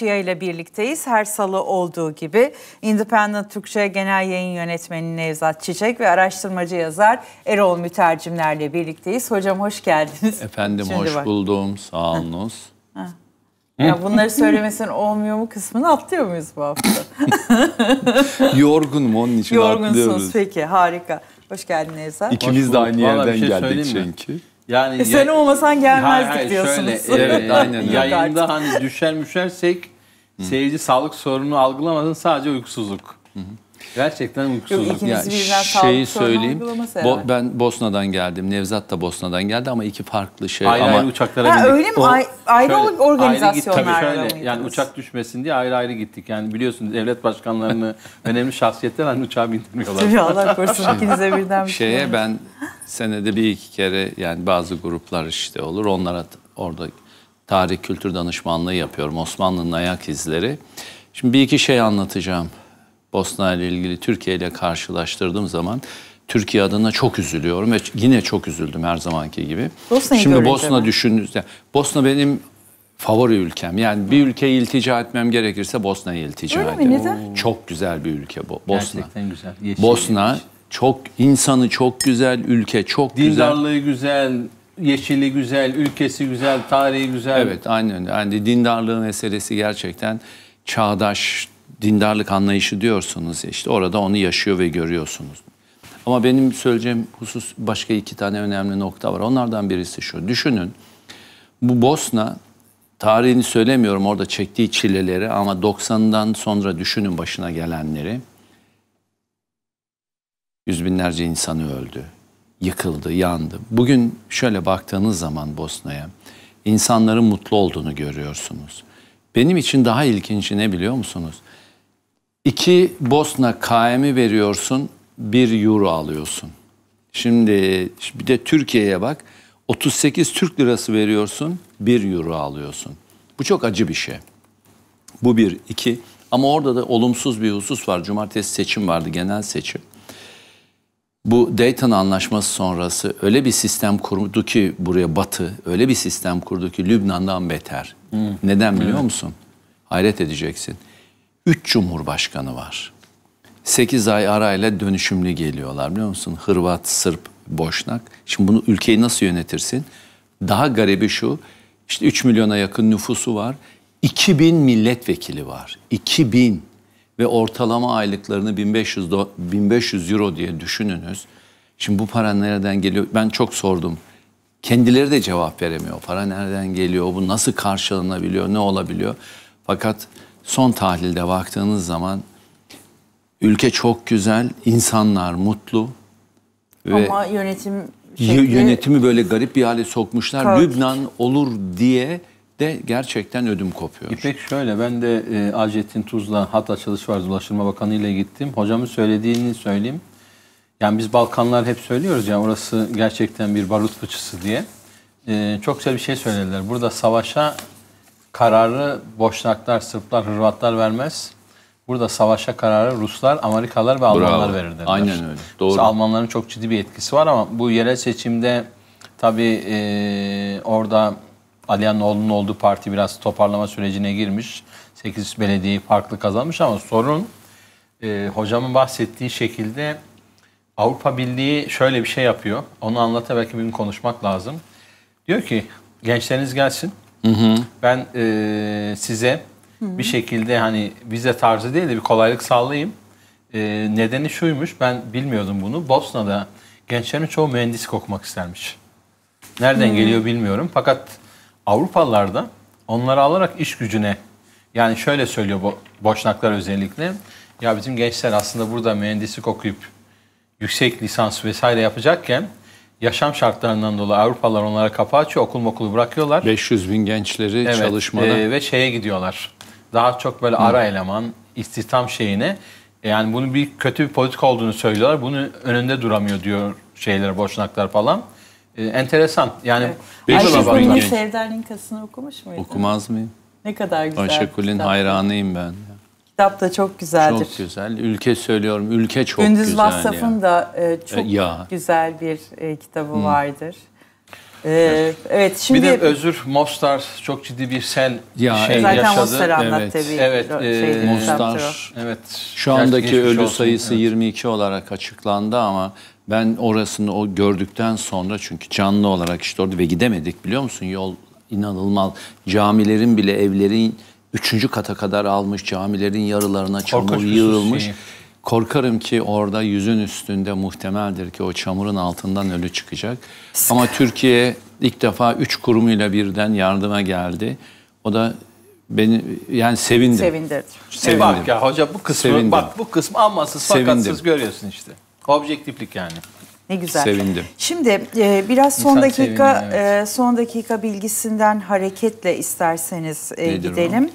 Şia ile birlikteyiz. Her salı olduğu gibi Independent Türkçe Genel Yayın Yönetmeni Nevzat Çiçek ve araştırmacı yazar Erol Mütercimlerle birlikteyiz. Hocam hoş geldiniz. Efendim Şimdi hoş bak. buldum. Sağ ya bunları söylemesin olmuyor mu kısmını atlıyor muyuz bu hafta? Yorgunum onun için Yorgunsunuz, atlıyoruz. peki harika. Hoş geldin Nevzat. İkimiz hoş de aynı yerden şey geldik çünkü. Yani e, sen ya, olmasan gelmezdik hayır, diyorsunuz. Şöyle, evet, aynen. Yayında hani düşer müşersek seyirci sağlık sorunu algılamasın sadece uykusuzluk. Hı hı. Gerçekten uykusuzluk. Yok, ya, şeyi söyleyeyim. Bo ben Bosna'dan geldim. Nevzat da Bosna'dan geldi ama iki farklı şey. Ayrı ama... ayrı uçaklara ha, Öyle mi? O, ayrı şöyle, organizasyonlar. Ayrı şöyle, yani uçak düşmesin diye ayrı ayrı gittik. Yani biliyorsun, devlet başkanlarını önemli şahsiyetler hani uçağa bindirmiyorlar. Tabii Allah korusun şey- ikinize birden bir şey Şeye ben senede bir iki kere yani bazı gruplar işte olur. Onlara orada tarih kültür danışmanlığı yapıyorum. Osmanlı'nın ayak izleri. Şimdi bir iki şey anlatacağım. Bosna ile ilgili Türkiye ile karşılaştırdığım zaman Türkiye adına çok üzülüyorum ve yine çok üzüldüm her zamanki gibi. Bosna'yı Şimdi Bosna düşününüzde. Bosna benim favori ülkem. Yani bir ülkeye iltica etmem gerekirse Bosna'ya iltica Öyle ederim. Mi? Neden? Çok güzel bir ülke bu. Bosna. Gerçekten güzel. Yeşil Bosna yeşil. çok insanı çok güzel, ülke çok Dindarlığı güzel. Dindarlığı güzel, yeşili güzel, ülkesi güzel, tarihi güzel. Evet, aynen. Yani dindarlığın meselesi gerçekten çağdaş dindarlık anlayışı diyorsunuz ya işte orada onu yaşıyor ve görüyorsunuz. Ama benim söyleyeceğim husus başka iki tane önemli nokta var. Onlardan birisi şu. Düşünün bu Bosna tarihini söylemiyorum orada çektiği çileleri ama 90'dan sonra düşünün başına gelenleri. Yüz binlerce insanı öldü, yıkıldı, yandı. Bugün şöyle baktığınız zaman Bosna'ya insanların mutlu olduğunu görüyorsunuz. Benim için daha ilginci ne biliyor musunuz? İki Bosna KM'i veriyorsun, bir euro alıyorsun. Şimdi bir de Türkiye'ye bak. 38 Türk lirası veriyorsun, bir euro alıyorsun. Bu çok acı bir şey. Bu bir. iki. Ama orada da olumsuz bir husus var. Cumartesi seçim vardı, genel seçim. Bu Dayton Anlaşması sonrası öyle bir sistem kurdu ki buraya Batı, öyle bir sistem kurdu ki Lübnan'dan beter. Hmm. Neden biliyor hmm. musun? Hayret edeceksin. 3 cumhurbaşkanı var. 8 ay arayla dönüşümlü geliyorlar biliyor musun? Hırvat, Sırp, Boşnak. Şimdi bunu ülkeyi nasıl yönetirsin? Daha garibi şu, işte 3 milyona yakın nüfusu var. 2000 milletvekili var. 2000 ve ortalama aylıklarını 1500 1500 euro diye düşününüz. Şimdi bu para nereden geliyor? Ben çok sordum. Kendileri de cevap veremiyor. Para nereden geliyor? Bu nasıl karşılanabiliyor? Ne olabiliyor? Fakat son tahlilde baktığınız zaman ülke çok güzel, insanlar mutlu ve ama yönetim şekli... yönetimi böyle garip bir hale sokmuşlar. Kaotik. Lübnan olur diye de gerçekten ödüm kopuyor. İpek şöyle ben de e, Alcettin Tuzla hat açılış var Ulaştırma Bakanı ile gittim. Hocamın söylediğini söyleyeyim. Yani biz Balkanlar hep söylüyoruz ya orası gerçekten bir barut fıçısı diye. E, çok güzel bir şey söylediler. Burada savaşa kararı Boşnaklar, Sırplar, Hırvatlar vermez. Burada savaşa kararı Ruslar, Amerikalılar ve Almanlar Bravo. verir dediler. Aynen öyle. Doğru. Mesela Almanların çok ciddi bir etkisi var ama bu yerel seçimde tabii e, orada Aliyanoğlu'nun olduğu parti biraz toparlama sürecine girmiş. 8 belediyeyi farklı kazanmış ama sorun e, hocamın bahsettiği şekilde Avrupa Birliği şöyle bir şey yapıyor. Onu anlata belki bir gün konuşmak lazım. Diyor ki gençleriniz gelsin Hı hı. Ben e, size hı hı. bir şekilde hani vize tarzı değil de bir kolaylık sağlayayım. E, nedeni şuymuş, ben bilmiyordum bunu. Bosna'da gençlerin çoğu mühendislik okumak istermiş. Nereden hı. geliyor bilmiyorum. Fakat Avrupalılarda onları alarak iş gücüne yani şöyle söylüyor bu boşnaklar özellikle. Ya bizim gençler aslında burada mühendislik okuyup yüksek lisans vesaire yapacakken yaşam şartlarından dolayı Avrupalılar onlara kafa açıyor. Okul okulu bırakıyorlar. 500 bin gençleri evet, çalışmada. E, ve şeye gidiyorlar. Daha çok böyle ara Hı. eleman, istihdam şeyine. E, yani bunun bir kötü bir politika olduğunu söylüyorlar. Bunu önünde duramıyor diyor şeyler, boşnaklar falan. E, enteresan. Yani evet. Ayşe Kulin'in Sevda Linkası'nı okumuş muydun? Okumaz mıyım? Ne kadar güzel. Ayşe Kulin hayranıyım ben kitap da çok güzeldir. Çok güzel. Ülke söylüyorum. Ülke çok Gündüz güzel. Gündüz Vassaf'ın da e, e, çok ya. güzel bir e, kitabı hmm. vardır. Ee, evet. evet şimdi bir de özür Mostar çok ciddi bir sel ya, şey zaten yaşadı. Mostar anlattı evet. bir şey, evet, e, Mostar. Evet. Şu andaki ölü olsun. sayısı evet. 22 olarak açıklandı ama ben orasını o gördükten sonra çünkü canlı olarak işte orada ve gidemedik biliyor musun yol inanılmaz camilerin bile evlerin üçüncü kata kadar almış camilerin yarılarına çamur yığılmış. Şey. Korkarım ki orada yüzün üstünde muhtemeldir ki o çamurun altından ölü çıkacak. Ama Türkiye ilk defa üç kurumuyla birden yardıma geldi. O da beni yani sevindim. Sevindirdi. Sevindim. Bak ya hoca bu kısmı sevindim. bak bu kısmı amansız fakatsız sevindim. görüyorsun işte. Objektiflik yani. Ne güzel. Sevindim. Şimdi e, biraz son İnsan dakika sevindim, e, evet. e, son dakika bilgisinden hareketle isterseniz e, gidelim.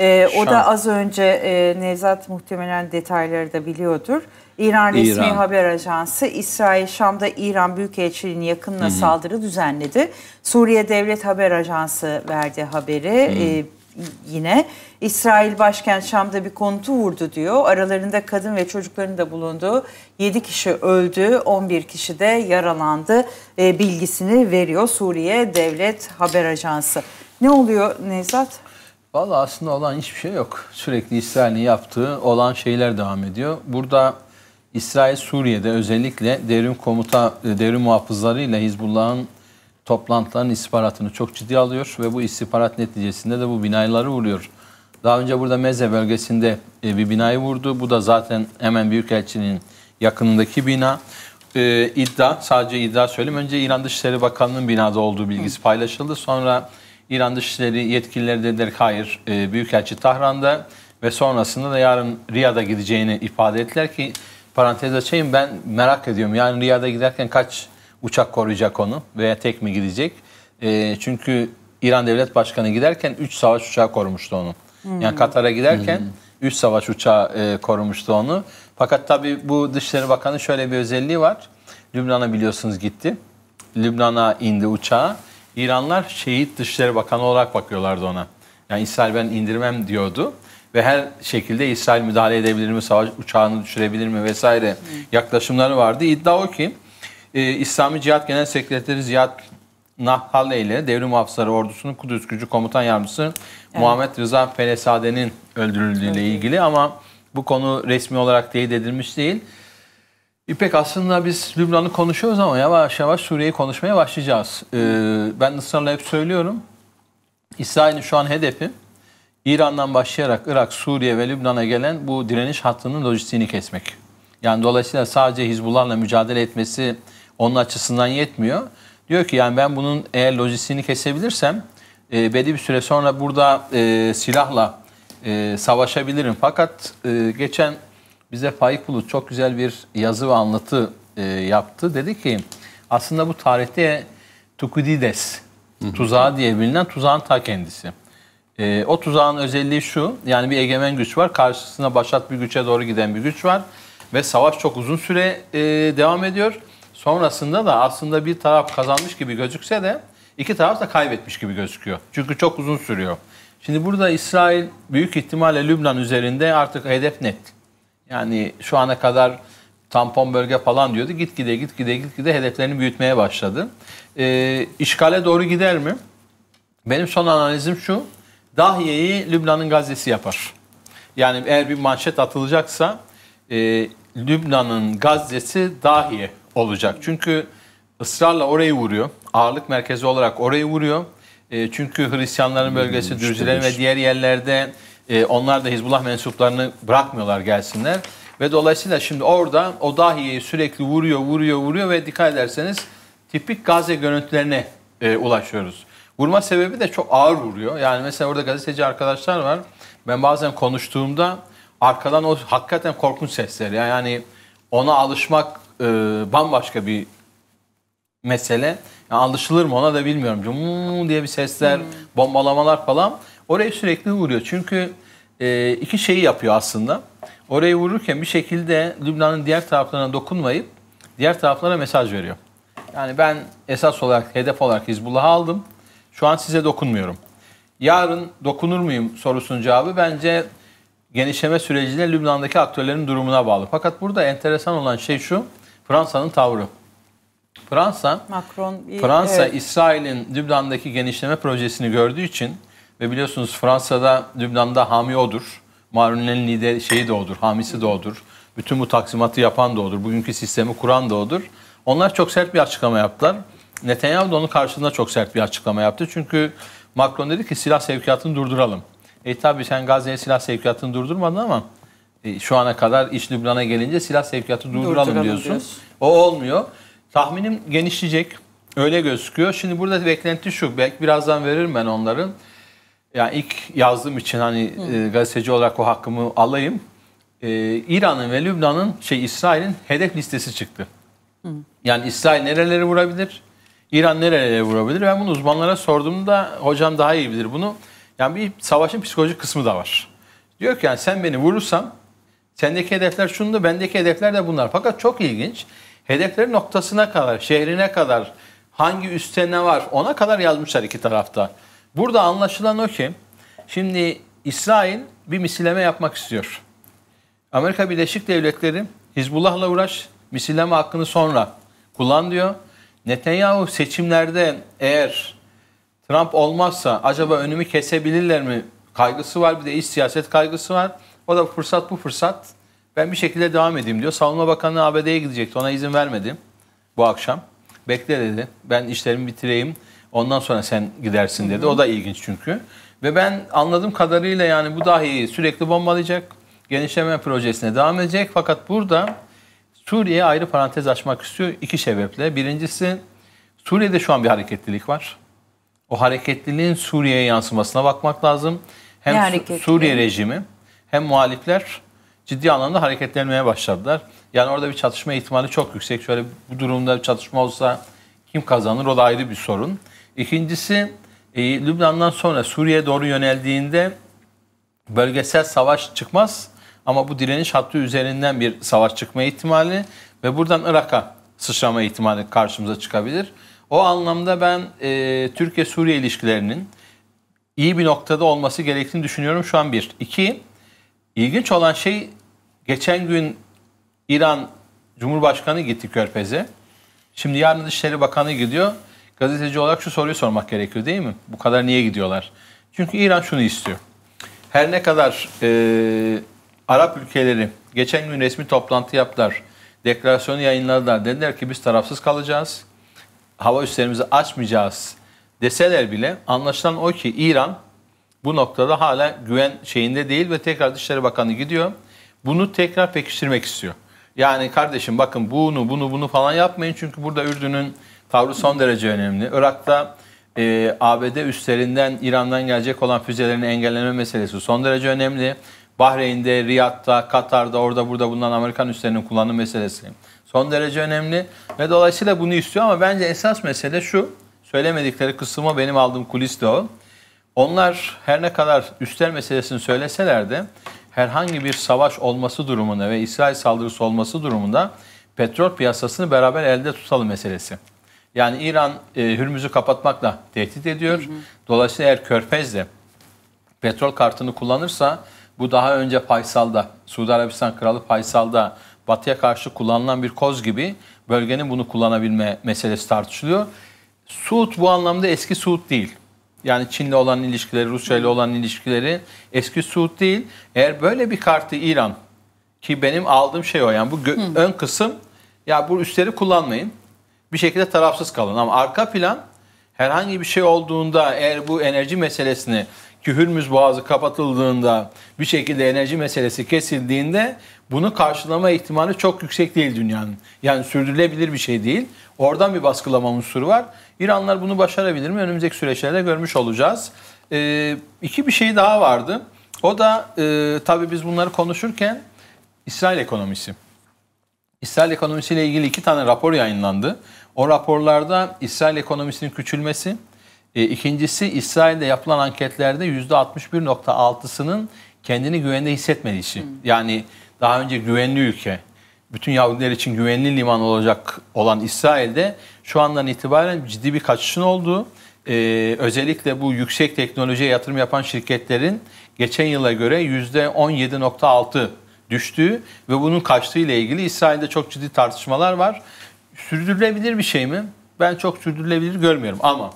O? E, o da az önce e, Nevzat muhtemelen detayları da biliyordur. İran, İran haber ajansı İsrail Şam'da İran Büyükelçiliğinin yakınına Hı-hı. saldırı düzenledi. Suriye Devlet Haber Ajansı verdi haberi. Hı-hı yine. İsrail başkent Şam'da bir konutu vurdu diyor. Aralarında kadın ve çocukların da bulunduğu 7 kişi öldü, 11 kişi de yaralandı e, bilgisini veriyor Suriye Devlet Haber Ajansı. Ne oluyor Nevzat? Valla aslında olan hiçbir şey yok. Sürekli İsrail'in yaptığı olan şeyler devam ediyor. Burada İsrail Suriye'de özellikle derin komuta, devrim muhafızlarıyla Hizbullah'ın toplantıların istihbaratını çok ciddi alıyor ve bu istihbarat neticesinde de bu binaları vuruyor. Daha önce burada Meze bölgesinde e, bir binayı vurdu. Bu da zaten hemen Büyükelçinin yakınındaki bina. Ee, iddia, sadece iddia söyleyeyim. Önce İran Dışişleri Bakanlığı'nın binada olduğu bilgisi paylaşıldı. Sonra İran Dışişleri yetkilileri dediler ki hayır e, Büyükelçi Tahran'da ve sonrasında da yarın Riyad'a gideceğini ifade ettiler ki parantez açayım ben merak ediyorum. Yani Riyad'a giderken kaç uçak koruyacak onu veya tek mi gidecek? E, çünkü İran Devlet Başkanı giderken 3 savaş uçağı korumuştu onu. Hmm. Yani Katar'a giderken 3 hmm. savaş uçağı e, korumuştu onu. Fakat tabii bu Dışişleri Bakanı şöyle bir özelliği var. Lübnan'a biliyorsunuz gitti. Lübnan'a indi uçağı. İranlar şehit Dışişleri Bakanı olarak bakıyorlardı ona. Yani İsrail ben indirmem diyordu ve her şekilde İsrail müdahale edebilir mi, savaş uçağını düşürebilir mi vesaire hmm. yaklaşımları vardı. İddia o ki e, İslami Cihat Genel Sekreteri Ziyad Nahhale ile Devrim Hafızları Ordusu'nun Kudüs Gücü Komutan Yardımcısı evet. Muhammed Rıza Pelesade'nin öldürüldüğü ile ilgili ama bu konu resmi olarak teyit edilmiş değil. İpek aslında biz Lübnan'ı konuşuyoruz ama yavaş yavaş Suriye'yi konuşmaya başlayacağız. Ee, ben ısrarla hep söylüyorum. İsrail'in şu an hedefi İran'dan başlayarak Irak, Suriye ve Lübnan'a gelen bu direniş hattının lojistiğini kesmek. Yani dolayısıyla sadece Hizbullah'la mücadele etmesi onun açısından yetmiyor. Diyor ki yani ben bunun eğer lojistiğini kesebilirsem e, belli bir süre sonra burada e, silahla e, savaşabilirim. Fakat e, geçen bize Faik Bulut çok güzel bir yazı ve anlatı e, yaptı. Dedi ki aslında bu tarihte Tukudides tuzağı diye bilinen tuzağın ta kendisi. E, o tuzağın özelliği şu yani bir egemen güç var karşısına başat bir güçe doğru giden bir güç var ve savaş çok uzun süre e, devam ediyor sonrasında da aslında bir taraf kazanmış gibi gözükse de iki taraf da kaybetmiş gibi gözüküyor. Çünkü çok uzun sürüyor. Şimdi burada İsrail büyük ihtimalle Lübnan üzerinde artık hedef net. Yani şu ana kadar tampon bölge falan diyordu. Gitgide gitgide gitgide hedeflerini büyütmeye başladı. Ee, işgale doğru gider mi? Benim son analizim şu. Dahiye'yi Lübnan'ın Gazze'si yapar. Yani eğer bir manşet atılacaksa e, Lübnan'ın Gazze'si Dahiye olacak. Çünkü ısrarla orayı vuruyor. Ağırlık merkezi olarak orayı vuruyor. E, çünkü Hristiyanların bölgesi, hmm, işte Dürzilerin ve diğer yerlerde e, onlar da Hizbullah mensuplarını bırakmıyorlar gelsinler. Ve dolayısıyla şimdi orada o dahiyeyi sürekli vuruyor, vuruyor, vuruyor ve dikkat ederseniz tipik Gazze görüntülerine e, ulaşıyoruz. Vurma sebebi de çok ağır vuruyor. Yani mesela orada gazeteci arkadaşlar var. Ben bazen konuştuğumda arkadan o hakikaten korkunç sesler. Yani ona alışmak e, bambaşka bir mesele. Yani alışılır mı ona da bilmiyorum. Cum diye bir sesler, hmm. bombalamalar falan. Oraya sürekli vuruyor. Çünkü e, iki şeyi yapıyor aslında. Orayı vururken bir şekilde Lübnan'ın diğer taraflarına dokunmayıp diğer taraflara mesaj veriyor. Yani ben esas olarak, hedef olarak Hizbullah'ı aldım. Şu an size dokunmuyorum. Yarın dokunur muyum sorusunun cevabı bence genişleme sürecinde Lübnan'daki aktörlerin durumuna bağlı. Fakat burada enteresan olan şey şu. Fransa'nın tavrı. Fransa, Macron, Fransa evet. İsrail'in Lübnan'daki genişleme projesini gördüğü için ve biliyorsunuz Fransa'da Lübnan'da hami odur. Marunel'in lideri şeyi de odur, hamisi de odur. Bütün bu taksimatı yapan da odur. Bugünkü sistemi kuran da odur. Onlar çok sert bir açıklama yaptılar. Netanyahu da onun karşısında çok sert bir açıklama yaptı. Çünkü Macron dedi ki silah sevkiyatını durduralım. E tabi sen Gazze'ye silah sevkiyatını durdurmadın ama e, şu ana kadar iç Lübnan'a gelince silah sevkiyatı durduralım, durduralım diyorsun. Diyoruz. O olmuyor. Tahminim genişleyecek. Öyle gözüküyor. Şimdi burada beklenti şu. Belki birazdan veririm ben onların. Yani ilk yazdığım için hani e, gazeteci olarak o hakkımı alayım. E, İran'ın ve Lübnan'ın şey İsrail'in hedef listesi çıktı. Hı. Yani İsrail nereleri vurabilir? İran nerelere vurabilir? Ben bunu uzmanlara sorduğumda hocam daha iyi bilir bunu. Yani bir savaşın psikolojik kısmı da var. Diyor ki yani sen beni vurursan Sendeki hedefler şundu, bendeki hedefler de bunlar. Fakat çok ilginç. Hedefleri noktasına kadar, şehrine kadar, hangi üstte ne var ona kadar yazmışlar iki tarafta. Burada anlaşılan o ki, şimdi İsrail bir misilleme yapmak istiyor. Amerika Birleşik Devletleri Hizbullah'la uğraş, misilleme hakkını sonra kullan diyor. Netanyahu seçimlerde eğer Trump olmazsa acaba önümü kesebilirler mi kaygısı var. Bir de iş siyaset kaygısı var. O da fırsat bu fırsat. Ben bir şekilde devam edeyim diyor. Savunma Bakanı ABD'ye gidecekti. Ona izin vermedim. bu akşam. Bekle dedi. Ben işlerimi bitireyim. Ondan sonra sen gidersin dedi. O da ilginç çünkü. Ve ben anladığım kadarıyla yani bu dahi sürekli bombalayacak. Genişleme projesine devam edecek. Fakat burada Suriye'ye ayrı parantez açmak istiyor iki sebeple. Birincisi Suriye'de şu an bir hareketlilik var. O hareketliliğin Suriye'ye yansımasına bakmak lazım. Hem Suriye rejimi hem muhalifler ciddi anlamda hareketlenmeye başladılar. Yani orada bir çatışma ihtimali çok yüksek. Şöyle bu durumda bir çatışma olsa kim kazanır o da ayrı bir sorun. İkincisi e, Lübnan'dan sonra Suriye'ye doğru yöneldiğinde bölgesel savaş çıkmaz ama bu direniş hattı üzerinden bir savaş çıkma ihtimali ve buradan Irak'a sıçrama ihtimali karşımıza çıkabilir. O anlamda ben e, Türkiye-Suriye ilişkilerinin iyi bir noktada olması gerektiğini düşünüyorum şu an bir. İki, İlginç olan şey geçen gün İran Cumhurbaşkanı gitti Körfez'e. Şimdi yarın Dışişleri Bakanı gidiyor. Gazeteci olarak şu soruyu sormak gerekiyor değil mi? Bu kadar niye gidiyorlar? Çünkü İran şunu istiyor. Her ne kadar e, Arap ülkeleri geçen gün resmi toplantı yaptılar, deklarasyonu yayınladılar. Dediler ki biz tarafsız kalacağız, hava üslerimizi açmayacağız deseler bile anlaşılan o ki İran bu noktada hala güven şeyinde değil ve tekrar Dışişleri Bakanı gidiyor. Bunu tekrar pekiştirmek istiyor. Yani kardeşim bakın bunu bunu bunu falan yapmayın çünkü burada Ürdün'ün tavrı son derece önemli. Irak'ta e, ABD üstlerinden İran'dan gelecek olan füzelerini engelleme meselesi son derece önemli. Bahreyn'de, Riyad'da, Katar'da, orada burada bundan Amerikan üstlerinin kullanım meselesi son derece önemli. Ve dolayısıyla bunu istiyor ama bence esas mesele şu. Söylemedikleri kısmı benim aldığım kulis de o. Onlar her ne kadar üstel meselesini söyleseler de herhangi bir savaş olması durumunda ve İsrail saldırısı olması durumunda petrol piyasasını beraber elde tutalım meselesi. Yani İran e, Hürmüz'ü kapatmakla tehdit ediyor. Hı hı. Dolayısıyla eğer Körfez de petrol kartını kullanırsa bu daha önce Faysal'da, Suudi Arabistan Kralı Faysal'da batıya karşı kullanılan bir koz gibi bölgenin bunu kullanabilme meselesi tartışılıyor. Suud bu anlamda eski Suud değil. Yani Çin'le olan ilişkileri, Rusya ile olan ilişkileri eski Suud değil. Eğer böyle bir kartı İran ki benim aldığım şey o yani bu Hı. ön kısım ya bu üstleri kullanmayın. Bir şekilde tarafsız kalın ama arka plan herhangi bir şey olduğunda eğer bu enerji meselesini kühürmüz Boğazı kapatıldığında bir şekilde enerji meselesi kesildiğinde bunu karşılama ihtimali çok yüksek değil dünyanın. Yani sürdürülebilir bir şey değil. Oradan bir baskılama unsuru var. İranlar bunu başarabilir mi? Önümüzdeki süreçlerde görmüş olacağız. Ee, iki bir şey daha vardı. O da e, tabii biz bunları konuşurken İsrail ekonomisi. İsrail ekonomisiyle ilgili iki tane rapor yayınlandı. O raporlarda İsrail ekonomisinin küçülmesi, e, ikincisi İsrail'de yapılan anketlerde %61.6'sının kendini güvende hissetmediği için. Hmm. Yani daha önce güvenli ülke, bütün Yahudiler için güvenli liman olacak olan İsrail'de şu andan itibaren ciddi bir kaçışın olduğu, e, özellikle bu yüksek teknolojiye yatırım yapan şirketlerin geçen yıla göre %17.6 düştüğü ve bunun kaçtığı ile ilgili İsrail'de çok ciddi tartışmalar var. Sürdürülebilir bir şey mi? Ben çok sürdürülebilir görmüyorum ama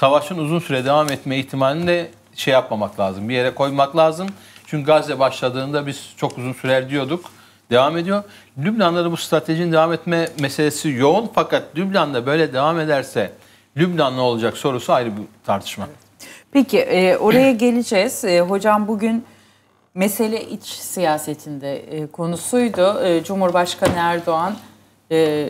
savaşın uzun süre devam etme ihtimalini de şey yapmamak lazım. Bir yere koymak lazım. Çünkü Gazze başladığında biz çok uzun sürer diyorduk. Devam ediyor. Lübnan'da da bu stratejinin devam etme meselesi yoğun fakat Lübnan'da böyle devam ederse Lübnan ne olacak sorusu ayrı bir tartışma. Peki e, oraya geleceğiz. E, hocam bugün mesele iç siyasetinde e, konusuydu. E, Cumhurbaşkanı Erdoğan e,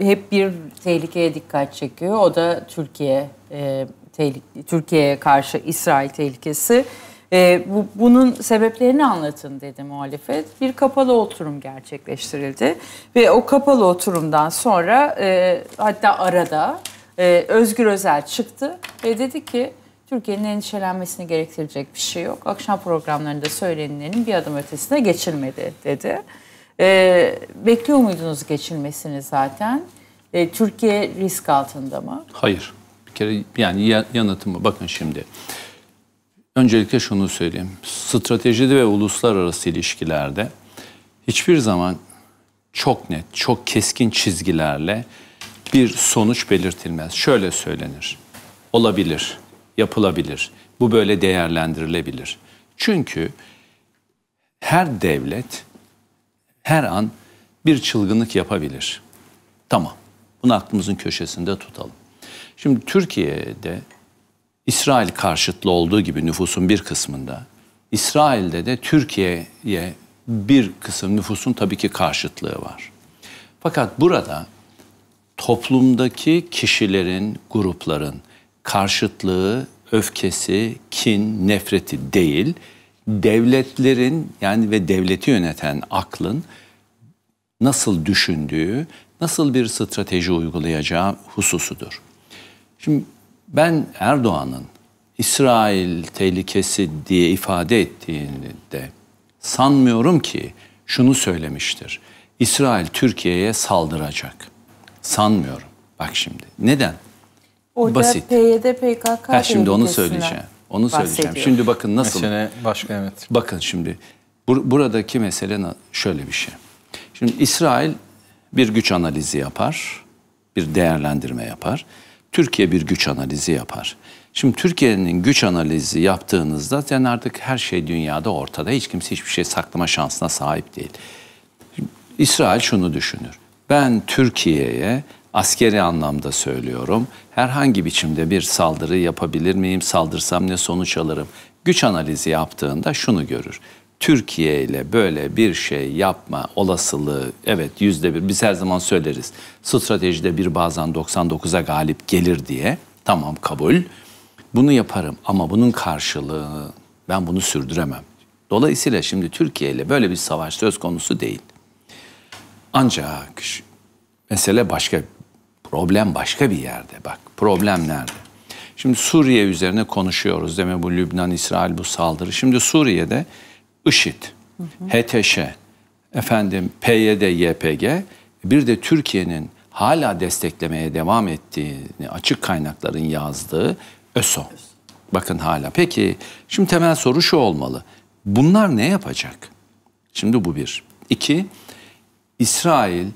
hep bir tehlikeye dikkat çekiyor. O da Türkiye e, tehlike, Türkiye'ye karşı İsrail tehlikesi. E, bu, bunun sebeplerini anlatın dedi muhalefet. Bir kapalı oturum gerçekleştirildi ve o kapalı oturumdan sonra e, hatta arada e, Özgür Özel çıktı ve dedi ki Türkiye'nin endişelenmesini gerektirecek bir şey yok. Akşam programlarında söylenilenin bir adım ötesine geçilmedi dedi. E, bekliyor muydunuz geçilmesini zaten? E, Türkiye risk altında mı? Hayır. Bir kere yani yanıtımı bakın şimdi. Öncelikle şunu söyleyeyim. Stratejide ve uluslararası ilişkilerde hiçbir zaman çok net, çok keskin çizgilerle bir sonuç belirtilmez. Şöyle söylenir. Olabilir, yapılabilir. Bu böyle değerlendirilebilir. Çünkü her devlet her an bir çılgınlık yapabilir. Tamam. Bunu aklımızın köşesinde tutalım. Şimdi Türkiye'de İsrail karşıtlı olduğu gibi nüfusun bir kısmında, İsrail'de de Türkiye'ye bir kısım nüfusun tabii ki karşıtlığı var. Fakat burada toplumdaki kişilerin, grupların karşıtlığı, öfkesi, kin, nefreti değil, devletlerin yani ve devleti yöneten aklın nasıl düşündüğü, nasıl bir strateji uygulayacağı hususudur. Şimdi ben Erdoğan'ın İsrail tehlikesi diye ifade ettiğini de sanmıyorum ki şunu söylemiştir. İsrail Türkiye'ye saldıracak. Sanmıyorum. Bak şimdi. Neden? Orada Basit. PYD PKK ha, şimdi onu söyleyeceğim. Onu söyleyeceğim. Şimdi bakın nasıl. Mesele başka evet. Bakın şimdi bur buradaki mesele şöyle bir şey. Şimdi İsrail bir güç analizi yapar, bir değerlendirme yapar. Türkiye bir güç analizi yapar. Şimdi Türkiye'nin güç analizi yaptığınızda yani artık her şey dünyada ortada. Hiç kimse hiçbir şey saklama şansına sahip değil. Şimdi, İsrail şunu düşünür. Ben Türkiye'ye askeri anlamda söylüyorum. Herhangi biçimde bir saldırı yapabilir miyim? Saldırsam ne sonuç alırım? Güç analizi yaptığında şunu görür. Türkiye ile böyle bir şey yapma olasılığı evet yüzde bir biz her zaman söyleriz. Stratejide bir bazen 99'a galip gelir diye tamam kabul. Bunu yaparım ama bunun karşılığı ben bunu sürdüremem. Dolayısıyla şimdi Türkiye ile böyle bir savaş söz konusu değil. Ancak mesele başka, problem başka bir yerde. Bak problem nerede? Şimdi Suriye üzerine konuşuyoruz deme bu Lübnan, İsrail bu saldırı. Şimdi Suriye'de IŞİD, hı hı. HTŞ, efendim PYD, YPG bir de Türkiye'nin hala desteklemeye devam ettiğini açık kaynakların yazdığı ÖSO. Bakın hala. Peki şimdi temel soru şu olmalı. Bunlar ne yapacak? Şimdi bu bir. İki, İsrail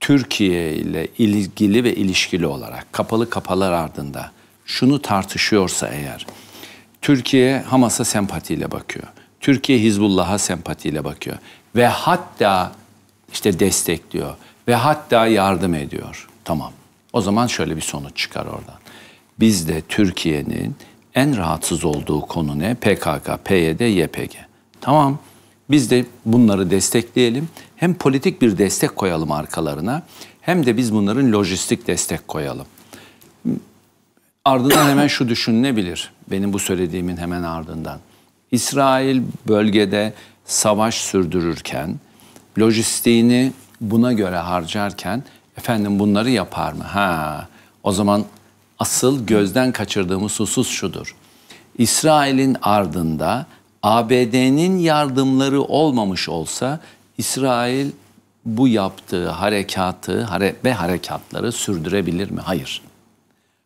Türkiye ile ilgili ve ilişkili olarak kapalı kapalar ardında şunu tartışıyorsa eğer Türkiye Hamas'a sempatiyle bakıyor. Türkiye Hizbullah'a sempatiyle bakıyor. Ve hatta işte destekliyor. Ve hatta yardım ediyor. Tamam. O zaman şöyle bir sonuç çıkar oradan. Biz de Türkiye'nin en rahatsız olduğu konu ne? PKK, PYD, YPG. Tamam. Biz de bunları destekleyelim. Hem politik bir destek koyalım arkalarına hem de biz bunların lojistik destek koyalım. Ardından hemen şu düşünülebilir. Benim bu söylediğimin hemen ardından. İsrail bölgede savaş sürdürürken, lojistiğini buna göre harcarken efendim bunları yapar mı? Ha. O zaman asıl gözden kaçırdığımız husus şudur. İsrail'in ardında ABD'nin yardımları olmamış olsa İsrail bu yaptığı harekatı hare ve harekatları sürdürebilir mi? Hayır.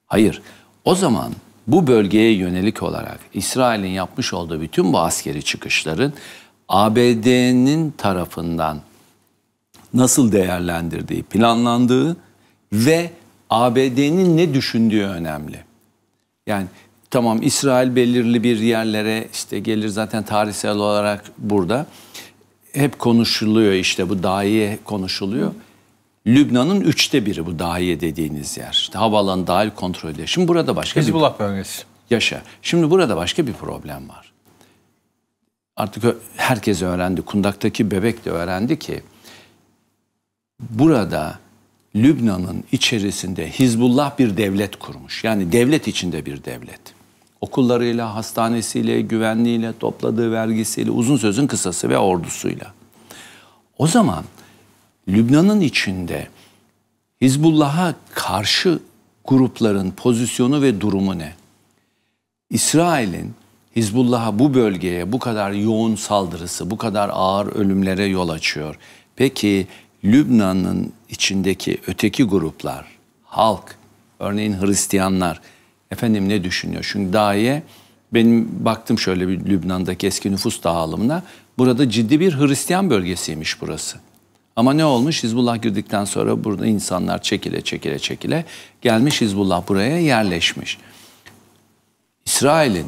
Hayır. O zaman bu bölgeye yönelik olarak İsrail'in yapmış olduğu bütün bu askeri çıkışların ABD'nin tarafından nasıl değerlendirdiği, planlandığı ve ABD'nin ne düşündüğü önemli. Yani tamam İsrail belirli bir yerlere işte gelir zaten tarihsel olarak burada. Hep konuşuluyor işte bu dahi konuşuluyor. Lübnan'ın üçte biri bu Dahiye dediğiniz yer. İşte havaalanı dahil kontrolü. Şimdi burada başka Hizbullah bir... bölgesi. Yaşa. Şimdi burada başka bir problem var. Artık herkes öğrendi. Kundak'taki bebek de öğrendi ki burada Lübnan'ın içerisinde Hizbullah bir devlet kurmuş. Yani devlet içinde bir devlet. Okullarıyla, hastanesiyle, güvenliğiyle, topladığı vergisiyle, uzun sözün kısası ve ordusuyla. O zaman Lübnan'ın içinde Hizbullah'a karşı grupların pozisyonu ve durumu ne? İsrail'in Hizbullah'a bu bölgeye bu kadar yoğun saldırısı, bu kadar ağır ölümlere yol açıyor. Peki Lübnan'ın içindeki öteki gruplar, halk, örneğin Hristiyanlar efendim ne düşünüyor? Çünkü daye benim baktım şöyle bir Lübnan'daki eski nüfus dağılımına. Burada ciddi bir Hristiyan bölgesiymiş burası. Ama ne olmuş? Hizbullah girdikten sonra burada insanlar çekile çekile çekile gelmiş Hizbullah buraya yerleşmiş. İsrail'in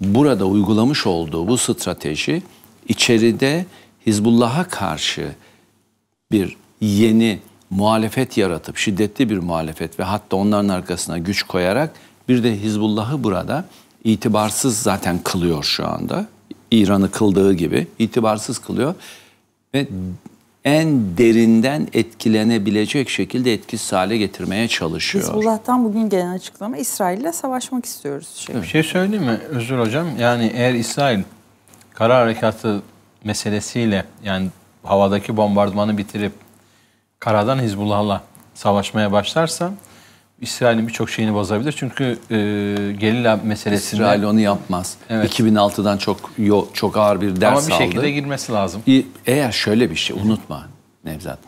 burada uygulamış olduğu bu strateji içeride Hizbullah'a karşı bir yeni muhalefet yaratıp şiddetli bir muhalefet ve hatta onların arkasına güç koyarak bir de Hizbullah'ı burada itibarsız zaten kılıyor şu anda. İran'ı kıldığı gibi itibarsız kılıyor ve en derinden etkilenebilecek şekilde etkisiz hale getirmeye çalışıyor. Hizbullah'tan bugün gelen açıklama İsrail'le savaşmak istiyoruz. Şey. Bir şey söyleyeyim mi Özür Hocam? Yani eğer İsrail kara harekatı meselesiyle yani havadaki bombardımanı bitirip karadan Hizbullah'la savaşmaya başlarsa İsrail'in birçok şeyini bozabilir. Çünkü e, Gelila meselesinde... İsrail onu yapmaz. Evet. 2006'dan çok yo, çok ağır bir ders aldı. Ama bir aldı. şekilde girmesi lazım. Eğer şöyle bir şey unutma Nevzat.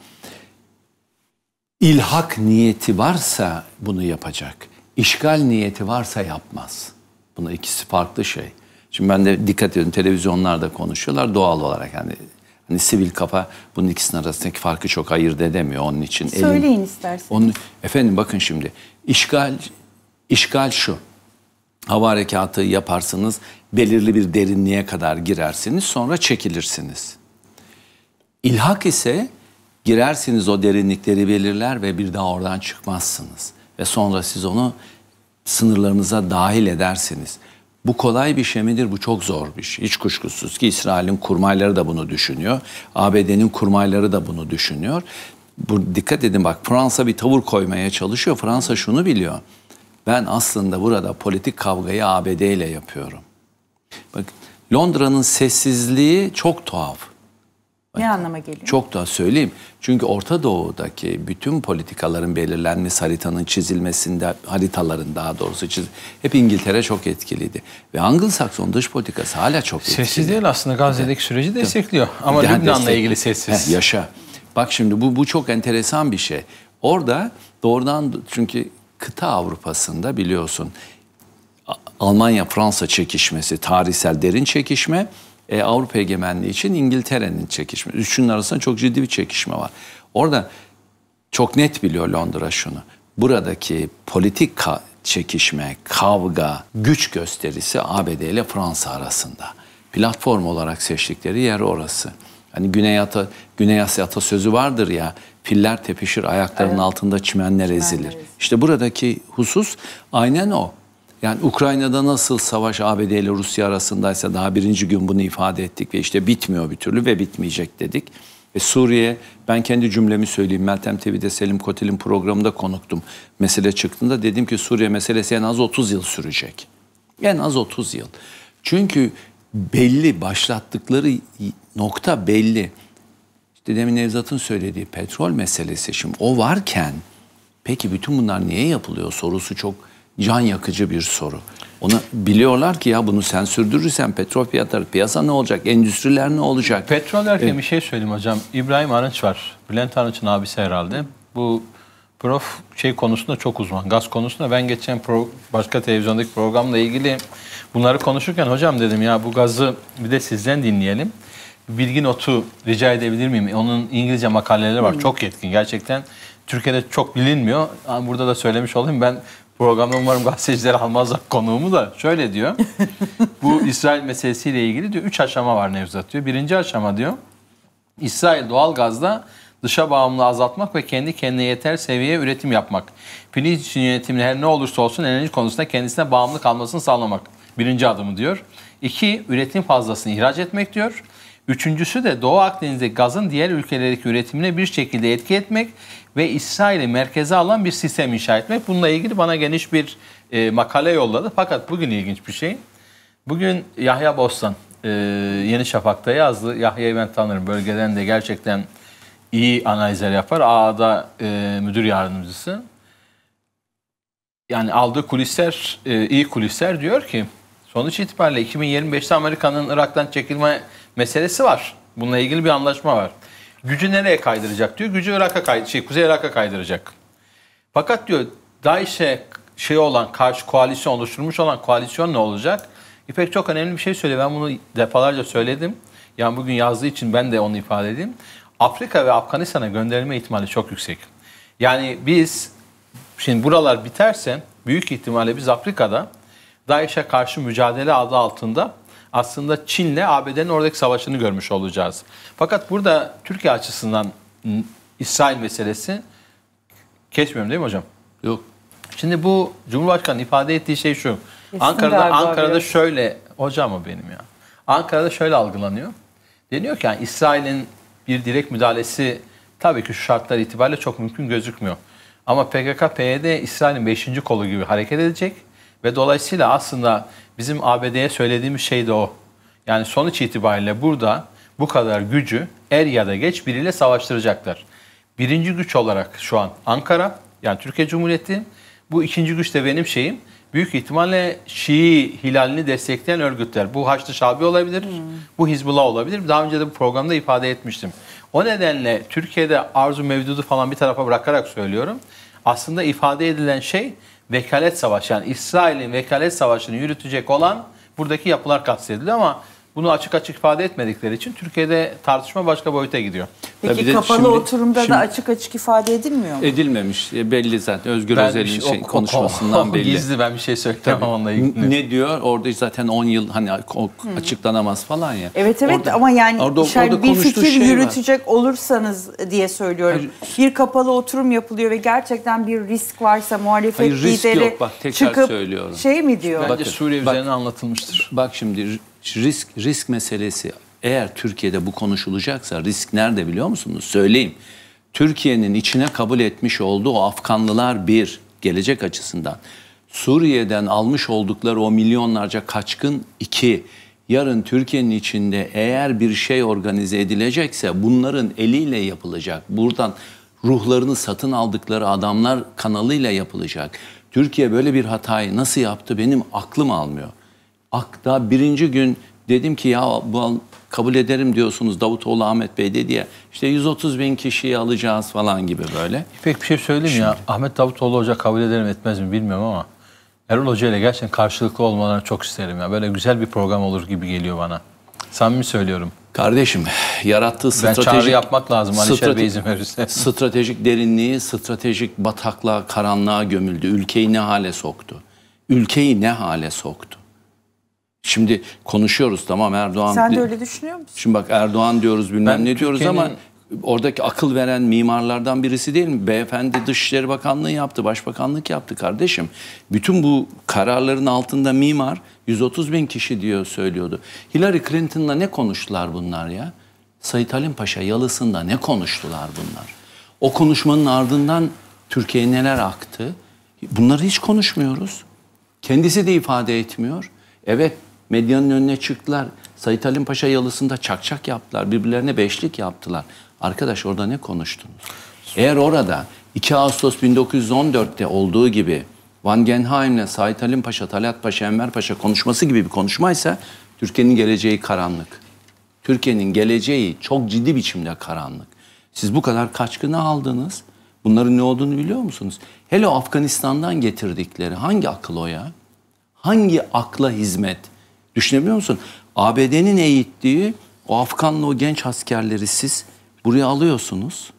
İlhak niyeti varsa bunu yapacak. İşgal niyeti varsa yapmaz. Bunlar ikisi farklı şey. Şimdi ben de dikkat ediyorum televizyonlarda konuşuyorlar doğal olarak yani Hani sivil kafa bunun ikisinin arasındaki farkı çok ayırt edemiyor onun için. Söyleyin Elin, isterseniz. Onun, efendim bakın şimdi işgal, işgal şu. Hava harekatı yaparsınız belirli bir derinliğe kadar girersiniz sonra çekilirsiniz. İlhak ise girersiniz o derinlikleri belirler ve bir daha oradan çıkmazsınız. Ve sonra siz onu sınırlarınıza dahil edersiniz. Bu kolay bir şey midir? Bu çok zor bir şey. Hiç kuşkusuz ki İsrail'in kurmayları da bunu düşünüyor. ABD'nin kurmayları da bunu düşünüyor. Bu, dikkat edin bak Fransa bir tavır koymaya çalışıyor. Fransa şunu biliyor. Ben aslında burada politik kavgayı ABD ile yapıyorum. Bak Londra'nın sessizliği çok tuhaf. Ne anlama geliyor? Çok daha söyleyeyim. Çünkü Orta Doğu'daki bütün politikaların belirlenmesi haritanın çizilmesinde, haritaların daha doğrusu çiz, hep İngiltere çok etkiliydi. Ve Anglo-Sakson dış politikası hala çok etkili. Sessiz değil aslında Gazze'deki evet. süreci destekliyor. Ama yani Lübnan'la destek... ilgili sessiz. Heh, yaşa. Bak şimdi bu, bu çok enteresan bir şey. Orada doğrudan çünkü kıta Avrupa'sında biliyorsun Almanya-Fransa çekişmesi, tarihsel derin çekişme e, Avrupa egemenliği için İngiltere'nin çekişme. Üçünün arasında çok ciddi bir çekişme var. Orada çok net biliyor Londra şunu. Buradaki politik ka çekişme, kavga, güç gösterisi ABD ile Fransa arasında. Platform olarak seçtikleri yer orası. Hani Güney, Ata, Güney Asya atasözü vardır ya, Piller tepişir, ayaklarının evet. altında çimenler, çimenler ezilir. ezilir. İşte buradaki husus aynen o. Yani Ukrayna'da nasıl savaş ABD ile Rusya arasındaysa daha birinci gün bunu ifade ettik ve işte bitmiyor bir türlü ve bitmeyecek dedik. Ve Suriye, ben kendi cümlemi söyleyeyim. Meltem TV'de Selim Kotel'in programında konuktum. Mesele çıktığında dedim ki Suriye meselesi en az 30 yıl sürecek. En az 30 yıl. Çünkü belli, başlattıkları nokta belli. İşte demin Nevzat'ın söylediği petrol meselesi şimdi o varken peki bütün bunlar niye yapılıyor sorusu çok can yakıcı bir soru. Onu biliyorlar ki ya bunu sen sürdürürsen petrol fiyatları, piyasa ne olacak, endüstriler ne olacak? Petrol derken ee, bir şey söyleyeyim hocam. İbrahim Arınç var. Bülent Arınç'ın abisi herhalde. Bu prof şey konusunda çok uzman. Gaz konusunda ben geçen pro, başka televizyondaki programla ilgili bunları konuşurken hocam dedim ya bu gazı bir de sizden dinleyelim. Bilgi notu rica edebilir miyim? Onun İngilizce makaleleri var. Hı. Hmm. Çok yetkin gerçekten. Türkiye'de çok bilinmiyor. Burada da söylemiş olayım ben Programda umarım gazeteciler almazlar konuğumu da. Şöyle diyor. bu İsrail meselesiyle ilgili diyor. Üç aşama var Nevzat diyor. Birinci aşama diyor. İsrail doğalgazda dışa bağımlılığı azaltmak ve kendi kendine yeter seviyeye üretim yapmak. Filistin yönetiminin her ne olursa olsun enerji konusunda kendisine bağımlı kalmasını sağlamak. Birinci adımı diyor. İki, üretim fazlasını ihraç etmek diyor. Üçüncüsü de Doğu Akdeniz'de gazın diğer ülkelerdeki üretimine bir şekilde etki etmek ve İsrail'i merkeze alan bir sistem inşa etmek. Bununla ilgili bana geniş bir e, makale yolladı. Fakat bugün ilginç bir şey. Bugün Yahya Bostan e, Yeni Şafak'ta yazdı. Yahya'yı ben tanırım. Bölgeden de gerçekten iyi analizler yapar. A'da e, müdür yardımcısı. Yani aldığı kulisler, e, iyi kulisler diyor ki sonuç itibariyle 2025'te Amerika'nın Irak'tan çekilme meselesi var. Bununla ilgili bir anlaşma var. Gücü nereye kaydıracak diyor. Gücü Irak'a kay şey, Kuzey Irak'a kaydıracak. Fakat diyor DAEŞ'e şey olan karşı koalisyon oluşturmuş olan koalisyon ne olacak? İpek çok önemli bir şey söylüyor. Ben bunu defalarca söyledim. Yani bugün yazdığı için ben de onu ifade edeyim. Afrika ve Afganistan'a gönderilme ihtimali çok yüksek. Yani biz şimdi buralar biterse büyük ihtimalle biz Afrika'da DAEŞ'e karşı mücadele adı altında aslında Çin'le ABD'nin oradaki savaşını görmüş olacağız. Fakat burada Türkiye açısından İsrail meselesi kesmiyorum değil mi hocam? Yok. Şimdi bu Cumhurbaşkanı ifade ettiği şey şu. Kesin Ankara'da Ankara'da abi. şöyle hocam o benim ya. Ankara'da şöyle algılanıyor. Deniyor ki yani İsrail'in bir direkt müdahalesi tabii ki şu şartlar itibariyle çok mümkün gözükmüyor. Ama PKK PYD İsrail'in 5. kolu gibi hareket edecek ve dolayısıyla aslında bizim ABD'ye söylediğimiz şey de o. Yani sonuç itibariyle burada bu kadar gücü er ya da geç biriyle savaştıracaklar. Birinci güç olarak şu an Ankara yani Türkiye Cumhuriyeti. Bu ikinci güç de benim şeyim. Büyük ihtimalle Şii hilalini destekleyen örgütler. Bu Haçlı Şabi olabilir, hmm. bu Hizbullah olabilir. Daha önce de bu programda ifade etmiştim. O nedenle Türkiye'de arzu mevdudu falan bir tarafa bırakarak söylüyorum. Aslında ifade edilen şey vekalet savaşı yani İsrail'in vekalet savaşını yürütecek olan buradaki yapılar kastediliyor ama bunu açık açık ifade etmedikleri için Türkiye'de tartışma başka boyuta gidiyor. Peki Tabii kapalı şimdi, oturumda şimdi, da açık açık ifade edilmiyor mu? Edilmemiş. E, belli zaten. Özgür ben Özel'in şey, şey, konuşmasından o, o, belli. Gizli ben bir şey söyleyemem onunla ilgili. Ne diyor? Orada zaten 10 yıl hani hmm. açıklanamaz falan ya. Evet evet orada, ama yani orada, orada bir fikir şey yürütecek var. olursanız diye söylüyorum. Hayır. Bir kapalı oturum yapılıyor ve gerçekten bir risk varsa muhalefet Hayır, risk lideri yok. Bak, tekrar çıkıp söylüyorum. şey mi diyor? Bence Suriye üzerine anlatılmıştır. Bak şimdi risk risk meselesi eğer Türkiye'de bu konuşulacaksa risk nerede biliyor musunuz? Söyleyeyim. Türkiye'nin içine kabul etmiş olduğu Afganlılar bir gelecek açısından. Suriye'den almış oldukları o milyonlarca kaçkın iki. Yarın Türkiye'nin içinde eğer bir şey organize edilecekse bunların eliyle yapılacak. Buradan ruhlarını satın aldıkları adamlar kanalıyla yapılacak. Türkiye böyle bir hatayı nasıl yaptı benim aklım almıyor. Ak'ta birinci gün dedim ki ya bu kabul ederim diyorsunuz Davutoğlu Ahmet Bey dedi ya işte 130 bin kişiyi alacağız falan gibi böyle. Pek bir şey söyleyeyim Şimdi. ya Ahmet Davutoğlu Hoca kabul ederim etmez mi bilmiyorum ama Erol Hoca ile gerçekten karşılıklı olmalarını çok isterim ya. Böyle güzel bir program olur gibi geliyor bana. Samimi söylüyorum. Kardeşim yarattığı stratejik... yapmak lazım strate- izin Stratejik derinliği, stratejik bataklığa, karanlığa gömüldü. Ülkeyi ne hale soktu? Ülkeyi ne hale soktu? Şimdi konuşuyoruz tamam Erdoğan. Sen de öyle düşünüyor musun? Şimdi bak Erdoğan diyoruz bilmem ben ne diyoruz ama oradaki akıl veren mimarlardan birisi değil mi? Beyefendi Dışişleri Bakanlığı yaptı, Başbakanlık yaptı kardeşim. Bütün bu kararların altında mimar 130 bin kişi diyor söylüyordu. Hillary Clinton'la ne konuştular bunlar ya? Sayit Halim Paşa yalısında ne konuştular bunlar? O konuşmanın ardından Türkiye'ye neler aktı? Bunları hiç konuşmuyoruz. Kendisi de ifade etmiyor. Evet Medyanın önüne çıktılar. Sait Halim Paşa yalısında çakçak yaptılar. Birbirlerine beşlik yaptılar. Arkadaş orada ne konuştunuz? Eğer orada 2 Ağustos 1914'te olduğu gibi Van Genheim'le Sait Halim Paşa, Talat Paşa, Enver Paşa konuşması gibi bir konuşmaysa Türkiye'nin geleceği karanlık. Türkiye'nin geleceği çok ciddi biçimde karanlık. Siz bu kadar kaçkını aldınız. Bunların ne olduğunu biliyor musunuz? Hele Afganistan'dan getirdikleri hangi akıl o ya? Hangi akla hizmet? Düşünebiliyor musun? ABD'nin eğittiği o Afganlı o genç askerleri siz buraya alıyorsunuz.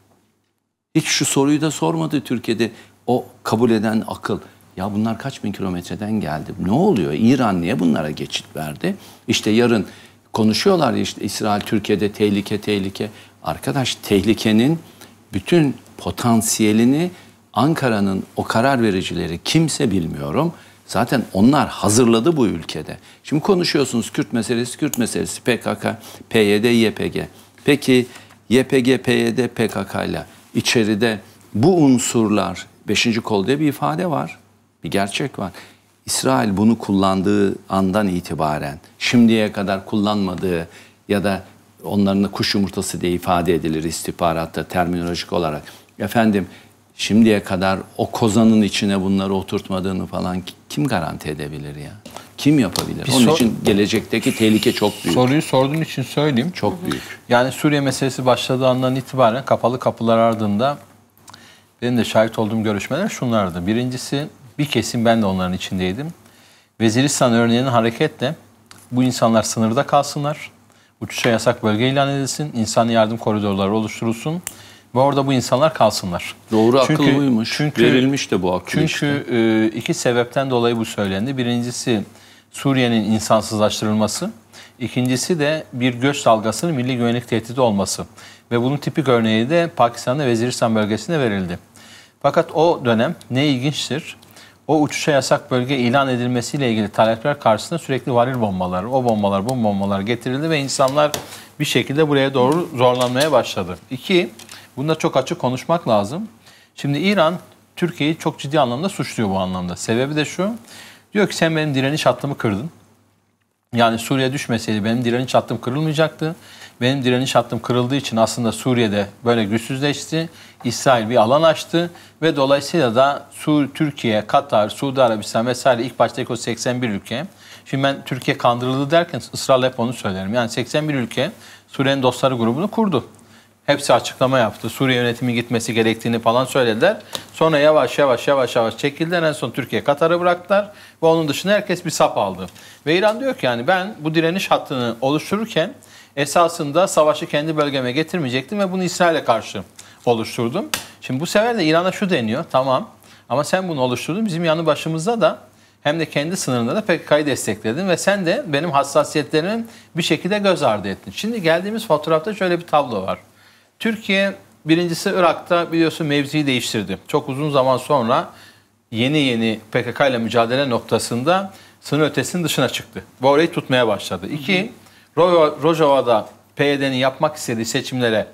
Hiç şu soruyu da sormadı Türkiye'de o kabul eden akıl. Ya bunlar kaç bin kilometreden geldi? Ne oluyor? İran niye bunlara geçit verdi? İşte yarın konuşuyorlar işte İsrail Türkiye'de tehlike tehlike. Arkadaş tehlikenin bütün potansiyelini Ankara'nın o karar vericileri kimse bilmiyorum. Zaten onlar hazırladı bu ülkede. Şimdi konuşuyorsunuz Kürt meselesi, Kürt meselesi, PKK, PYD, YPG. Peki YPG, PYD, PKK ile içeride bu unsurlar, beşinci kol diye bir ifade var. Bir gerçek var. İsrail bunu kullandığı andan itibaren şimdiye kadar kullanmadığı ya da onların da kuş yumurtası diye ifade edilir istihbaratta terminolojik olarak. Efendim şimdiye kadar o kozanın içine bunları oturtmadığını falan kim garanti edebilir ya? Kim yapabilir? Bir Onun sor- için gelecekteki tehlike çok büyük. Soruyu sorduğun için söyleyeyim. Çok büyük. Yani Suriye meselesi başladığı andan itibaren kapalı kapılar ardında benim de şahit olduğum görüşmeler şunlardı. Birincisi bir kesim ben de onların içindeydim. Veziristan örneğinin hareketle bu insanlar sınırda kalsınlar. Uçuşa yasak bölge ilan edilsin. insan yardım koridorları oluşturulsun ve orada bu insanlar kalsınlar. Doğru çünkü, akıl buymuş. Çünkü, Verilmiş de bu akıl Çünkü işte. e, iki sebepten dolayı bu söylendi. Birincisi Suriye'nin insansızlaştırılması. İkincisi de bir göç dalgasının milli güvenlik tehdidi olması. Ve bunun tipik örneği de Pakistan'da Veziristan bölgesinde verildi. Fakat o dönem ne ilginçtir, o uçuşa yasak bölge ilan edilmesiyle ilgili talepler karşısında sürekli varil bombaları, o bombalar, bu bombalar getirildi ve insanlar bir şekilde buraya doğru zorlanmaya başladı. İki, Bunda çok açık konuşmak lazım. Şimdi İran Türkiye'yi çok ciddi anlamda suçluyor bu anlamda. Sebebi de şu. Diyor ki sen benim direniş hattımı kırdın. Yani Suriye düşmeseydi benim direniş hattım kırılmayacaktı. Benim direniş hattım kırıldığı için aslında Suriye'de böyle güçsüzleşti. İsrail bir alan açtı ve dolayısıyla da Sur, Türkiye, Katar, Suudi Arabistan vesaire ilk baştaki o 81 ülke. Şimdi ben Türkiye kandırıldı derken ısrarla hep onu söylerim. Yani 81 ülke Suriye'nin dostları grubunu kurdu. Hepsi açıklama yaptı. Suriye yönetimi gitmesi gerektiğini falan söylediler. Sonra yavaş yavaş yavaş yavaş çekildiler. En son Türkiye Katar'ı bıraktılar. Ve onun dışında herkes bir sap aldı. Ve İran diyor ki yani ben bu direniş hattını oluştururken esasında savaşı kendi bölgeme getirmeyecektim ve bunu İsrail'e karşı oluşturdum. Şimdi bu sefer de İran'a şu deniyor tamam ama sen bunu oluşturdun bizim yanı başımızda da hem de kendi sınırında da PKK'yı destekledin ve sen de benim hassasiyetlerimin bir şekilde göz ardı ettin. Şimdi geldiğimiz fotoğrafta şöyle bir tablo var. Türkiye birincisi Irak'ta biliyorsun mevziyi değiştirdi. Çok uzun zaman sonra yeni yeni PKK ile mücadele noktasında sınır ötesinin dışına çıktı. Bu orayı tutmaya başladı. İki, Rojava'da PYD'nin yapmak istediği seçimlere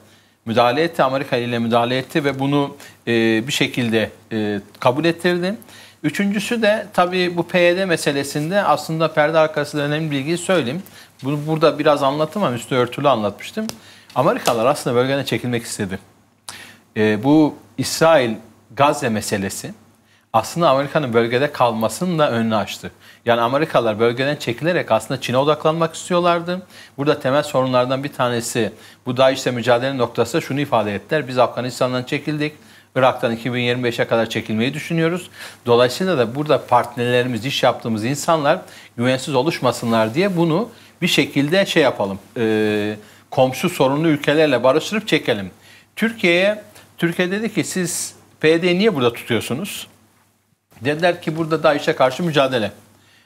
müdahale etti. Amerika ile müdahale etti ve bunu e, bir şekilde e, kabul ettirdi. Üçüncüsü de tabii bu PYD meselesinde aslında perde arkasında önemli bilgiyi söyleyeyim. Bunu burada biraz anlattım ama üstü örtülü anlatmıştım. Amerikalılar aslında bölgeden çekilmek istedi. E, bu İsrail Gazze meselesi aslında Amerika'nın bölgede kalmasının da önünü açtı. Yani Amerikalılar bölgeden çekilerek aslında Çin'e odaklanmak istiyorlardı. Burada temel sorunlardan bir tanesi bu DAEŞ'le mücadele noktası da şunu ifade ettiler. Biz Afganistan'dan çekildik. Irak'tan 2025'e kadar çekilmeyi düşünüyoruz. Dolayısıyla da burada partnerlerimiz, iş yaptığımız insanlar güvensiz oluşmasınlar diye bunu bir şekilde şey yapalım. Eee komşu sorunlu ülkelerle barıştırıp çekelim. Türkiye'ye Türkiye dedi ki siz PYD'yi niye burada tutuyorsunuz? Dediler ki burada DAEŞ'e karşı mücadele.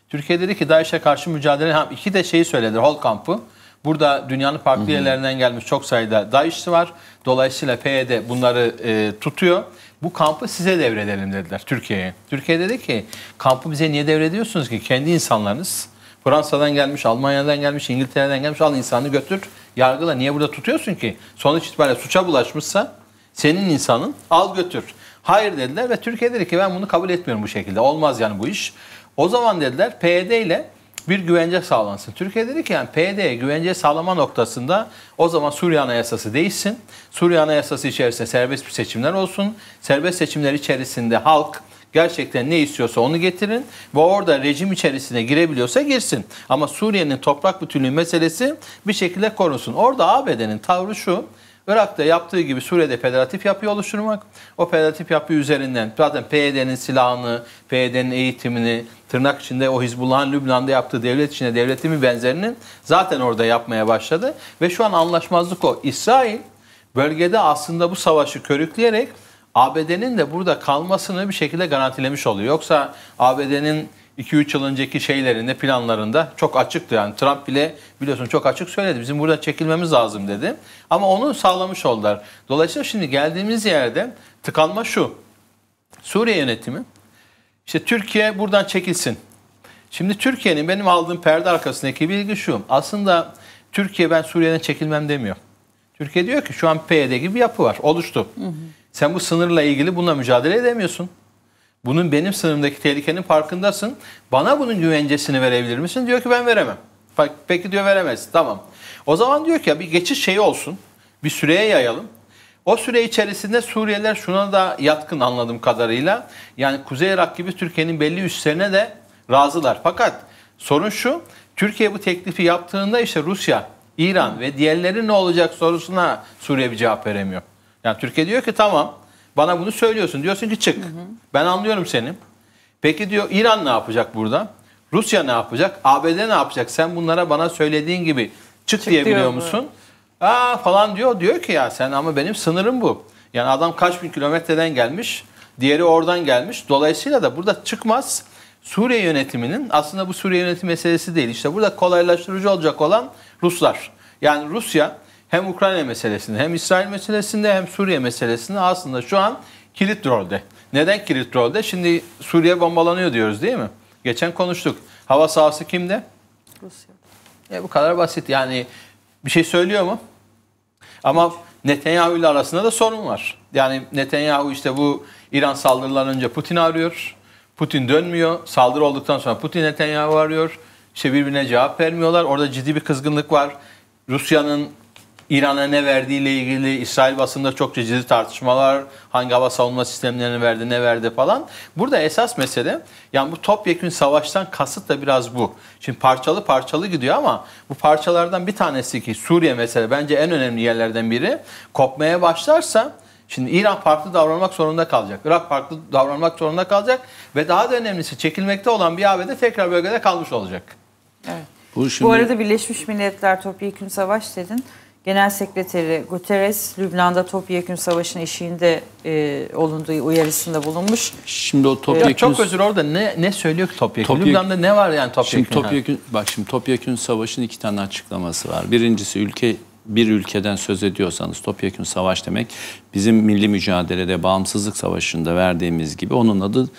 Türkiye dedi ki DAEŞ'e karşı mücadele. Ha, iki de şeyi söyledi Holkamp'ı. Burada dünyanın farklı hı hı. yerlerinden gelmiş çok sayıda DAEŞ'li var. Dolayısıyla PYD bunları e, tutuyor. Bu kampı size devredelim dediler Türkiye'ye. Türkiye dedi ki kampı bize niye devrediyorsunuz ki? Kendi insanlarınız Fransa'dan gelmiş, Almanya'dan gelmiş, İngiltere'den gelmiş al insanı götür yargıla niye burada tutuyorsun ki? Sonuç itibariyle suça bulaşmışsa senin insanın al götür. Hayır dediler ve Türkiye dedi ki ben bunu kabul etmiyorum bu şekilde. Olmaz yani bu iş. O zaman dediler PYD ile bir güvence sağlansın. Türkiye dedi ki yani PYD'ye güvence sağlama noktasında o zaman Suriye Anayasası değişsin. Suriye Anayasası içerisinde serbest bir seçimler olsun. Serbest seçimler içerisinde halk Gerçekten ne istiyorsa onu getirin ve orada rejim içerisine girebiliyorsa girsin. Ama Suriye'nin toprak bütünlüğü meselesi bir şekilde korunsun. Orada ABD'nin tavrı şu. Irak'ta yaptığı gibi Suriye'de federatif yapı oluşturmak, o federatif yapı üzerinden zaten PYD'nin silahını, PYD'nin eğitimini, tırnak içinde o Hizbullah'ın Lübnan'da yaptığı devlet içinde devletimi benzerinin zaten orada yapmaya başladı. Ve şu an anlaşmazlık o. İsrail bölgede aslında bu savaşı körükleyerek ABD'nin de burada kalmasını bir şekilde garantilemiş oluyor. Yoksa ABD'nin 2-3 yıl önceki şeylerinde, planlarında çok açıktı. Yani Trump bile biliyorsun çok açık söyledi. Bizim burada çekilmemiz lazım dedi. Ama onu sağlamış oldular. Dolayısıyla şimdi geldiğimiz yerde tıkanma şu. Suriye yönetimi işte Türkiye buradan çekilsin. Şimdi Türkiye'nin benim aldığım perde arkasındaki bilgi şu. Aslında Türkiye ben Suriye'den çekilmem demiyor. Türkiye diyor ki şu an PYD gibi bir yapı var. Oluştu. Hı hı. Sen bu sınırla ilgili bununla mücadele edemiyorsun. Bunun benim sınırımdaki tehlikenin farkındasın. Bana bunun güvencesini verebilir misin? Diyor ki ben veremem. Peki diyor veremez. Tamam. O zaman diyor ki ya bir geçiş şeyi olsun. Bir süreye yayalım. O süre içerisinde Suriyeliler şuna da yatkın anladığım kadarıyla. Yani Kuzey Irak gibi Türkiye'nin belli üstlerine de razılar. Fakat sorun şu. Türkiye bu teklifi yaptığında işte Rusya, İran ve diğerleri ne olacak sorusuna Suriye bir cevap veremiyor. Yani Türkiye diyor ki tamam bana bunu söylüyorsun. Diyorsun ki çık. Hı hı. Ben anlıyorum seni. Peki diyor İran ne yapacak burada? Rusya ne yapacak? ABD ne yapacak? Sen bunlara bana söylediğin gibi çık, çık diyebiliyor musun? Bu. Aa falan diyor. Diyor ki ya sen ama benim sınırım bu. Yani adam kaç bin kilometreden gelmiş. Diğeri oradan gelmiş. Dolayısıyla da burada çıkmaz. Suriye yönetiminin aslında bu Suriye yönetimi meselesi değil. İşte burada kolaylaştırıcı olacak olan Ruslar. Yani Rusya hem Ukrayna meselesinde hem İsrail meselesinde hem Suriye meselesinde aslında şu an kilit rolde. Neden kilit rolde? Şimdi Suriye bombalanıyor diyoruz değil mi? Geçen konuştuk. Hava sahası kimde? Rusya. E bu kadar basit. Yani bir şey söylüyor mu? Ama Netanyahu ile arasında da sorun var. Yani Netanyahu işte bu İran saldırılarından önce Putin arıyor. Putin dönmüyor. Saldırı olduktan sonra Putin Netanyahu arıyor. İşte birbirine cevap vermiyorlar. Orada ciddi bir kızgınlık var. Rusya'nın İran'a ne verdiğiyle ilgili İsrail basında çok ciddi tartışmalar, hangi hava savunma sistemlerini verdi, ne verdi falan. Burada esas mesele, yani bu topyekün savaştan kasıt da biraz bu. Şimdi parçalı parçalı gidiyor ama bu parçalardan bir tanesi ki Suriye mesele bence en önemli yerlerden biri. Kopmaya başlarsa Şimdi İran farklı davranmak zorunda kalacak. Irak farklı davranmak zorunda kalacak. Ve daha da önemlisi çekilmekte olan bir ABD tekrar bölgede kalmış olacak. Evet. Bu, şimdi... Bu arada Birleşmiş Milletler topyekun savaş dedin. Genel Sekreteri Guterres Lübnan'da Topyekün Savaşı'nın eşiğinde e, olunduğu uyarısında bulunmuş. Şimdi o Topyekün... çok özür orada ne, ne söylüyor ki Topyekün? Topyekün... Lübnan'da ne var yani Topyekün? Şimdi Topyekün, bak şimdi Topyekün Savaşı'nın iki tane açıklaması var. Birincisi ülke bir ülkeden söz ediyorsanız topyekün savaş demek bizim milli mücadelede bağımsızlık savaşında verdiğimiz gibi onun adı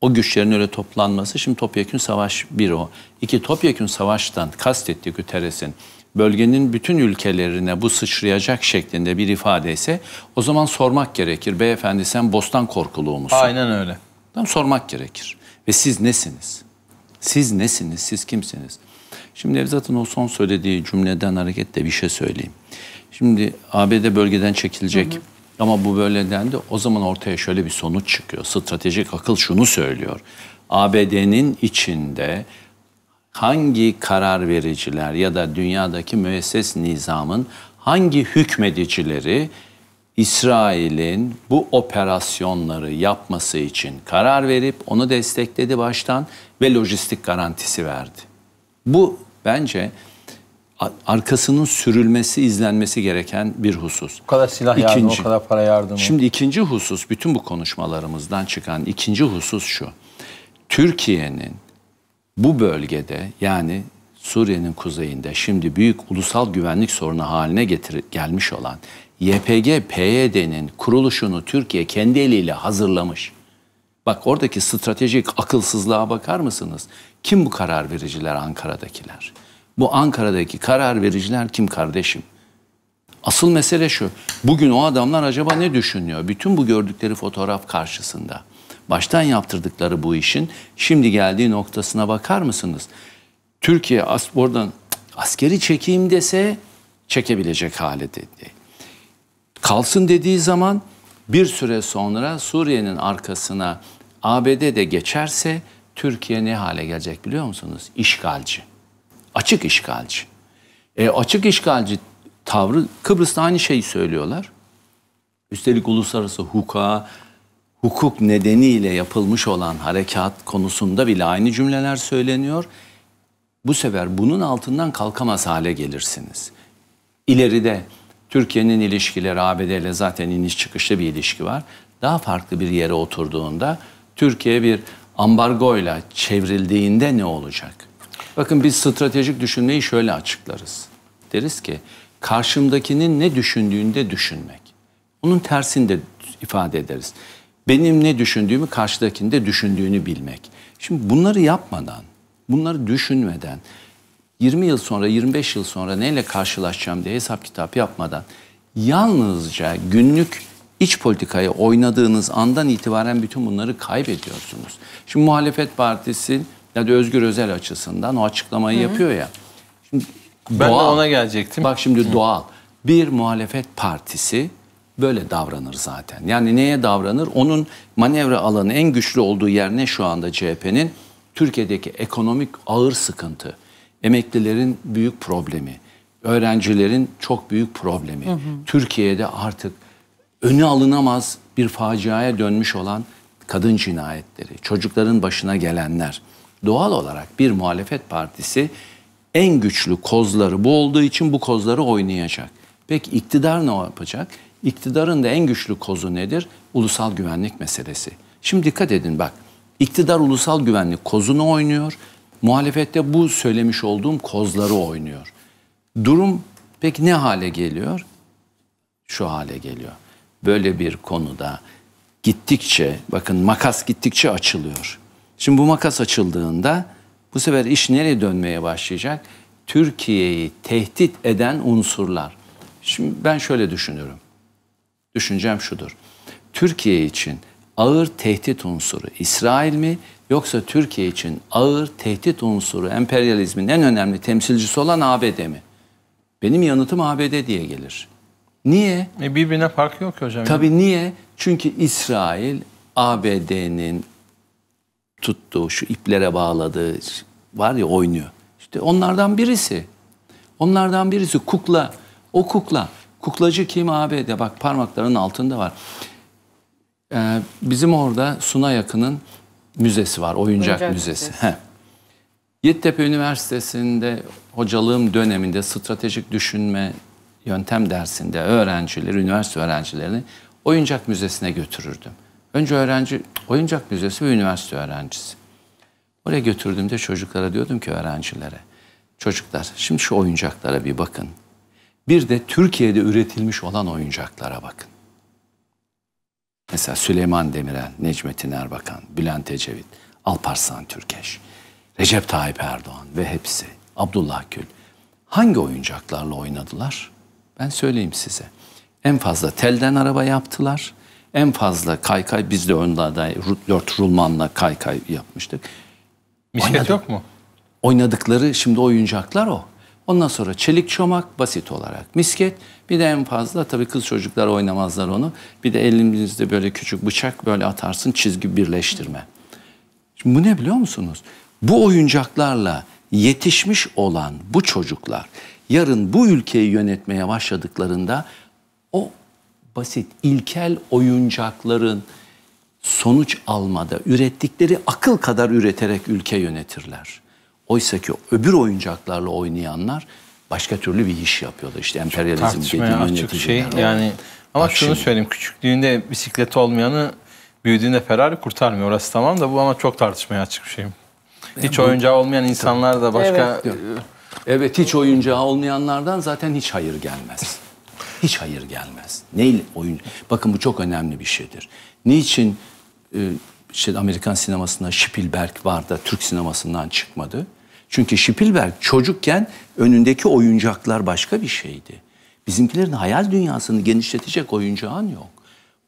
o güçlerin öyle toplanması şimdi topyekün savaş bir o. İki topyekün savaştan kastetti Guterres'in bölgenin bütün ülkelerine bu sıçrayacak şeklinde bir ifade ise o zaman sormak gerekir. Beyefendi sen bostan korkuluğu musun? Aynen öyle. Tam sormak gerekir. Ve siz nesiniz? Siz nesiniz? Siz kimsiniz? Şimdi Nevzat'ın o son söylediği cümleden hareketle bir şey söyleyeyim. Şimdi ABD bölgeden çekilecek hı hı. ama bu bölgeden de o zaman ortaya şöyle bir sonuç çıkıyor. Stratejik akıl şunu söylüyor. ABD'nin içinde hangi karar vericiler ya da dünyadaki müesses nizamın hangi hükmedicileri İsrail'in bu operasyonları yapması için karar verip onu destekledi baştan ve lojistik garantisi verdi. Bu bence arkasının sürülmesi, izlenmesi gereken bir husus. O kadar silah ikinci, yardımı, o kadar para yardımı. Şimdi ikinci husus, bütün bu konuşmalarımızdan çıkan ikinci husus şu. Türkiye'nin bu bölgede yani Suriye'nin kuzeyinde şimdi büyük ulusal güvenlik sorunu haline getir gelmiş olan YPG PYD'nin kuruluşunu Türkiye kendi eliyle hazırlamış. Bak oradaki stratejik akılsızlığa bakar mısınız? Kim bu karar vericiler Ankara'dakiler? Bu Ankara'daki karar vericiler kim kardeşim? Asıl mesele şu. Bugün o adamlar acaba ne düşünüyor? Bütün bu gördükleri fotoğraf karşısında baştan yaptırdıkları bu işin şimdi geldiği noktasına bakar mısınız? Türkiye as oradan askeri çekeyim dese çekebilecek hale dedi. Kalsın dediği zaman bir süre sonra Suriye'nin arkasına ABD de geçerse Türkiye ne hale gelecek biliyor musunuz? İşgalci. Açık işgalci. E, açık işgalci tavrı Kıbrıs'ta aynı şeyi söylüyorlar. Üstelik uluslararası hukuka, hukuk nedeniyle yapılmış olan harekat konusunda bile aynı cümleler söyleniyor. Bu sefer bunun altından kalkamaz hale gelirsiniz. İleride Türkiye'nin ilişkileri ABD ile zaten iniş çıkışlı bir ilişki var. Daha farklı bir yere oturduğunda Türkiye bir ambargoyla çevrildiğinde ne olacak? Bakın biz stratejik düşünmeyi şöyle açıklarız. Deriz ki karşımdakinin ne düşündüğünde düşünmek. Onun tersini de ifade ederiz. Benim ne düşündüğümü karşıdakinin de düşündüğünü bilmek. Şimdi bunları yapmadan, bunları düşünmeden 20 yıl sonra, 25 yıl sonra neyle karşılaşacağım diye hesap kitap yapmadan yalnızca günlük iç politikaya oynadığınız andan itibaren bütün bunları kaybediyorsunuz. Şimdi muhalefet partisi ya da Özgür Özel açısından o açıklamayı Hı. yapıyor ya. Şimdi ben doğal, de ona gelecektim. Bak şimdi Hı. doğal. Bir muhalefet partisi böyle davranır zaten. Yani neye davranır? Onun manevra alanı en güçlü olduğu yer ne şu anda CHP'nin? Türkiye'deki ekonomik ağır sıkıntı, emeklilerin büyük problemi, öğrencilerin çok büyük problemi. Hı hı. Türkiye'de artık önü alınamaz bir faciaya dönmüş olan kadın cinayetleri, çocukların başına gelenler. Doğal olarak bir muhalefet partisi en güçlü kozları bu olduğu için bu kozları oynayacak. Peki iktidar ne yapacak? İktidarın da en güçlü kozu nedir? Ulusal güvenlik meselesi. Şimdi dikkat edin bak. İktidar ulusal güvenlik kozunu oynuyor. Muhalefette bu söylemiş olduğum kozları oynuyor. Durum peki ne hale geliyor? Şu hale geliyor. Böyle bir konuda gittikçe bakın makas gittikçe açılıyor. Şimdi bu makas açıldığında bu sefer iş nereye dönmeye başlayacak? Türkiye'yi tehdit eden unsurlar. Şimdi ben şöyle düşünüyorum. Düşüncem şudur. Türkiye için ağır tehdit unsuru İsrail mi yoksa Türkiye için ağır tehdit unsuru emperyalizmin en önemli temsilcisi olan ABD mi? Benim yanıtım ABD diye gelir. Niye? E birbirine fark yok hocam. Tabii niye? Çünkü İsrail ABD'nin tuttuğu şu iplere bağladığı var ya oynuyor. İşte onlardan birisi. Onlardan birisi kukla. O kukla. Kuklacı kim abi de bak parmaklarının altında var. Ee, bizim orada Suna Yakın'ın müzesi var, oyuncak, oyuncak müzesi. müzesi. Heh. Üniversitesi'nde hocalığım döneminde stratejik düşünme yöntem dersinde öğrencileri, üniversite öğrencilerini oyuncak müzesine götürürdüm. Önce öğrenci, oyuncak müzesi ve üniversite öğrencisi. Oraya götürdüğümde çocuklara diyordum ki öğrencilere, çocuklar şimdi şu oyuncaklara bir bakın. Bir de Türkiye'de üretilmiş olan oyuncaklara bakın. Mesela Süleyman Demirel, Necmettin Erbakan, Bülent Ecevit, Alparslan Türkeş, Recep Tayyip Erdoğan ve hepsi, Abdullah Gül. Hangi oyuncaklarla oynadılar? Ben söyleyeyim size. En fazla telden araba yaptılar. En fazla kaykay, biz de önlerde dört rulmanla kaykay yapmıştık. Misket Oynadık. yok mu? Oynadıkları şimdi oyuncaklar o. Ondan sonra çelik çomak basit olarak misket. Bir de en fazla tabii kız çocuklar oynamazlar onu. Bir de elinizde böyle küçük bıçak böyle atarsın çizgi birleştirme. Şimdi bu ne biliyor musunuz? Bu oyuncaklarla yetişmiş olan bu çocuklar yarın bu ülkeyi yönetmeye başladıklarında o basit ilkel oyuncakların sonuç almada ürettikleri akıl kadar üreterek ülke yönetirler. Oysa ki öbür oyuncaklarla oynayanlar başka türlü bir iş yapıyordu. işte emperyalizm dediğim yöneticiler. Şey, yani, ama Bak şunu şimdi. söyleyeyim küçüklüğünde bisikleti olmayanı büyüdüğünde Ferrari kurtarmıyor. Orası tamam da bu ama çok tartışmaya açık bir şeyim. Hiç bu, oyuncağı olmayan insanlar da başka... Evet. evet hiç oyuncağı olmayanlardan zaten hiç hayır gelmez. Hiç hayır gelmez. Neyle oyun? Bakın bu çok önemli bir şeydir. Niçin e, işte Amerikan sinemasında Spielberg var da Türk sinemasından çıkmadı? Çünkü Spielberg çocukken önündeki oyuncaklar başka bir şeydi. Bizimkilerin hayal dünyasını genişletecek oyuncağın yok.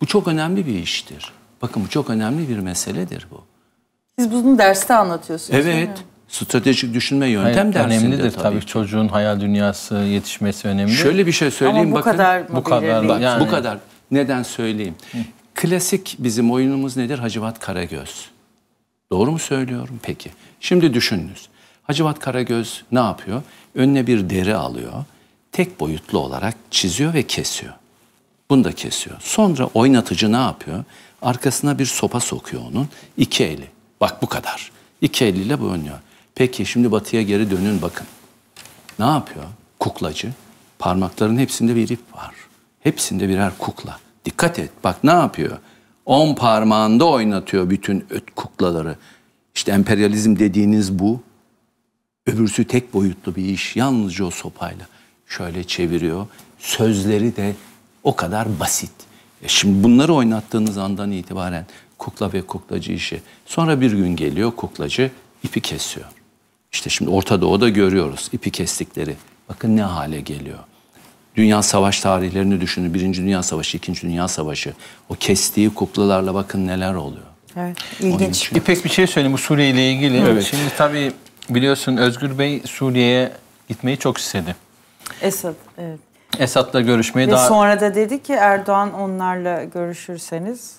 Bu çok önemli bir iştir. Bakın bu çok önemli bir meseledir bu. Siz bunu derste anlatıyorsunuz. Evet. Stratejik düşünme yöntem Hayır, dersindedir önemlidir tabii. tabii. Çocuğun hayal dünyası yetişmesi önemli. Şöyle bir şey söyleyeyim Ama bu bakın. Kadar bu kadar bak, yani. Bu kadar. Neden söyleyeyim? Hı. Klasik bizim oyunumuz nedir? Hacivat Karagöz. Doğru mu söylüyorum? Peki. Şimdi düşününüz. Hacivat Karagöz ne yapıyor? Önüne bir deri alıyor. Tek boyutlu olarak çiziyor ve kesiyor. Bunu da kesiyor. Sonra oynatıcı ne yapıyor? Arkasına bir sopa sokuyor onun. İki eli. Bak bu kadar. İki eliyle bu oynuyor. Peki şimdi batıya geri dönün bakın. Ne yapıyor? Kuklacı. Parmakların hepsinde bir ip var. Hepsinde birer kukla. Dikkat et bak ne yapıyor? On parmağında oynatıyor bütün öt kuklaları. İşte emperyalizm dediğiniz bu. Öbürsü tek boyutlu bir iş. Yalnızca o sopayla şöyle çeviriyor. Sözleri de o kadar basit. E şimdi bunları oynattığınız andan itibaren kukla ve kuklacı işi. Sonra bir gün geliyor kuklacı ipi kesiyor. İşte şimdi Orta Doğu'da görüyoruz ipi kestikleri. Bakın ne hale geliyor. Dünya savaş tarihlerini düşünün. Birinci Dünya Savaşı, İkinci Dünya Savaşı. O kestiği kuklalarla bakın neler oluyor. Evet, ilginç. İpek bir şey söyleyeyim bu Suriye ile ilgili. Evet. Şimdi tabii biliyorsun Özgür Bey Suriye'ye gitmeyi çok istedi. Esad, evet. Esad'la görüşmeyi Ve daha... sonra da dedi ki Erdoğan onlarla görüşürseniz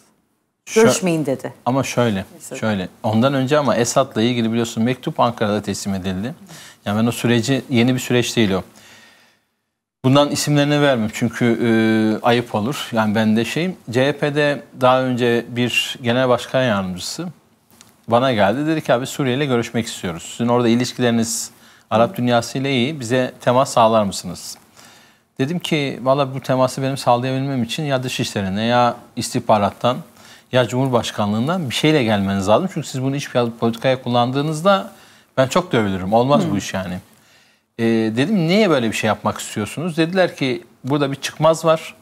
görüşmeyin dedi. Ama şöyle, Esad. şöyle. Ondan önce ama Esad'la ilgili biliyorsun mektup Ankara'da teslim edildi. Yani ben o süreci yeni bir süreç değil o. Bundan isimlerini vermem çünkü e, ayıp olur. Yani ben de şeyim. CHP'de daha önce bir genel başkan yardımcısı bana geldi. Dedi ki abi Suriye ile görüşmek istiyoruz. Sizin orada ilişkileriniz Arap dünyası ile iyi. Bize temas sağlar mısınız? Dedim ki valla bu teması benim sağlayabilmem için ya dışişlerine ya istihbarattan ya Cumhurbaşkanlığından bir şeyle gelmeniz lazım. Çünkü siz bunu iç politikaya kullandığınızda ben çok dövülürüm. Olmaz Hı. bu iş yani. E, dedim niye böyle bir şey yapmak istiyorsunuz? Dediler ki burada bir çıkmaz var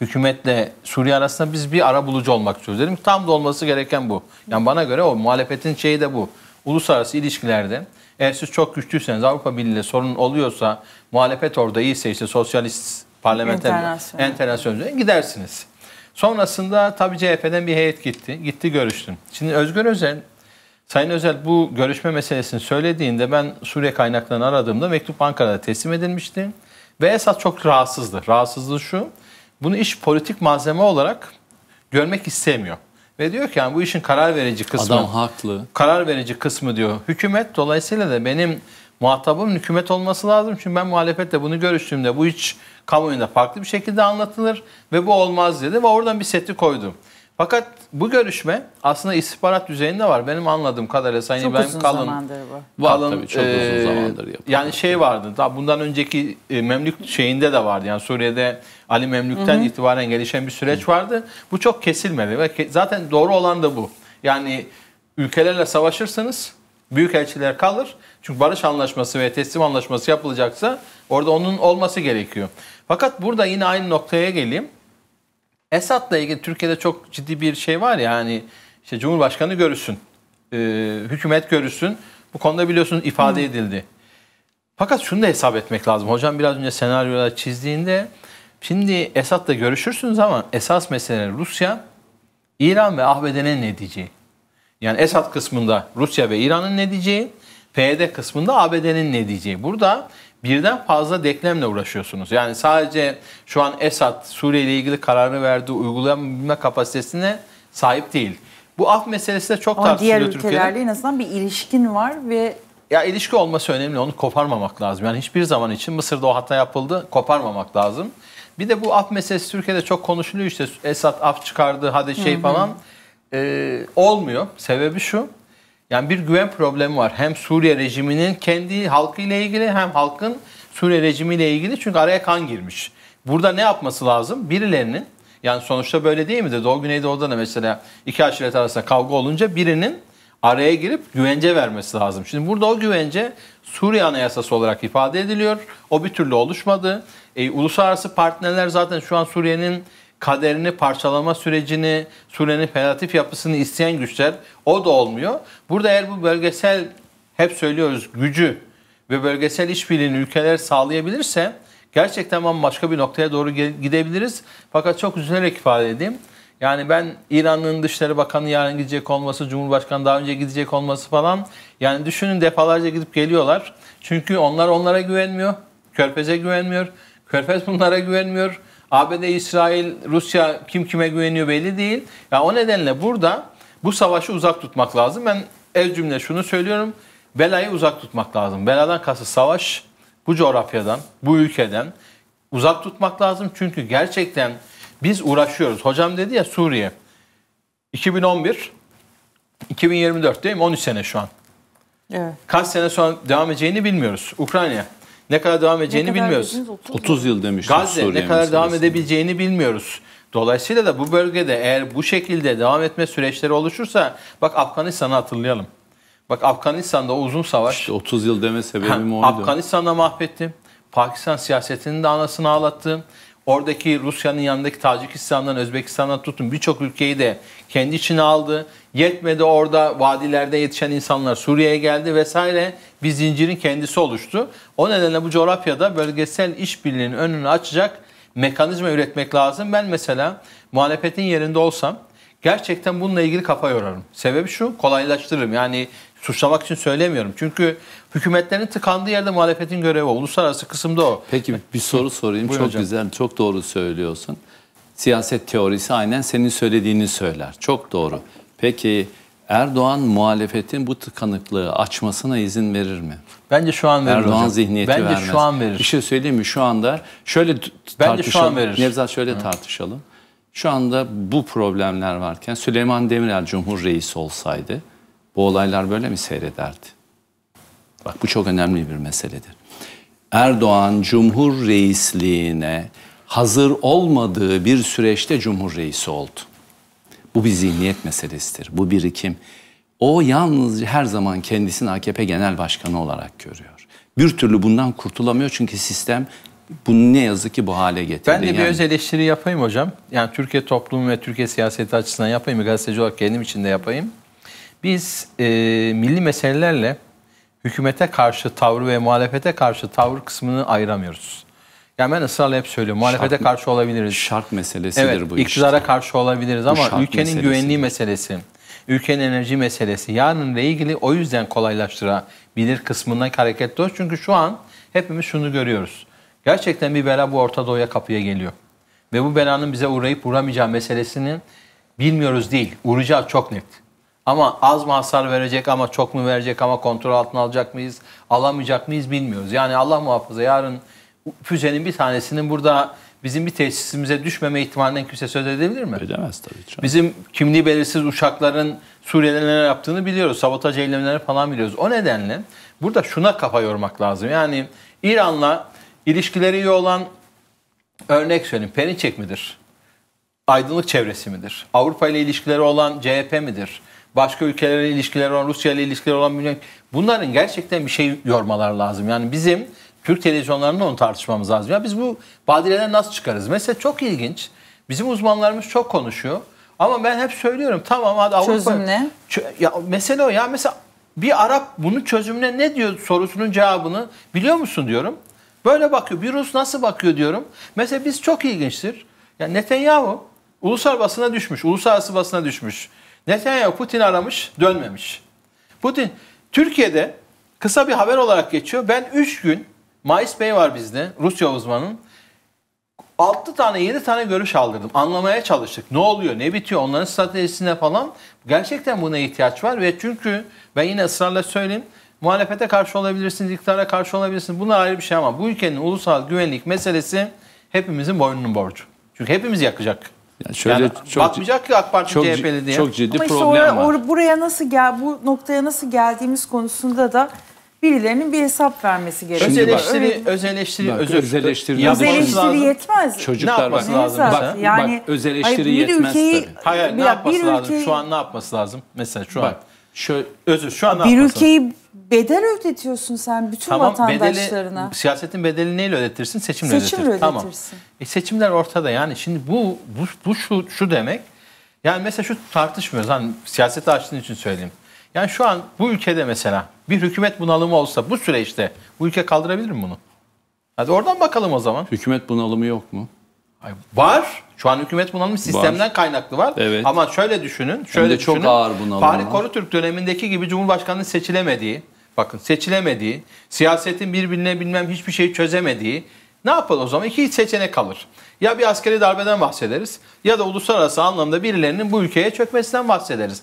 hükümetle Suriye arasında biz bir ara bulucu olmak istiyoruz dedim. Tam da olması gereken bu. Yani bana göre o muhalefetin şeyi de bu. Uluslararası ilişkilerde eğer siz çok güçlüyseniz Avrupa Birliği'yle sorun oluyorsa muhalefet orada iyiyse işte sosyalist parlamenter internasyonel, gidersiniz. Sonrasında tabii CHP'den bir heyet gitti. Gitti görüştün. Şimdi Özgür Özel Sayın Özel bu görüşme meselesini söylediğinde ben Suriye kaynaklarını aradığımda mektup Ankara'da teslim edilmişti. Ve esas çok rahatsızdı. Rahatsızlığı şu bunu iş politik malzeme olarak görmek istemiyor. Ve diyor ki yani bu işin karar verici kısmı. Adam haklı. Karar verici kısmı diyor hükümet. Dolayısıyla da benim muhatabım hükümet olması lazım. Çünkü ben muhalefetle bunu görüştüğümde bu hiç kamuoyunda farklı bir şekilde anlatılır ve bu olmaz dedi ve oradan bir seti koydu. Fakat bu görüşme aslında istihbarat düzeyinde var. Benim anladığım kadarıyla Sayın çok İbrahim uzun Kalın. zamandır bu. Var tabii çok e, uzun zamandır yapıldı. Yani şey vardı. Daha bundan önceki e, Memlük şeyinde de vardı. Yani Suriye'de Ali Memlük'ten hı hı. itibaren gelişen bir süreç vardı. Bu çok kesilmedi ve zaten doğru olan da bu. Yani ülkelerle savaşırsanız büyük elçiler kalır. Çünkü barış anlaşması ve teslim anlaşması yapılacaksa orada onun olması gerekiyor. Fakat burada yine aynı noktaya geleyim. Esad'la ilgili Türkiye'de çok ciddi bir şey var ya hani işte Cumhurbaşkanı görüşsün, e, hükümet görüşsün. Bu konuda biliyorsunuz ifade Hı. edildi. Fakat şunu da hesap etmek lazım. Hocam biraz önce senaryolar çizdiğinde Şimdi Esad'la görüşürsünüz ama esas mesele Rusya, İran ve ABD'nin ne diyeceği. Yani Esad kısmında Rusya ve İran'ın ne diyeceği, PYD kısmında ABD'nin ne diyeceği. Burada birden fazla deklemle uğraşıyorsunuz. Yani sadece şu an Esad Suriye ile ilgili kararını verdiği uygulayabilme kapasitesine sahip değil. Bu af meselesi de çok tartışılıyor Türkiye'de. Ama diğer ülkelerle en azından bir ilişkin var ve ya ilişki olması önemli. Onu koparmamak lazım. Yani hiçbir zaman için Mısır'da o hata yapıldı. Koparmamak lazım. Bir de bu af meselesi Türkiye'de çok konuşuluyor işte Esat af çıkardı hadi şey hı hı. falan. Ee, olmuyor. Sebebi şu. Yani bir güven problemi var. Hem Suriye rejiminin kendi halkıyla ilgili hem halkın Suriye rejimiyle ilgili. Çünkü araya kan girmiş. Burada ne yapması lazım? Birilerinin yani sonuçta böyle değil mi de Doğu Güneydoğu'da da mesela iki aşiret arasında kavga olunca birinin araya girip güvence vermesi lazım. Şimdi burada o güvence Suriye Anayasası olarak ifade ediliyor. O bir türlü oluşmadı. E, uluslararası partnerler zaten şu an Suriye'nin kaderini parçalama sürecini, Suriye'nin federatif yapısını isteyen güçler o da olmuyor. Burada eğer bu bölgesel hep söylüyoruz gücü ve bölgesel işbirliğini ülkeler sağlayabilirse gerçekten başka bir noktaya doğru gidebiliriz. Fakat çok üzülerek ifade edeyim. Yani ben İran'ın Dışişleri Bakanı yarın gidecek olması, Cumhurbaşkanı daha önce gidecek olması falan. Yani düşünün defalarca gidip geliyorlar. Çünkü onlar onlara güvenmiyor. Körfez'e güvenmiyor. Körfez bunlara güvenmiyor. ABD, İsrail, Rusya kim kime güveniyor belli değil. Ya o nedenle burada bu savaşı uzak tutmak lazım. Ben ez cümle şunu söylüyorum. Belayı uzak tutmak lazım. Beladan kası savaş bu coğrafyadan, bu ülkeden uzak tutmak lazım. Çünkü gerçekten biz uğraşıyoruz. Hocam dedi ya Suriye. 2011, 2024 değil mi? 13 sene şu an. Evet. Kaç sene sonra devam edeceğini bilmiyoruz. Ukrayna ne kadar devam edeceğini kadar bilmiyoruz. dediniz? 30 yıl demiştik Gazze Suriye ne kadar devam edebileceğini bilmiyoruz. Dolayısıyla da bu bölgede eğer bu şekilde devam etme süreçleri oluşursa bak Afganistan'ı hatırlayalım. Bak Afganistan'da uzun savaş İşte 30 yıl deme sebebim oydu. Afganistan'da mahvetti. Pakistan siyasetinin de anasını ağlattı. Oradaki Rusya'nın yanındaki Tacikistan'dan, Özbekistan'dan tutun birçok ülkeyi de kendi içine aldı. Yetmedi orada vadilerde yetişen insanlar Suriye'ye geldi vesaire bir zincirin kendisi oluştu. O nedenle bu coğrafyada bölgesel işbirliğinin önünü açacak mekanizma üretmek lazım. Ben mesela muhalefetin yerinde olsam gerçekten bununla ilgili kafa yorarım. Sebebi şu kolaylaştırırım. Yani suçlamak için söylemiyorum. Çünkü hükümetlerin tıkandığı yerde muhalefetin görevi Uluslararası kısımda o. Peki bir soru sorayım. çok hocam. güzel, çok doğru söylüyorsun. Siyaset teorisi aynen senin söylediğini söyler. Çok doğru. Peki Erdoğan muhalefetin bu tıkanıklığı açmasına izin verir mi? Bence şu an verir Erdoğan hocam. zihniyeti Bence vermez. Bence şu an verir. Bir şey söyleyeyim mi? Şu anda şöyle Bence tartışalım. şu an verir. Nevzat şöyle Hı. tartışalım. Şu anda bu problemler varken Süleyman Demirel Cumhur Reisi olsaydı bu olaylar böyle mi seyrederdi? Bak bu çok önemli bir meseledir. Erdoğan Cumhur Reisliğine hazır olmadığı bir süreçte Cumhur Reisi oldu. Bu bir zihniyet meselesidir. Bu birikim. O yalnızca her zaman kendisini AKP Genel Başkanı olarak görüyor. Bir türlü bundan kurtulamıyor çünkü sistem bunu ne yazık ki bu hale getirdi. Ben de yani... bir öz eleştiri yapayım hocam. Yani Türkiye toplumu ve Türkiye siyaseti açısından yapayım. Gazeteci olarak kendim için de yapayım. Biz e, milli meselelerle hükümete karşı tavrı ve muhalefete karşı tavır kısmını ayıramıyoruz. Yani ben ısrarla hep söylüyorum. Muhalefete şart, karşı olabiliriz. Şart meselesidir evet, bu iktidara işte. karşı olabiliriz ama ülkenin güvenliği meselesi, ülkenin enerji meselesi yarınla ilgili o yüzden kolaylaştırabilir kısmından hareketli ol. Çünkü şu an hepimiz şunu görüyoruz. Gerçekten bir bela bu Orta Doğu'ya kapıya geliyor. Ve bu belanın bize uğrayıp uğramayacağı meselesini bilmiyoruz değil. Uğrayacağı çok net. Ama az mı hasar verecek ama çok mu verecek ama kontrol altına alacak mıyız, alamayacak mıyız bilmiyoruz. Yani Allah muhafaza yarın füzenin bir tanesinin burada bizim bir tesisimize düşmeme ihtimalinden kimse söz edebilir mi? Edemez tabii. Canım. Bizim kimliği belirsiz uçakların Suriyelilere yaptığını biliyoruz. Sabotaj eylemlerini falan biliyoruz. O nedenle burada şuna kafa yormak lazım. Yani İran'la ilişkileri iyi olan örnek söyleyeyim. Perinçek midir? Aydınlık çevresi midir? Avrupa ile ilişkileri olan CHP midir? Başka ülkelerle ilişkileri olan, Rusya ile ilişkileri olan bunların gerçekten bir şey yormalar lazım. Yani bizim Türk televizyonlarında onu tartışmamız lazım. Ya biz bu badireden nasıl çıkarız? Mesela çok ilginç. Bizim uzmanlarımız çok konuşuyor. Ama ben hep söylüyorum tamam hadi Avrupa... Çözüm ne? Ya mesele o ya mesela bir Arap bunun çözümüne ne diyor sorusunun cevabını biliyor musun diyorum. Böyle bakıyor. Bir Rus nasıl bakıyor diyorum. Mesela biz çok ilginçtir. Ya Netanyahu ulusal basına düşmüş. Uluslararası basına düşmüş. Netanyahu Putin aramış dönmemiş. Putin Türkiye'de kısa bir haber olarak geçiyor. Ben 3 gün Mayıs Bey var bizde. Rusya uzmanın. 6 tane 7 tane görüş aldırdım. Anlamaya çalıştık. Ne oluyor? Ne bitiyor? Onların stratejisine falan. Gerçekten buna ihtiyaç var ve çünkü ben yine ısrarla söyleyeyim. Muhalefete karşı olabilirsiniz, iktidara karşı olabilirsiniz. Bunlar ayrı bir şey ama bu ülkenin ulusal güvenlik meselesi hepimizin boynunun borcu. Çünkü hepimiz yakacak. Yani şöyle yani çok, bakmayacak ki AK Parti CHP'li diye. Çok ciddi ama problem oraya, var. buraya nasıl gel bu noktaya nasıl geldiğimiz konusunda da birilerinin bir hesap vermesi gerekiyor. Öz eleştiri, öz eleştiri, bak, özür, öz eleştiri, öz eleştiri yetmez. Çocuklar ne yapması bak, lazım? Bak, yani, bak, öz eleştiri hayır, yetmez ülkeyi, tabii. Hayır, bir, ne yapması bir lazım? Ülkeyi, şu an ne yapması lazım? Mesela şu bak, an. Şöyle, özür, şu an ne Bir ülkeyi bedel ödetiyorsun sen bütün tamam, vatandaşlarına. Bedeli, siyasetin bedelini neyle ödetirsin? Seçimle, Seçimle ödetirsin. ödetirsin. Tamam. E, seçimler ortada yani. Şimdi bu, bu, bu şu, şu demek. Yani mesela şu tartışmıyoruz. Hani siyaseti açtığın için söyleyeyim. Yani şu an bu ülkede mesela bir hükümet bunalımı olsa bu süreçte bu ülke kaldırabilir mi bunu? Hadi oradan bakalım o zaman. Hükümet bunalımı yok mu? Ay, var. Şu an hükümet bunalımı sistemden var. kaynaklı var. Evet. Ama şöyle düşünün. Şöyle de düşünün. çok ağır bunalım. Fahri Korutürk dönemindeki gibi Cumhurbaşkanı'nın seçilemediği, bakın seçilemediği, siyasetin birbirine bilmem hiçbir şeyi çözemediği, ne yapalım o zaman? İki seçenek kalır. Ya bir askeri darbeden bahsederiz ya da uluslararası anlamda birilerinin bu ülkeye çökmesinden bahsederiz.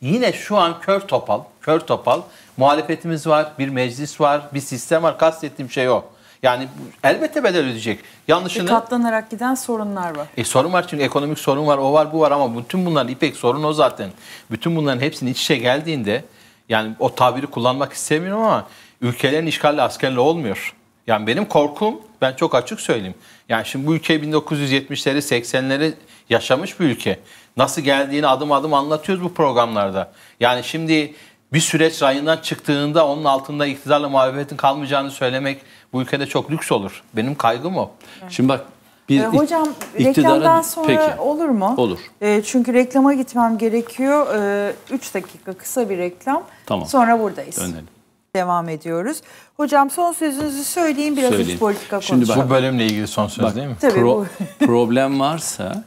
Yine şu an kör topal, kör topal muhalefetimiz var, bir meclis var, bir sistem var. Kastettiğim şey o. Yani elbette bedel ödeyecek. Yanlışını... E katlanarak giden sorunlar var. E sorun var çünkü ekonomik sorun var, o var, bu var ama bütün bunların ipek sorunu o zaten. Bütün bunların hepsinin iç içe geldiğinde yani o tabiri kullanmak istemiyorum ama ülkelerin işgalle askerle olmuyor. Yani benim korkum ben çok açık söyleyeyim. Yani şimdi bu ülke 1970'leri 80'leri yaşamış bir ülke. Nasıl geldiğini adım adım anlatıyoruz bu programlarda. Yani şimdi bir süreç rayından çıktığında onun altında iktidarla muhalefetin kalmayacağını söylemek bu ülkede çok lüks olur. Benim kaygım o. Evet. Şimdi bak bir e, hocam iktidara... reklamdan sonra Peki. olur mu? Olur. E, çünkü reklama gitmem gerekiyor. 3 e, ee, dakika kısa bir reklam. Tamam. Sonra buradayız. Dönelim. Devam ediyoruz. Hocam son sözünüzü söyleyeyim biraz Söyleyeyim. politika konuşalım. Şimdi bak, bu bölümle ilgili son söz bak, değil mi? Tabii pro, problem varsa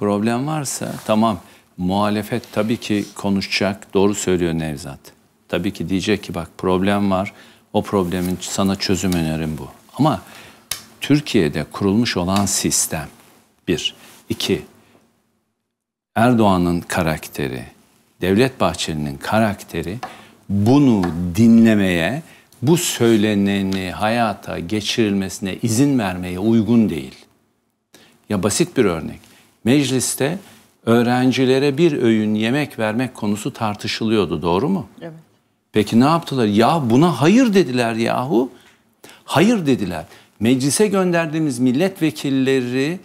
problem varsa tamam muhalefet tabii ki konuşacak. Doğru söylüyor Nevzat. Tabii ki diyecek ki bak problem var. O problemin sana çözüm önerim bu. Ama Türkiye'de kurulmuş olan sistem bir. iki Erdoğan'ın karakteri, Devlet Bahçeli'nin karakteri bunu dinlemeye, bu söyleneni hayata geçirilmesine izin vermeye uygun değil. Ya basit bir örnek mecliste öğrencilere bir öğün yemek vermek konusu tartışılıyordu doğru mu? Evet. Peki ne yaptılar? Ya buna hayır dediler yahu. Hayır dediler. Meclise gönderdiğimiz milletvekilleri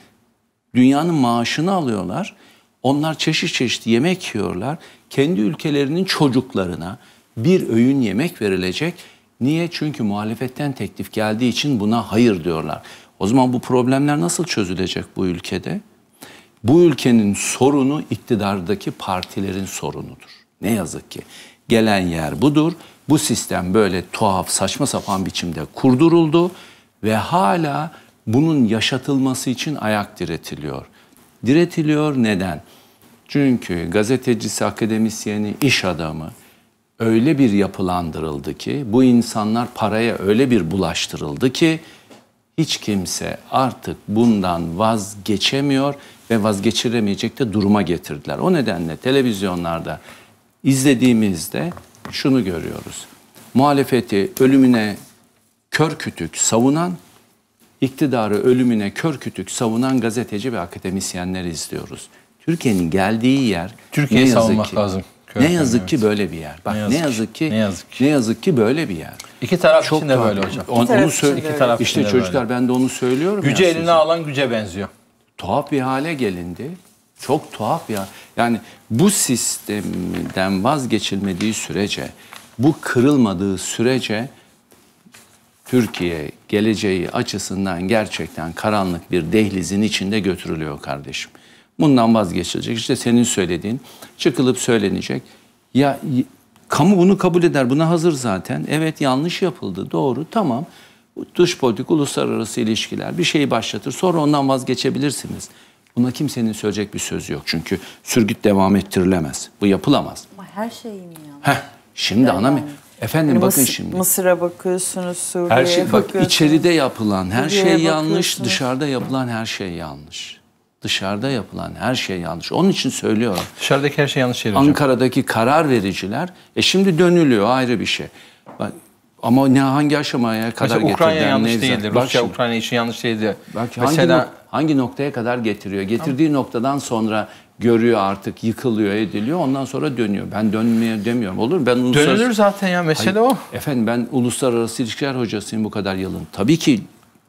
dünyanın maaşını alıyorlar. Onlar çeşit çeşit yemek yiyorlar. Kendi ülkelerinin çocuklarına bir öğün yemek verilecek. Niye? Çünkü muhalefetten teklif geldiği için buna hayır diyorlar. O zaman bu problemler nasıl çözülecek bu ülkede? bu ülkenin sorunu iktidardaki partilerin sorunudur. Ne yazık ki. Gelen yer budur. Bu sistem böyle tuhaf, saçma sapan biçimde kurduruldu ve hala bunun yaşatılması için ayak diretiliyor. Diretiliyor neden? Çünkü gazetecisi, akademisyeni, iş adamı öyle bir yapılandırıldı ki, bu insanlar paraya öyle bir bulaştırıldı ki hiç kimse artık bundan vazgeçemiyor ve vazgeçiremeyecek de duruma getirdiler. O nedenle televizyonlarda izlediğimizde şunu görüyoruz. Muhalefeti ölümüne kör kütük savunan, iktidarı ölümüne kör kütük savunan gazeteci ve akademisyenleri izliyoruz. Türkiye'nin geldiği yer ne yazık ki, lazım. ne yazık ki böyle bir yer. Bak ne yazık, ki ne yazık ki ne yazık ki böyle bir yer. İki taraf Çok için de böyle hocam. Onu, onu söyle iki taraf işte çocuklar ben de onu söylüyorum. Güce eline alan güce benziyor tuhaf bir hale gelindi. Çok tuhaf ya. Yani bu sistemden vazgeçilmediği sürece, bu kırılmadığı sürece Türkiye geleceği açısından gerçekten karanlık bir dehlizin içinde götürülüyor kardeşim. Bundan vazgeçilecek. İşte senin söylediğin çıkılıp söylenecek. Ya kamu bunu kabul eder. Buna hazır zaten. Evet yanlış yapıldı. Doğru. Tamam dış politik, uluslararası ilişkiler bir şeyi başlatır. Sonra ondan vazgeçebilirsiniz. Buna kimsenin söyleyecek bir sözü yok. Çünkü sürgüt devam ettirilemez. Bu yapılamaz. Ama her şey mi ya? Heh, şimdi ana... Yani. Efendim yani bakın Mıs şimdi. Mısır'a bakıyorsunuz, Suriye'ye her şey, Bak içeride yapılan her şey yanlış, dışarıda yapılan her şey yanlış. Dışarıda yapılan her şey yanlış. Onun için söylüyorum. Dışarıdaki her şey yanlış değil Ankara'daki karar vericiler, e şimdi dönülüyor ayrı bir şey. Bak ama ne hangi aşamaya kadar Mesela Ukrayna yani yanlış neyse. değildi. Rusya şimdi, Ukrayna için yanlış değildi. Belki Mesela hangi, hangi noktaya kadar getiriyor? Getirdiği tamam. noktadan sonra görüyor artık yıkılıyor ediliyor ondan sonra dönüyor. Ben dönmeye demiyorum olur mu? Ben uluslararası... Dönülür zaten ya mesele Hayır, o. Efendim ben uluslararası ilişkiler hocasıyım bu kadar yılın. Tabii ki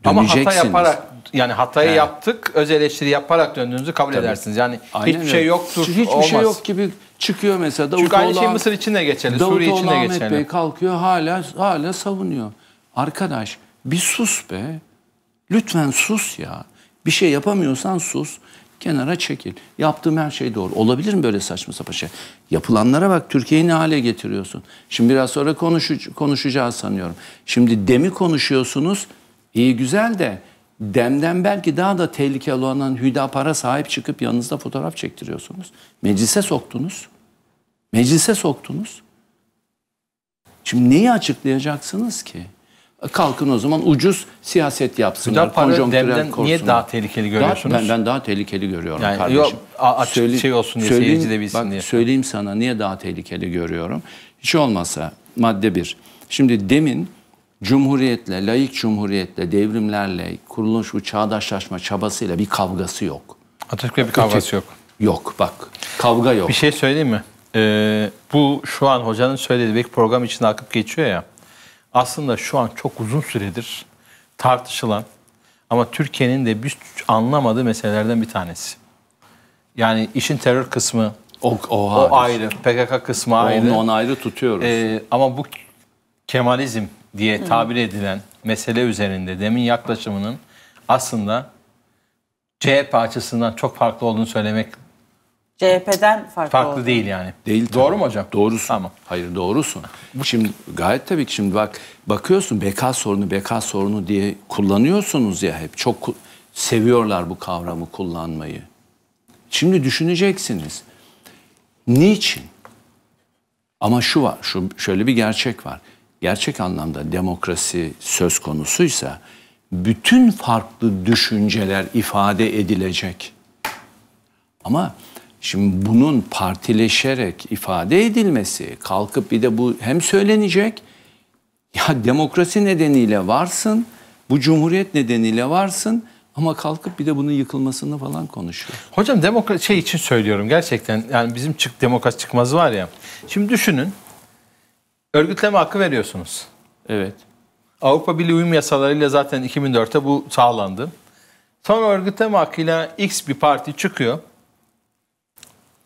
ama hata yaparak yani hatayı yani. yaptık, öz eleştiri yaparak döndüğünüzü kabul Tabii. edersiniz. Yani Aynen hiçbir öyle. şey yoktur, Hiçbir şey olmaz. şey yok gibi çıkıyor mesela. Davut Çünkü aynı Oğlan, şey Mısır için de geçerli, Davut Suriye için de geçerli. Ahmet Bey kalkıyor hala hala savunuyor. Arkadaş bir sus be. Lütfen sus ya. Bir şey yapamıyorsan sus. Kenara çekil. Yaptığım her şey doğru. Olabilir mi böyle saçma sapan şey? Yapılanlara bak Türkiye'yi ne hale getiriyorsun? Şimdi biraz sonra konuşu konuşacağız sanıyorum. Şimdi demi konuşuyorsunuz İyi güzel de demden belki daha da tehlikeli olan Hüdapar'a sahip çıkıp yanınızda fotoğraf çektiriyorsunuz. Meclise soktunuz. Meclise soktunuz. Şimdi neyi açıklayacaksınız ki? E, kalkın o zaman ucuz siyaset yapsınlar. Hüdapar'ı demden korsunlar. niye daha tehlikeli görüyorsunuz? ben, ben daha tehlikeli görüyorum yani, kardeşim. Yok, açık Söyle, şey olsun diye seyirci de bilsin bak, diye. Söyleyeyim sana niye daha tehlikeli görüyorum. Hiç olmasa madde bir. Şimdi demin Cumhuriyetle, layık cumhuriyetle, devrimlerle, kuruluş bu çağdaşlaşma çabasıyla bir kavgası yok. Atatürk'le bir kavgası yok. Yok bak. Kavga yok. Bir şey söyleyeyim mi? Ee, bu şu an hocanın söylediği belki program için akıp geçiyor ya. Aslında şu an çok uzun süredir tartışılan ama Türkiye'nin de bir anlamadığı meselelerden bir tanesi. Yani işin terör kısmı o, o, o ayrı, PKK kısmı ayrı. Onu, onu ayrı tutuyoruz. Ee, ama bu Kemalizm diye tabir edilen mesele üzerinde demin yaklaşımının aslında CHP açısından çok farklı olduğunu söylemek CHP'den farklı Farklı değil yani. Değil. Doğru tabii. mu hocam? Doğrusun. Tamam. Hayır doğrusun. Şimdi gayet tabii ki şimdi bak bakıyorsun beka sorunu beka sorunu diye kullanıyorsunuz ya hep. Çok seviyorlar bu kavramı kullanmayı. Şimdi düşüneceksiniz. Niçin? Ama şu var, şu şöyle bir gerçek var gerçek anlamda demokrasi söz konusuysa bütün farklı düşünceler ifade edilecek. Ama şimdi bunun partileşerek ifade edilmesi, kalkıp bir de bu hem söylenecek ya demokrasi nedeniyle varsın, bu cumhuriyet nedeniyle varsın ama kalkıp bir de bunun yıkılmasını falan konuşuyor. Hocam demokrasi şey için söylüyorum gerçekten yani bizim çık demokrasi çıkmazı var ya. Şimdi düşünün Örgütleme hakkı veriyorsunuz. Evet. Avrupa Birliği uyum yasalarıyla zaten 2004'te bu sağlandı. Sonra örgütleme hakkıyla X bir parti çıkıyor.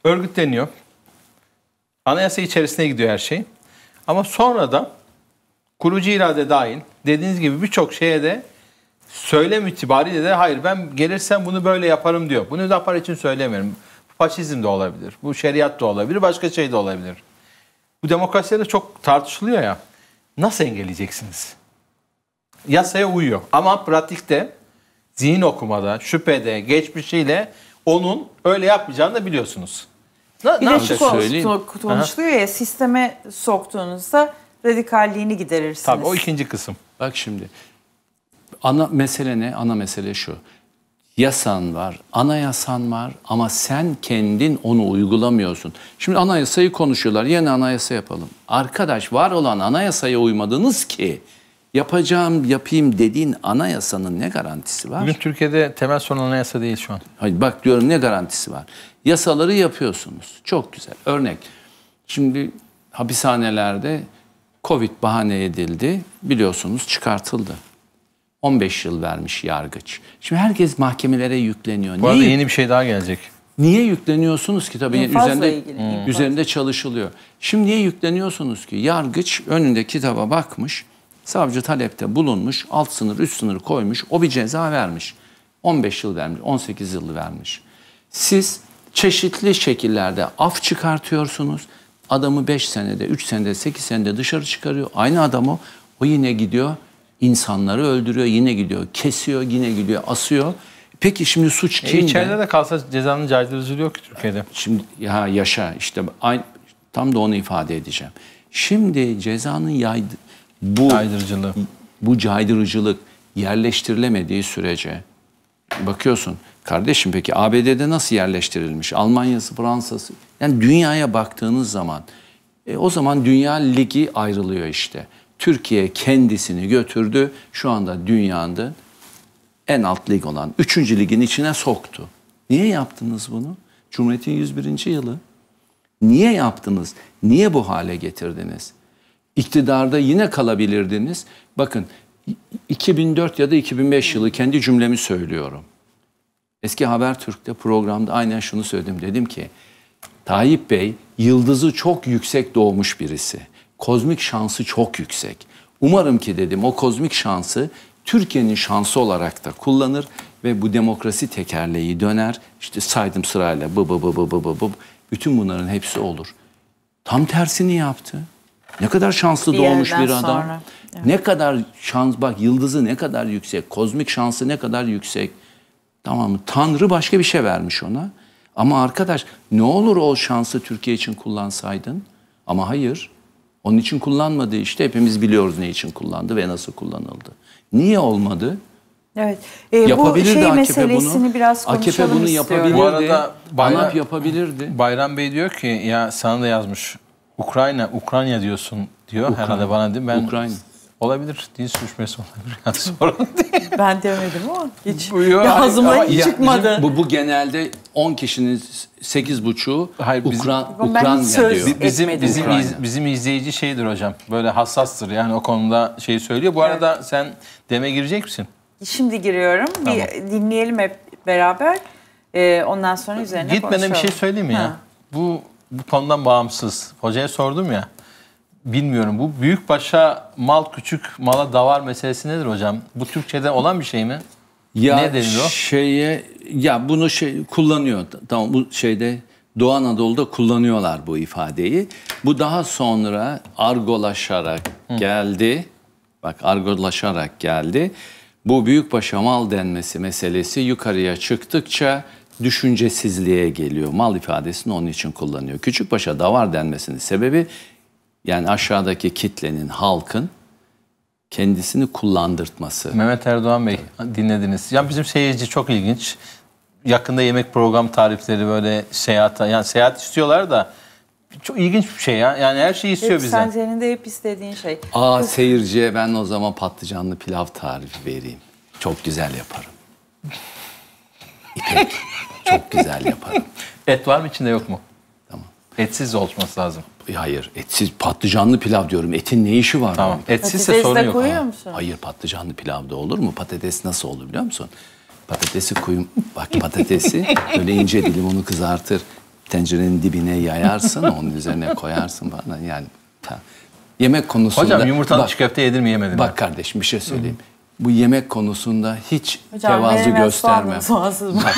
Örgütleniyor. Anayasa içerisine gidiyor her şey. Ama sonra da kurucu irade dahil dediğiniz gibi birçok şeye de söylem itibariyle de hayır ben gelirsem bunu böyle yaparım diyor. Bunu da para için söylemiyorum. Faşizm de olabilir. Bu şeriat da olabilir. Başka şey de olabilir. Bu demokraside çok tartışılıyor ya. Nasıl engelleyeceksiniz? Yasaya uyuyor. Ama pratikte zihin okumada, şüphede, geçmişiyle onun öyle yapmayacağını da biliyorsunuz. Ne, bir ne de şu şey konuşuluyor ya sisteme soktuğunuzda radikalliğini giderirsiniz. Tabii o ikinci kısım. Bak şimdi ana mesele ne? Ana mesele şu yasan var, anayasan var ama sen kendin onu uygulamıyorsun. Şimdi anayasayı konuşuyorlar, yeni anayasa yapalım. Arkadaş var olan anayasaya uymadınız ki yapacağım, yapayım dediğin anayasanın ne garantisi var? Bugün Türkiye'de temel sorun anayasa değil şu an. Hayır bak diyorum ne garantisi var? Yasaları yapıyorsunuz. Çok güzel. Örnek. Şimdi hapishanelerde Covid bahane edildi. Biliyorsunuz çıkartıldı. 15 yıl vermiş yargıç. Şimdi herkes mahkemelere yükleniyor. Bu arada Niye? yeni bir şey daha gelecek. Niye yükleniyorsunuz ki tabii infazla üzerinde ilgili, üzerinde çalışılıyor. Şimdi niye yükleniyorsunuz ki? Yargıç önünde kitaba bakmış, savcı talepte bulunmuş, alt sınır üst sınır koymuş, o bir ceza vermiş. 15 yıl vermiş, 18 yıl vermiş. Siz çeşitli şekillerde af çıkartıyorsunuz. Adamı 5 senede, 3 senede, 8 senede dışarı çıkarıyor. Aynı adamı O yine gidiyor insanları öldürüyor, yine gidiyor, kesiyor, yine gidiyor, asıyor. Peki şimdi suç e, kimde? İçeride de kalsa cezanın caydırıcılığı yok ki Türkiye'de. Şimdi ya yaşa işte aynı, tam da onu ifade edeceğim. Şimdi cezanın yaydı, bu caydırıcılığı. bu caydırıcılık yerleştirilemediği sürece bakıyorsun kardeşim peki ABD'de nasıl yerleştirilmiş? Almanya'sı, Fransa'sı. Yani dünyaya baktığınız zaman e, o zaman dünya ligi ayrılıyor işte. Türkiye kendisini götürdü. Şu anda dünyanın en alt lig olan 3. ligin içine soktu. Niye yaptınız bunu? Cumhuriyet'in 101. yılı. Niye yaptınız? Niye bu hale getirdiniz? İktidarda yine kalabilirdiniz. Bakın 2004 ya da 2005 yılı kendi cümlemi söylüyorum. Eski Habertürk'te programda aynen şunu söyledim. Dedim ki Tayyip Bey yıldızı çok yüksek doğmuş birisi kozmik şansı çok yüksek. Umarım ki dedim o kozmik şansı Türkiye'nin şansı olarak da kullanır ve bu demokrasi tekerleği döner. İşte saydım sırayla bu bu bu bu bu bu bı. Bütün bunların hepsi olur. Tam tersini yaptı. Ne kadar şanslı bir doğmuş bir adam. Sonra. Evet. Ne kadar şans bak yıldızı ne kadar yüksek, kozmik şansı ne kadar yüksek. Tamam mı? Tanrı başka bir şey vermiş ona. Ama arkadaş ne olur o şansı Türkiye için kullansaydın? Ama hayır. Onun için kullanmadı işte hepimiz biliyoruz ne için kullandı ve nasıl kullanıldı. Niye olmadı? Evet. E, yapabilirdi bu şey AKP meselesini bunu. biraz konuşalım AKP bunu yapabilirdi. Bu arada bayram, ANAP yapabilirdi. Bayram Bey diyor ki ya sana da yazmış. Ukrayna, Ukrayna diyorsun diyor Ukrayna. herhalde bana değil ben Ukrayna. Olabilir. Dil sürüşmesi olabilir. Yani sorun değil. Ben demedim o hiç bu, yo, ağzımdan hiç çıkmadı. Bu, bu genelde 10 kişinin 8,5'u Hayır, bizim, Ukran, Ukrayna diyor. Bizim, bizim, bizim, izleyici şeydir hocam. Böyle hassastır. Yani o konuda şey söylüyor. Bu evet. arada sen deme girecek misin? Şimdi giriyorum. Tamam. Bir dinleyelim hep beraber. Ee, ondan sonra üzerine Gitmeden konuşalım. Gitmeden bir şey söyleyeyim mi ya? Bu, bu konudan bağımsız. Hocaya sordum ya bilmiyorum bu büyük başa mal küçük mala davar meselesi nedir hocam? Bu Türkçe'de olan bir şey mi? Ya ne deniyor? Şeye ya bunu şey kullanıyor. Tamam bu şeyde Doğu Anadolu'da kullanıyorlar bu ifadeyi. Bu daha sonra argolaşarak Hı. geldi. Bak argolaşarak geldi. Bu büyükbaşa mal denmesi meselesi yukarıya çıktıkça düşüncesizliğe geliyor. Mal ifadesini onun için kullanıyor. Küçükbaşa davar denmesinin sebebi yani aşağıdaki kitlenin, halkın kendisini kullandırtması. Mehmet Erdoğan Bey Tabii. dinlediniz. Ya bizim seyirci çok ilginç. Yakında yemek program tarifleri böyle seyahata yani seyahat istiyorlar da çok ilginç bir şey ya. Yani her şeyi istiyor hep bizden. Sen senin de hep istediğin şey. Aa seyirciye ben o zaman patlıcanlı pilav tarifi vereyim. Çok güzel yaparım. İpek. çok güzel yaparım. Et var mı içinde yok mu? Tamam. Etsiz olması lazım. E, hayır, etsiz patlıcanlı pilav diyorum. Etin ne işi var? Tamam. Etsizse sorun yok. koyuyor musun? Hayır, patlıcanlı pilavda olur mu? Patates nasıl olur biliyor musun? Patatesi koyun, bak patatesi böyle ince dilim onu kızartır. Tencerenin dibine yayarsın, onun üzerine koyarsın falan. Yani ta, yemek konusunda... Hocam yumurtalı bak, çiğ köfte yedin mi yemedin mi? Bak kardeşim bir şey söyleyeyim. Hı bu yemek konusunda hiç Hocam, tevazu göstermem. Bak,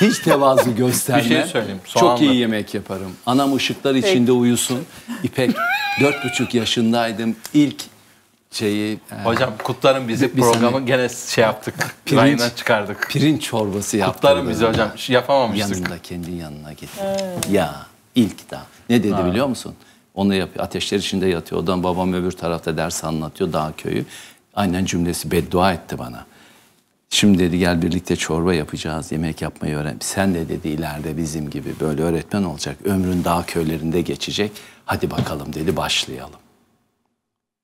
hiç tevazu gösterme. Bir şey söyleyeyim. Soğanlı. Çok iyi yemek yaparım. Anam ışıklar Peki. içinde uyusun. İpek dört buçuk yaşındaydım. İlk şeyi... E, hocam kutlarım kutların bizi biz programı hani gene şey yaptık. Pirinç, çıkardık. Pirinç çorbası yaptık. Kutlarım bizi hocam yapamamıştık. Yanında kendi yanına git. Evet. Ya ilk daha. Ne dedi ha. biliyor musun? Onu yapıyor. Ateşler içinde yatıyor. Odan babam öbür tarafta ders anlatıyor dağ köyü. Annen cümlesi beddua etti bana. Şimdi dedi gel birlikte çorba yapacağız, yemek yapmayı öğren. Sen de dedi ileride bizim gibi böyle öğretmen olacak. Ömrün dağ köylerinde geçecek. Hadi bakalım dedi başlayalım.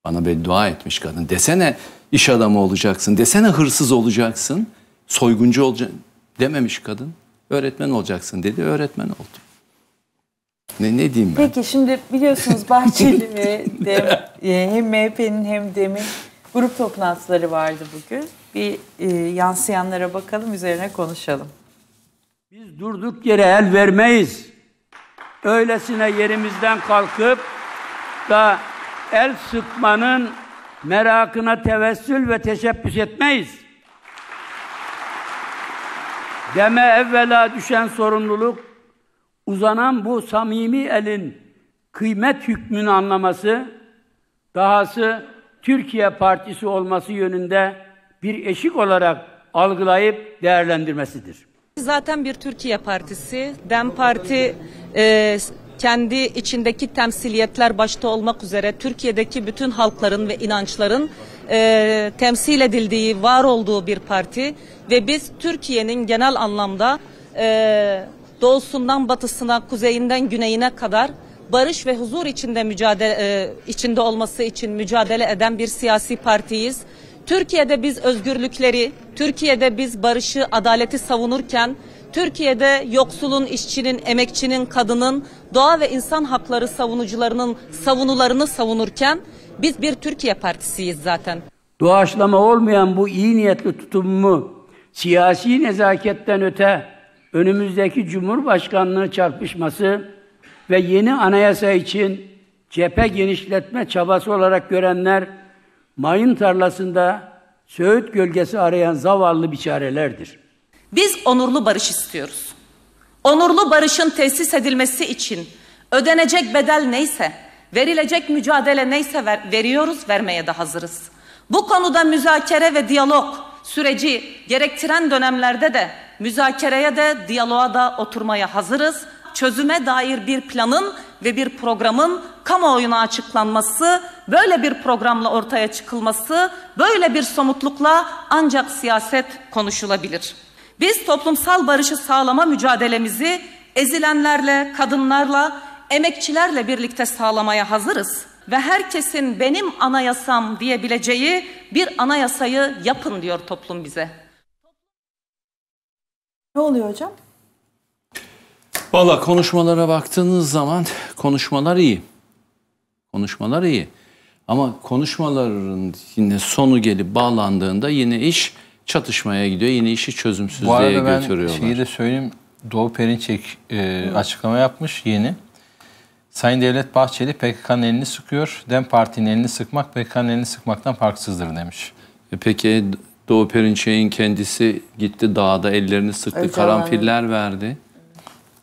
Bana beddua etmiş kadın. Desene iş adamı olacaksın, desene hırsız olacaksın, soyguncu olacaksın dememiş kadın. Öğretmen olacaksın dedi, öğretmen oldum. Ne, ne diyeyim ben? Peki şimdi biliyorsunuz Bahçeli ve de, e, hem MHP'nin hem demin Grup toplantıları vardı bugün. Bir e, yansıyanlara bakalım, üzerine konuşalım. Biz durduk yere el vermeyiz. Öylesine yerimizden kalkıp da el sıkmanın merakına tevessül ve teşebbüs etmeyiz. Deme evvela düşen sorumluluk, uzanan bu samimi elin kıymet hükmünü anlaması, dahası Türkiye Partisi olması yönünde bir eşik olarak algılayıp değerlendirmesidir. Zaten bir Türkiye Partisi, DEM Parti e, kendi içindeki temsiliyetler başta olmak üzere Türkiye'deki bütün halkların ve inançların e, temsil edildiği, var olduğu bir parti ve biz Türkiye'nin genel anlamda e, doğusundan batısına, kuzeyinden güneyine kadar barış ve huzur içinde mücadele e, içinde olması için mücadele eden bir siyasi partiyiz. Türkiye'de biz özgürlükleri, Türkiye'de biz barışı, adaleti savunurken Türkiye'de yoksulun, işçinin, emekçinin, kadının, doğa ve insan hakları savunucularının savunularını savunurken biz bir Türkiye partisiyiz zaten. Doğaçlama olmayan bu iyi niyetli tutumumu siyasi nezaketten öte önümüzdeki Cumhurbaşkanlığı çarpışması ve yeni anayasa için cephe genişletme çabası olarak görenler mayın tarlasında söğüt gölgesi arayan zavallı biçarelerdir. Biz onurlu barış istiyoruz. Onurlu barışın tesis edilmesi için ödenecek bedel neyse, verilecek mücadele neyse ver, veriyoruz, vermeye de hazırız. Bu konuda müzakere ve diyalog süreci gerektiren dönemlerde de müzakereye de diyaloğa da oturmaya hazırız çözüme dair bir planın ve bir programın kamuoyuna açıklanması, böyle bir programla ortaya çıkılması, böyle bir somutlukla ancak siyaset konuşulabilir. Biz toplumsal barışı sağlama mücadelemizi ezilenlerle, kadınlarla, emekçilerle birlikte sağlamaya hazırız ve herkesin benim anayasam diyebileceği bir anayasayı yapın diyor toplum bize. Ne oluyor hocam? Valla konuşmalara baktığınız zaman konuşmalar iyi. Konuşmalar iyi. Ama konuşmaların yine sonu gelip bağlandığında yine iş çatışmaya gidiyor. Yine işi çözümsüzlüğe götürüyorlar. Bu arada ben şeyi de söyleyeyim. Doğu Perinçek e, açıklama yapmış yeni. Sayın Devlet Bahçeli PKK'nın elini sıkıyor. DEM Parti'nin elini sıkmak PKK'nın elini sıkmaktan farksızdır demiş. E peki Doğu Perinçek'in kendisi gitti dağda ellerini sıktı, Öyle karanfiller yani. verdi.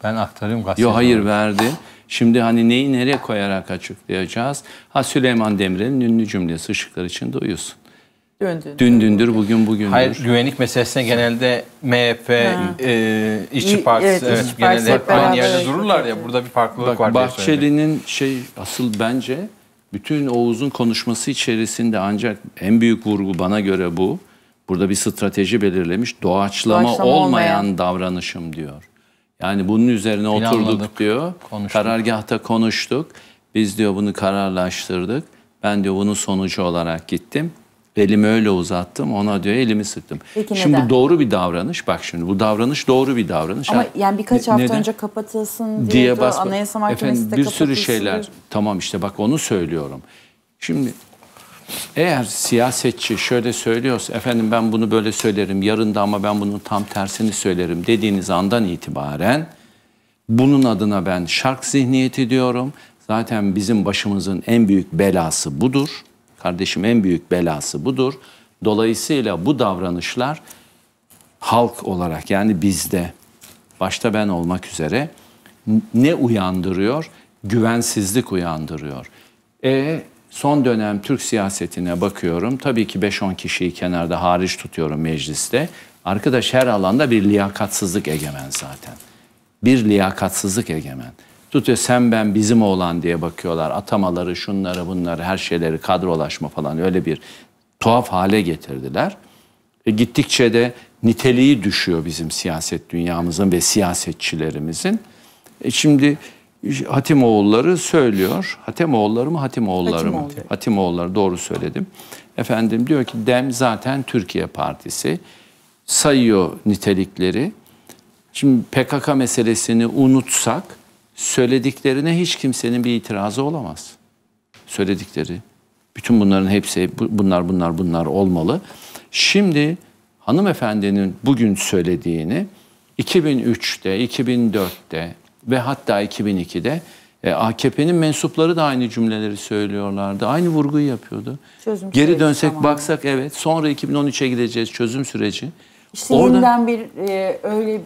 Ben aktarayım gazeteye. Yok hayır verdi. Şimdi hani neyi nereye koyarak açıklayacağız? Ha Süleyman Demirel'in ünlü cümlesi ışıklar içinde uyusun. Dün, dün dündür, bugün bugündür. Hayır, güvenlik meselesine genelde MHP, ha. e, İşçi Partisi, evet, evet, İşçi genelde aynı yerde dururlar ya. Burada bir farklılık Bak, var Bahçeli'nin şey asıl bence bütün Oğuz'un konuşması içerisinde ancak en büyük vurgu bana göre bu. Burada bir strateji belirlemiş. Doğaçlama, Doğaçlama olmayan, olmayan davranışım diyor. Yani bunun üzerine Planladık, oturduk diyor. Konuştuk. Karargahta konuştuk. Biz diyor bunu kararlaştırdık. Ben diyor bunun sonucu olarak gittim. Elimi öyle uzattım ona diyor elimi sıktım. Peki şimdi neden? bu doğru bir davranış. Bak şimdi bu davranış doğru bir davranış. Ama yani birkaç hafta neden? önce kapatılsın diye, diye basma. Anayasa Mahkemesi Efendim, de bir sürü şeyler. Diyor. Tamam işte bak onu söylüyorum. Şimdi eğer siyasetçi şöyle söylüyorsa efendim ben bunu böyle söylerim yarın da ama ben bunun tam tersini söylerim dediğiniz andan itibaren bunun adına ben şark zihniyeti diyorum. Zaten bizim başımızın en büyük belası budur. Kardeşim en büyük belası budur. Dolayısıyla bu davranışlar halk olarak yani bizde başta ben olmak üzere ne uyandırıyor? Güvensizlik uyandırıyor. E son dönem Türk siyasetine bakıyorum. Tabii ki 5-10 kişiyi kenarda hariç tutuyorum mecliste. Arkadaş her alanda bir liyakatsızlık egemen zaten. Bir liyakatsızlık egemen. Tutuyor sen ben bizim oğlan diye bakıyorlar. Atamaları, şunları, bunları, her şeyleri, kadrolaşma falan öyle bir tuhaf hale getirdiler. E, gittikçe de niteliği düşüyor bizim siyaset dünyamızın ve siyasetçilerimizin. E, şimdi Hatimoğulları söylüyor. Hatimoğulları mı Hatimoğulları Hatim mı? Hatimoğulları doğru söyledim. Efendim diyor ki DEM zaten Türkiye Partisi. Sayıyor nitelikleri. Şimdi PKK meselesini unutsak söylediklerine hiç kimsenin bir itirazı olamaz. Söyledikleri. Bütün bunların hepsi bunlar bunlar bunlar olmalı. Şimdi hanımefendinin bugün söylediğini 2003'te, 2004'te ve hatta 2002'de e, AKP'nin mensupları da aynı cümleleri söylüyorlardı. Aynı vurguyu yapıyordu. Çözüm Geri dönsek zamanı. baksak evet sonra 2013'e gideceğiz çözüm süreci. İşte Orada... yeniden bir e, öyle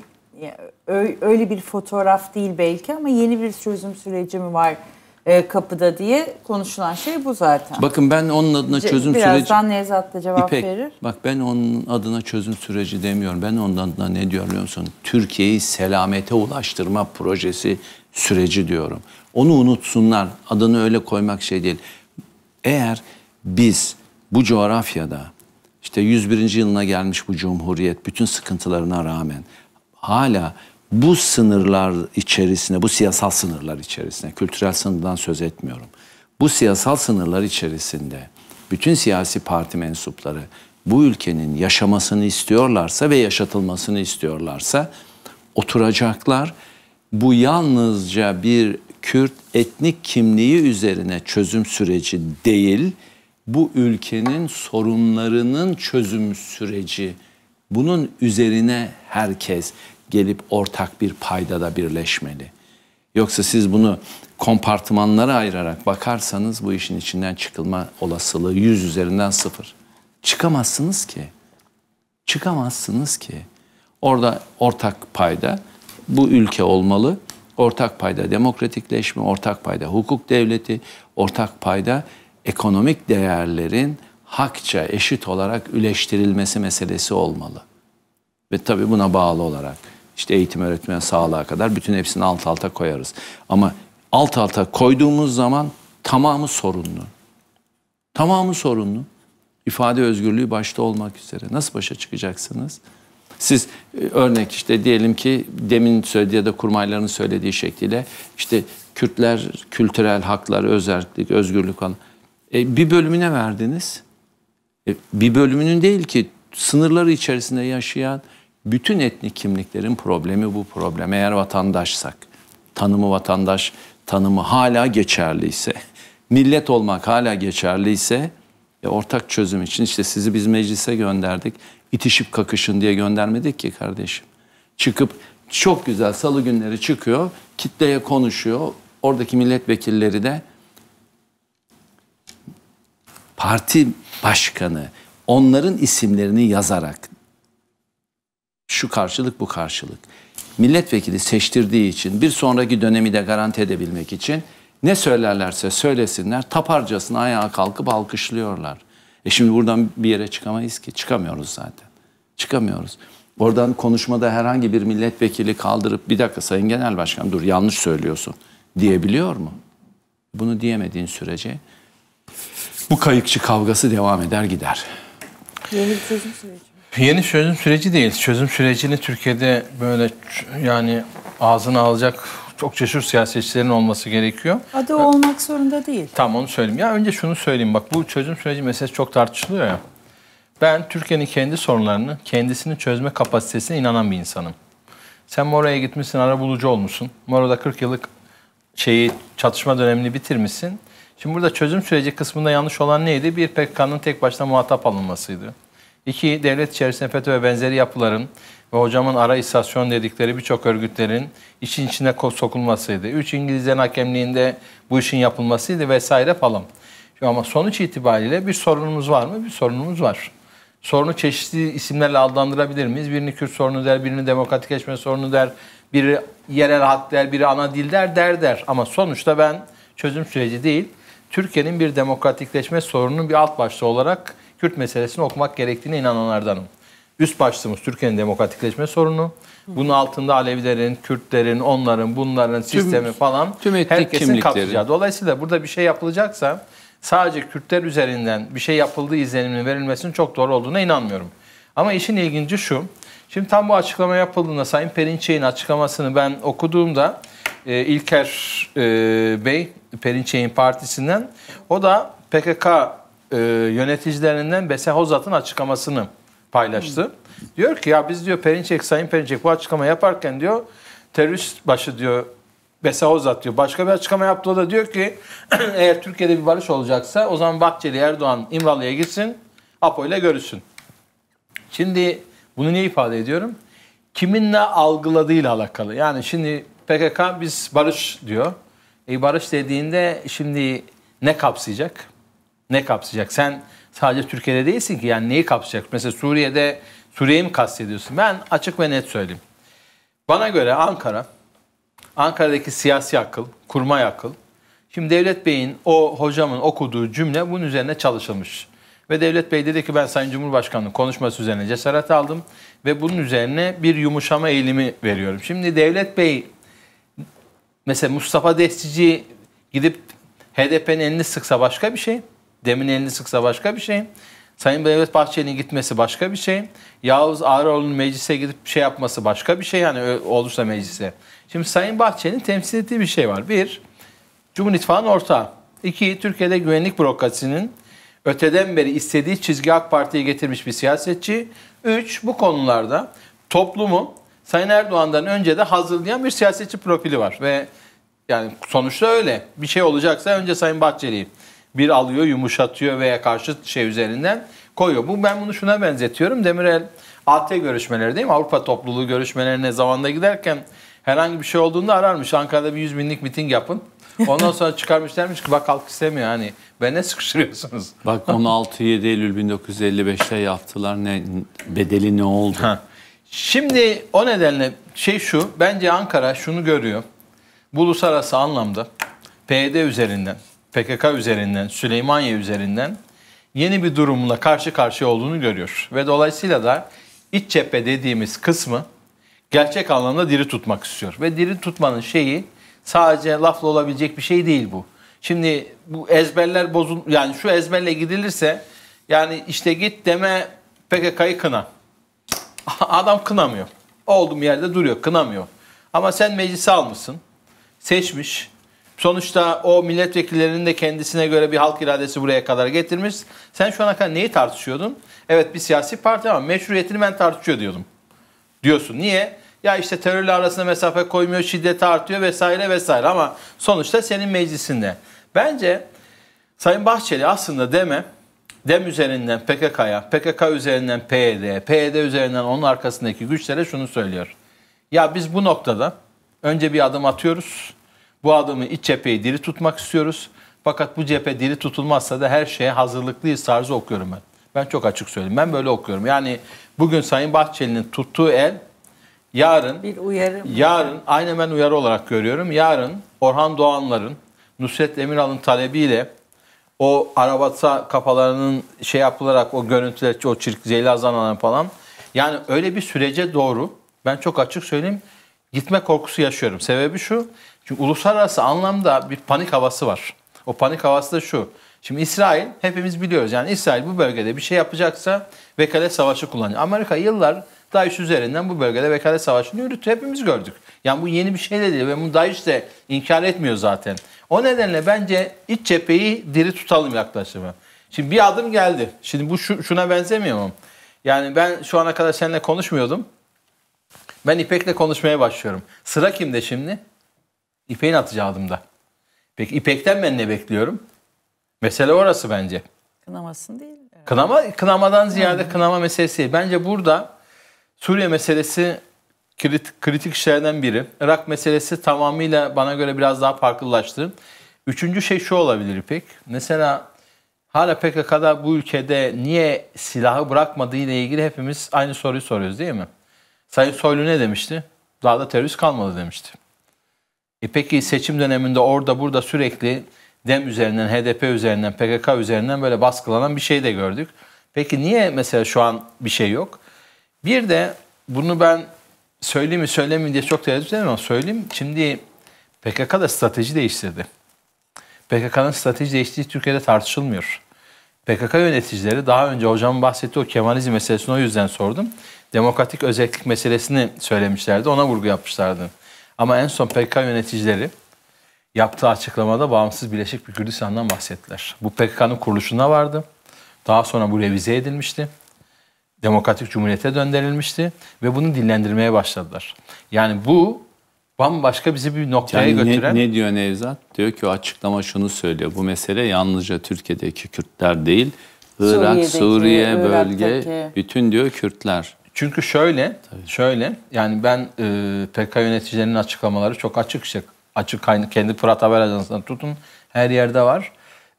e, öyle bir fotoğraf değil belki ama yeni bir çözüm süreci mi var? E, kapıda diye konuşulan şey bu zaten. Bakın ben onun adına çözüm Birazdan süreci... Birazdan Nevzat da cevap İpek, verir. Bak ben onun adına çözüm süreci demiyorum. Ben onun adına ne diyorum biliyor musun? Türkiye'yi selamete ulaştırma projesi süreci diyorum. Onu unutsunlar. Adını öyle koymak şey değil. Eğer biz bu coğrafyada işte 101. yılına gelmiş bu cumhuriyet bütün sıkıntılarına rağmen hala bu sınırlar içerisine, bu siyasal sınırlar içerisine, kültürel sınırdan söz etmiyorum. Bu siyasal sınırlar içerisinde bütün siyasi parti mensupları bu ülkenin yaşamasını istiyorlarsa ve yaşatılmasını istiyorlarsa oturacaklar. Bu yalnızca bir Kürt etnik kimliği üzerine çözüm süreci değil, bu ülkenin sorunlarının çözüm süreci. Bunun üzerine herkes gelip ortak bir paydada birleşmeli. Yoksa siz bunu kompartmanlara ayırarak bakarsanız bu işin içinden çıkılma olasılığı yüz üzerinden sıfır. Çıkamazsınız ki. Çıkamazsınız ki. Orada ortak payda bu ülke olmalı. Ortak payda demokratikleşme, ortak payda hukuk devleti, ortak payda ekonomik değerlerin hakça eşit olarak üleştirilmesi meselesi olmalı. Ve tabii buna bağlı olarak işte eğitim öğretmen sağlığa kadar bütün hepsini alt alta koyarız. Ama alt alta koyduğumuz zaman tamamı sorunlu. Tamamı sorunlu. İfade özgürlüğü başta olmak üzere. Nasıl başa çıkacaksınız? Siz e, örnek işte diyelim ki demin söylediği ya da kurmayların söylediği şekliyle işte Kürtler kültürel haklar, özellik, özgürlük falan. E, bir bölümüne verdiniz. E, bir bölümünün değil ki sınırları içerisinde yaşayan bütün etnik kimliklerin problemi bu problem. Eğer vatandaşsak, tanımı vatandaş tanımı hala geçerliyse, millet olmak hala geçerliyse e, ortak çözüm için işte sizi biz meclise gönderdik. İtişip kakışın diye göndermedik ki kardeşim. Çıkıp çok güzel salı günleri çıkıyor, kitleye konuşuyor. Oradaki milletvekilleri de parti başkanı onların isimlerini yazarak şu karşılık bu karşılık. Milletvekili seçtirdiği için bir sonraki dönemi de garanti edebilmek için ne söylerlerse söylesinler taparcasına ayağa kalkıp alkışlıyorlar. E şimdi buradan bir yere çıkamayız ki. Çıkamıyoruz zaten. Çıkamıyoruz. Oradan konuşmada herhangi bir milletvekili kaldırıp bir dakika Sayın Genel Başkan dur yanlış söylüyorsun diyebiliyor mu? Bunu diyemediğin sürece bu kayıkçı kavgası devam eder gider. Yeni bir çözüm süreci. Yeni çözüm süreci değil. Çözüm sürecini Türkiye'de böyle yani ağzını alacak çok cesur siyasetçilerin olması gerekiyor. Adı ben, olmak zorunda değil. Tamam onu söyleyeyim. Ya önce şunu söyleyeyim. Bak bu çözüm süreci meselesi çok tartışılıyor ya. Ben Türkiye'nin kendi sorunlarını, kendisini çözme kapasitesine inanan bir insanım. Sen Mora'ya gitmişsin, ara bulucu olmuşsun. Mora'da 40 yıllık şeyi çatışma dönemini bitirmişsin. Şimdi burada çözüm süreci kısmında yanlış olan neydi? Bir PKK'nın tek başına muhatap alınmasıydı. İki, devlet içerisinde FETÖ ve benzeri yapıların ve hocamın ara istasyon dedikleri birçok örgütlerin işin içine sokulmasıydı. Üç, İngilizlerin hakemliğinde bu işin yapılmasıydı vesaire falan. Ama sonuç itibariyle bir sorunumuz var mı? Bir sorunumuz var. Sorunu çeşitli isimlerle adlandırabilir miyiz? Birini Kürt sorunu der, birini demokratikleşme sorunu der, biri yerel hak der, biri ana dil der, der der. Ama sonuçta ben çözüm süreci değil, Türkiye'nin bir demokratikleşme sorununun bir alt başlığı olarak Kürt meselesini okumak gerektiğine inananlardanım. Üst başlığımız Türkiye'nin demokratikleşme sorunu. Bunun altında Alevilerin, Kürtlerin, onların, bunların tüm, sistemi falan tüm herkesin kapsayacağı. Dolayısıyla burada bir şey yapılacaksa sadece Kürtler üzerinden bir şey yapıldığı izlenimin verilmesinin çok doğru olduğuna inanmıyorum. Ama işin ilginci şu. Şimdi tam bu açıklama yapıldığında Sayın Perinçey'in açıklamasını ben okuduğumda e, İlker e, Bey Perinçey'in partisinden o da PKK e, yöneticilerinden Bese Hozat'ın açıklamasını paylaştı. Diyor ki ya biz diyor Perinçek, Sayın Perinçek bu açıklama yaparken diyor terörist başı diyor Bese Hozat diyor. Başka bir açıklama yaptı o da diyor ki eğer Türkiye'de bir barış olacaksa o zaman Bahçeli, Erdoğan İmralı'ya gitsin APO ile görüşsün. Şimdi bunu niye ifade ediyorum? Kiminle algıladığıyla alakalı. Yani şimdi PKK biz barış diyor. E barış dediğinde şimdi ne kapsayacak? ne kapsayacak? Sen sadece Türkiye'de değilsin ki yani neyi kapsayacak? Mesela Suriye'de Suriye'yi mi kastediyorsun? Ben açık ve net söyleyeyim. Bana göre Ankara, Ankara'daki siyasi akıl, kurmay akıl. Şimdi Devlet Bey'in o hocamın okuduğu cümle bunun üzerine çalışılmış. Ve Devlet Bey dedi ki ben Sayın Cumhurbaşkanı'nın konuşması üzerine cesaret aldım ve bunun üzerine bir yumuşama eğilimi veriyorum. Şimdi Devlet Bey mesela Mustafa Destici gidip HDP'nin elini sıksa başka bir şey. Demin elini sıksa başka bir şey. Sayın Devlet Bahçeli'nin gitmesi başka bir şey. Yavuz Ağaroğlu'nun meclise gidip şey yapması başka bir şey. Yani olursa meclise. Şimdi Sayın Bahçeli'nin temsil ettiği bir şey var. Bir, Cumhur İttifakı'nın ortağı. İki, Türkiye'de güvenlik bürokrasinin öteden beri istediği çizgi AK partiyi getirmiş bir siyasetçi. Üç, bu konularda toplumu Sayın Erdoğan'dan önce de hazırlayan bir siyasetçi profili var. Ve yani sonuçta öyle. Bir şey olacaksa önce Sayın Bahçeli'yi bir alıyor yumuşatıyor veya karşı şey üzerinden koyuyor. Bu ben bunu şuna benzetiyorum. Demirel AT görüşmeleri değil mi? Avrupa topluluğu görüşmelerine zamanda giderken herhangi bir şey olduğunda ararmış. Ankara'da bir 100 binlik miting yapın. Ondan sonra çıkarmışlarmış ki bak halk istemiyor hani. Ben ne sıkıştırıyorsunuz? Bak 16-7 Eylül 1955'te yaptılar ne bedeli ne oldu? Ha. Şimdi o nedenle şey şu bence Ankara şunu görüyor. Bu uluslararası anlamda PYD üzerinden PKK üzerinden, Süleymaniye üzerinden yeni bir durumla karşı karşıya olduğunu görüyor. Ve dolayısıyla da iç cephe dediğimiz kısmı gerçek anlamda diri tutmak istiyor. Ve diri tutmanın şeyi sadece lafla olabilecek bir şey değil bu. Şimdi bu ezberler bozul yani şu ezberle gidilirse yani işte git deme PKK'yı kına. Adam kınamıyor. Olduğum yerde duruyor, kınamıyor. Ama sen meclise almışsın. Seçmiş. Sonuçta o milletvekillerinin de kendisine göre bir halk iradesi buraya kadar getirmiş. Sen şu ana kadar neyi tartışıyordun? Evet bir siyasi parti ama meşruiyetini ben tartışıyor diyordum. Diyorsun. Niye? Ya işte terörle arasında mesafe koymuyor, şiddeti artıyor vesaire vesaire ama sonuçta senin meclisinde. Bence Sayın Bahçeli aslında deme DEM üzerinden PKK'ya, PKK üzerinden PYD'ye, PYD üzerinden onun arkasındaki güçlere şunu söylüyor. Ya biz bu noktada önce bir adım atıyoruz. Bu adımı iç cepheyi diri tutmak istiyoruz. Fakat bu cephe diri tutulmazsa da her şeye hazırlıklıyız tarzı okuyorum ben. Ben çok açık söyleyeyim. Ben böyle okuyorum. Yani bugün Sayın Bahçeli'nin tuttuğu el yarın bir uyarı. Yarın aynı ben uyarı olarak görüyorum. Yarın Orhan Doğanların Nusret Emiral'ın talebiyle o arabata kafalarının şey yapılarak o görüntüler o çirk Zeyla falan. Yani öyle bir sürece doğru ben çok açık söyleyeyim gitme korkusu yaşıyorum. Sebebi şu çünkü uluslararası anlamda bir panik havası var. O panik havası da şu. Şimdi İsrail hepimiz biliyoruz yani İsrail bu bölgede bir şey yapacaksa vekalet savaşı kullanıyor. Amerika yıllar DAEŞ üzerinden bu bölgede vekalet savaşını yürütüyor. Hepimiz gördük. Yani bu yeni bir şey de değil ve bunu DAEŞ de inkar etmiyor zaten. O nedenle bence iç cepheyi diri tutalım yaklaşımı. Şimdi bir adım geldi. Şimdi bu şuna benzemiyor mu? Yani ben şu ana kadar seninle konuşmuyordum. Ben İpek'le konuşmaya başlıyorum. Sıra kimde şimdi? İpek'in atacağım da. Peki İpek'ten ben ne bekliyorum? Mesele orası bence. Kınamasın değil. Herhalde. Kınama, kınamadan ziyade hmm. kınama meselesi. Bence burada Suriye meselesi kritik, kritik işlerden biri. Irak meselesi tamamıyla bana göre biraz daha farklılaştı. Üçüncü şey şu olabilir İpek. Mesela hala PKK'da bu ülkede niye silahı bırakmadığı ile ilgili hepimiz aynı soruyu soruyoruz değil mi? Sayın Soylu ne demişti? Daha da terörist kalmadı demişti. E peki seçim döneminde orada burada sürekli DEM üzerinden, HDP üzerinden, PKK üzerinden böyle baskılanan bir şey de gördük. Peki niye mesela şu an bir şey yok? Bir de bunu ben söyleyeyim mi söylemeyeyim diye çok tereddüt ediyorum ama söyleyeyim. Şimdi PKK da strateji değiştirdi. PKK'nın strateji değiştiği Türkiye'de tartışılmıyor. PKK yöneticileri daha önce hocamın bahsettiği o Kemalizm meselesini o yüzden sordum. Demokratik özellik meselesini söylemişlerdi. Ona vurgu yapmışlardı. Ama en son PKK yöneticileri yaptığı açıklamada bağımsız Birleşik bir Kürdistan'dan bahsettiler. Bu PKK'nın kuruluşunda vardı. Daha sonra bu revize edilmişti. Demokratik Cumhuriyet'e döndürülmüştü ve bunu dinlendirmeye başladılar. Yani bu bambaşka bizi bir noktaya yani götüren... Ne, ne diyor Nevzat? Diyor ki o açıklama şunu söylüyor. Bu mesele yalnızca Türkiye'deki Kürtler değil, Irak, Suriye'deki, Suriye, Irak'taki. bölge bütün diyor Kürtler. Çünkü şöyle, Tabii. şöyle yani ben e, PK yöneticilerinin açıklamaları çok açık işte. Açık kaynak kendi Fırat Haber Ajansı'ndan tutun her yerde var.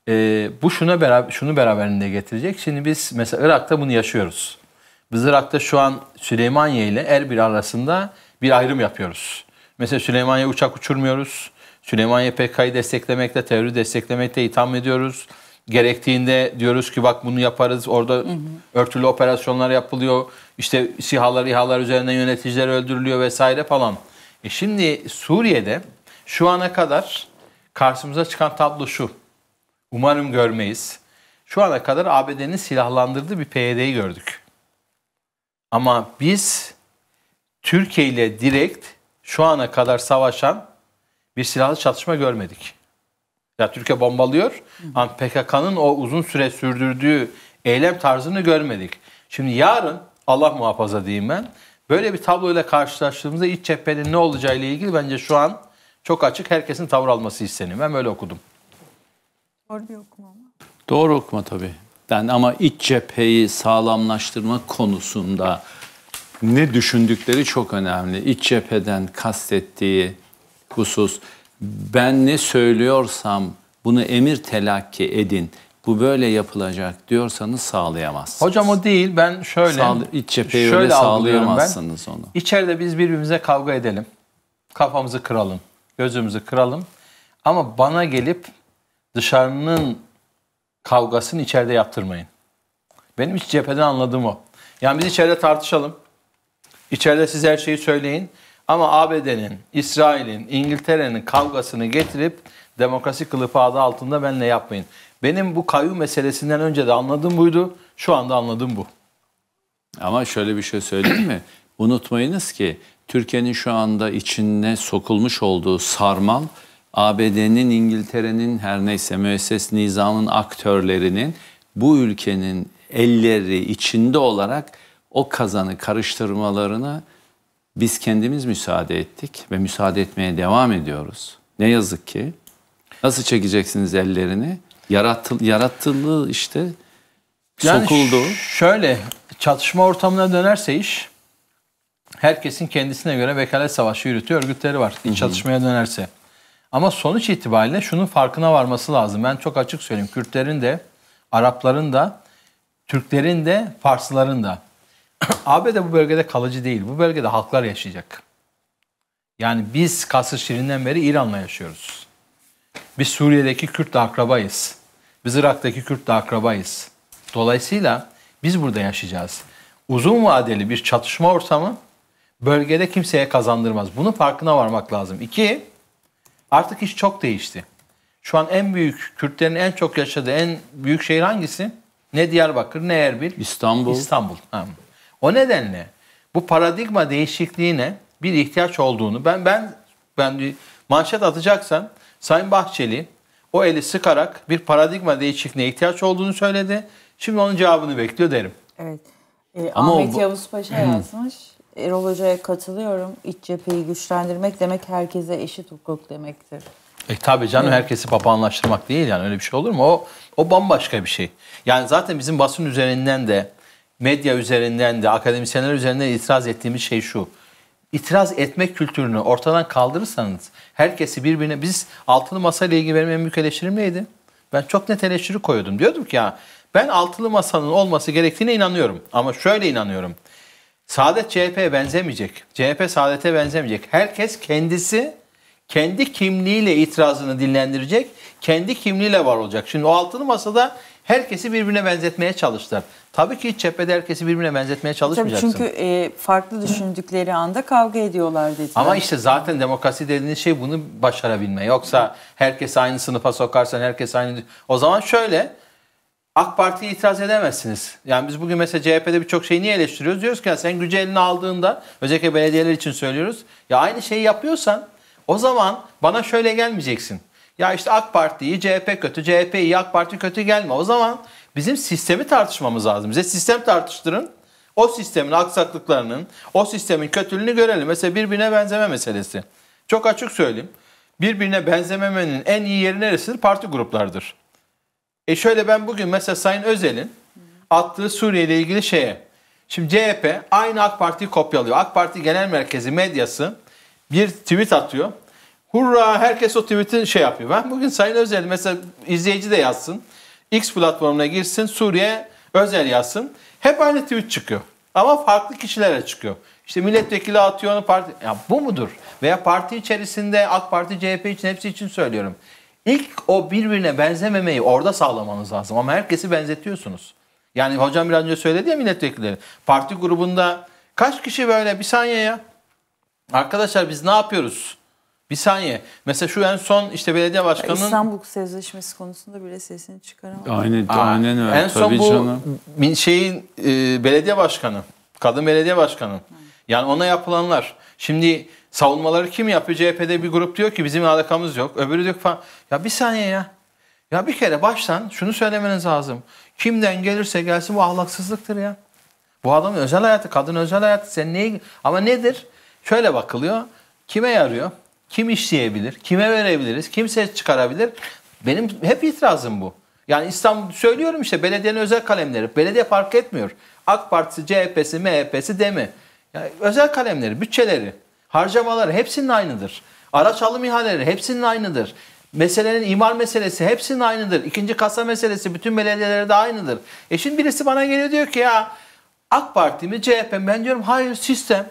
E, bu şuna beraber şunu beraberinde getirecek. Şimdi biz mesela Irak'ta bunu yaşıyoruz. Biz Irak'ta şu an Süleymaniye ile Erbil arasında bir ayrım yapıyoruz. Mesela Süleymaniye uçak uçurmuyoruz. Süleymaniye PKK'yı desteklemekte, terörü desteklemekte itham ediyoruz. Gerektiğinde diyoruz ki bak bunu yaparız. Orada hı hı. örtülü operasyonlar yapılıyor. İşte sihalar, İHA'lar üzerinden yöneticiler öldürülüyor vesaire falan. E şimdi Suriye'de şu ana kadar karşımıza çıkan tablo şu. Umarım görmeyiz. Şu ana kadar ABD'nin silahlandırdığı bir PYD'yi gördük. Ama biz Türkiye ile direkt şu ana kadar savaşan bir silahlı çatışma görmedik. Ya Türkiye bombalıyor ama PKK'nın o uzun süre sürdürdüğü eylem tarzını görmedik. Şimdi yarın Allah muhafaza diyeyim ben. Böyle bir tabloyla karşılaştığımızda iç cephenin ne olacağı ile ilgili bence şu an çok açık herkesin tavır alması isteniyor. Ben böyle okudum. Doğru bir okuma ama. Doğru okuma tabii. Yani ama iç cepheyi sağlamlaştırma konusunda ne düşündükleri çok önemli. İç cepheden kastettiği husus ben ne söylüyorsam bunu emir telakki edin bu böyle yapılacak diyorsanız sağlayamazsınız. Hocam o değil. Ben şöyle Sağ, iç cepheyi şöyle öyle sağlayamazsınız ben. onu. İçeride biz birbirimize kavga edelim. Kafamızı kıralım. Gözümüzü kıralım. Ama bana gelip dışarının kavgasını içeride yaptırmayın. Benim iç cepheden anladığım o. Yani biz içeride tartışalım. İçeride siz her şeyi söyleyin. Ama ABD'nin, İsrail'in, İngiltere'nin kavgasını getirip demokrasi kılıfı adı altında benimle yapmayın. Benim bu kayyum meselesinden önce de anladığım buydu. Şu anda anladığım bu. Ama şöyle bir şey söyleyeyim mi? Unutmayınız ki Türkiye'nin şu anda içine sokulmuş olduğu sarmal ABD'nin, İngiltere'nin her neyse müesses nizamın aktörlerinin bu ülkenin elleri içinde olarak o kazanı karıştırmalarını biz kendimiz müsaade ettik ve müsaade etmeye devam ediyoruz. Ne yazık ki. Nasıl çekeceksiniz ellerini? Yaratıl, yaratıldı işte. Yani sokuldu. Şöyle çatışma ortamına dönerse iş herkesin kendisine göre vekalet savaşı yürütüyor örgütleri var. İç çatışmaya dönerse. Ama sonuç itibariyle şunun farkına varması lazım. Ben çok açık söyleyeyim. Kürtlerin de, Arapların da, Türklerin de, Farsların da. ABD bu bölgede kalıcı değil. Bu bölgede halklar yaşayacak. Yani biz Kasr Şirin'den beri İran'la yaşıyoruz. Biz Suriye'deki Kürt akrabayız. Biz Irak'taki Kürt'le akrabayız. Dolayısıyla biz burada yaşayacağız. Uzun vadeli bir çatışma ortamı bölgede kimseye kazandırmaz. Bunun farkına varmak lazım. İki, artık iş çok değişti. Şu an en büyük, Kürtlerin en çok yaşadığı en büyük şehir hangisi? Ne Diyarbakır, ne Erbil? İstanbul. İstanbul. Ha. O nedenle bu paradigma değişikliğine bir ihtiyaç olduğunu ben ben ben manşet atacaksan Sayın Bahçeli o eli sıkarak bir paradigma değişikliğine ihtiyaç olduğunu söyledi. Şimdi onun cevabını bekliyor derim. Evet. E, Ama Ahmet o... Yavuz Paşa yazmış. Erol Hoca'ya katılıyorum. İç cepheyi güçlendirmek demek herkese eşit hukuk demektir. E tabii canım evet. herkesi papağanlaştırmak değil yani öyle bir şey olur mu? O, o bambaşka bir şey. Yani zaten bizim basın üzerinden de medya üzerinden de akademisyenler üzerinden itiraz ettiğimiz şey şu itiraz etmek kültürünü ortadan kaldırırsanız herkesi birbirine biz altılı masa ile ilgili benim en büyük eleştirim neydi? Ben çok net eleştiri koyuyordum. Diyordum ki ya ben altılı masanın olması gerektiğine inanıyorum. Ama şöyle inanıyorum. Saadet CHP'ye benzemeyecek. CHP Saadet'e benzemeyecek. Herkes kendisi kendi kimliğiyle itirazını dinlendirecek. Kendi kimliğiyle var olacak. Şimdi o altılı masada herkesi birbirine benzetmeye çalıştılar. Tabii ki hiç cephede herkesi birbirine benzetmeye e, çalışmayacaksın. Tabii çünkü e, farklı düşündükleri anda kavga ediyorlar dedi. Ama işte zaten demokrasi dediğiniz şey bunu başarabilme. Yoksa herkes aynı sınıfa sokarsan herkes aynı... O zaman şöyle AK Parti'ye itiraz edemezsiniz. Yani biz bugün mesela CHP'de birçok şeyi niye eleştiriyoruz? Diyoruz ki sen gücü eline aldığında özellikle belediyeler için söylüyoruz. Ya aynı şeyi yapıyorsan o zaman bana şöyle gelmeyeceksin. Ya işte AK Parti'yi CHP kötü, CHP iyi, AK Parti kötü gelme. O zaman bizim sistemi tartışmamız lazım. Bize sistem tartıştırın. O sistemin aksaklıklarının, o sistemin kötülüğünü görelim. Mesela birbirine benzeme meselesi. Çok açık söyleyeyim. Birbirine benzememenin en iyi yeri neresidir? Parti gruplarıdır. E şöyle ben bugün mesela Sayın Özel'in attığı Suriye ile ilgili şeye. Şimdi CHP aynı AK Parti'yi kopyalıyor. AK Parti Genel Merkezi medyası bir tweet atıyor. Hurra herkes o tweet'i şey yapıyor. Ben bugün Sayın Özel mesela izleyici de yazsın. X platformuna girsin Suriye Özel yazsın. Hep aynı tweet çıkıyor. Ama farklı kişilere çıkıyor. İşte milletvekili atıyor onu parti. Ya bu mudur? Veya parti içerisinde AK Parti, CHP için hepsi için söylüyorum. İlk o birbirine benzememeyi orada sağlamanız lazım. Ama herkesi benzetiyorsunuz. Yani hocam biraz önce söyledi ya milletvekilleri. Parti grubunda kaç kişi böyle bir saniye ya? Arkadaşlar biz ne yapıyoruz? Bir saniye. Mesela şu en son işte belediye başkanının... İstanbul Sözleşmesi konusunda bile sesini çıkaramadı. Aynen, Aa, aynen öyle. En son Tabii bu canım. şeyin e, belediye başkanı, kadın belediye başkanı. Yani ona yapılanlar. Şimdi savunmaları kim yapıyor? CHP'de bir grup diyor ki bizim alakamız yok. Öbürü diyor falan. Ya bir saniye ya. Ya bir kere baştan şunu söylemeniz lazım. Kimden gelirse gelsin bu ahlaksızlıktır ya. Bu adamın özel hayatı, kadın özel hayatı. Sen neyi... Ama nedir? Şöyle bakılıyor. Kime yarıyor? Kim işleyebilir? Kime verebiliriz? Kimse çıkarabilir? Benim hep itirazım bu. Yani İstanbul söylüyorum işte belediyenin özel kalemleri. Belediye fark etmiyor. AK Partisi, CHP'si, MHP'si de mi? Yani özel kalemleri, bütçeleri, harcamaları hepsinin aynıdır. Araç alım ihaleleri hepsinin aynıdır. Meselenin imar meselesi hepsinin aynıdır. İkinci kasa meselesi bütün belediyelerde aynıdır. E şimdi birisi bana geliyor diyor ki ya AK Parti mi CHP mi? Ben diyorum hayır sistem.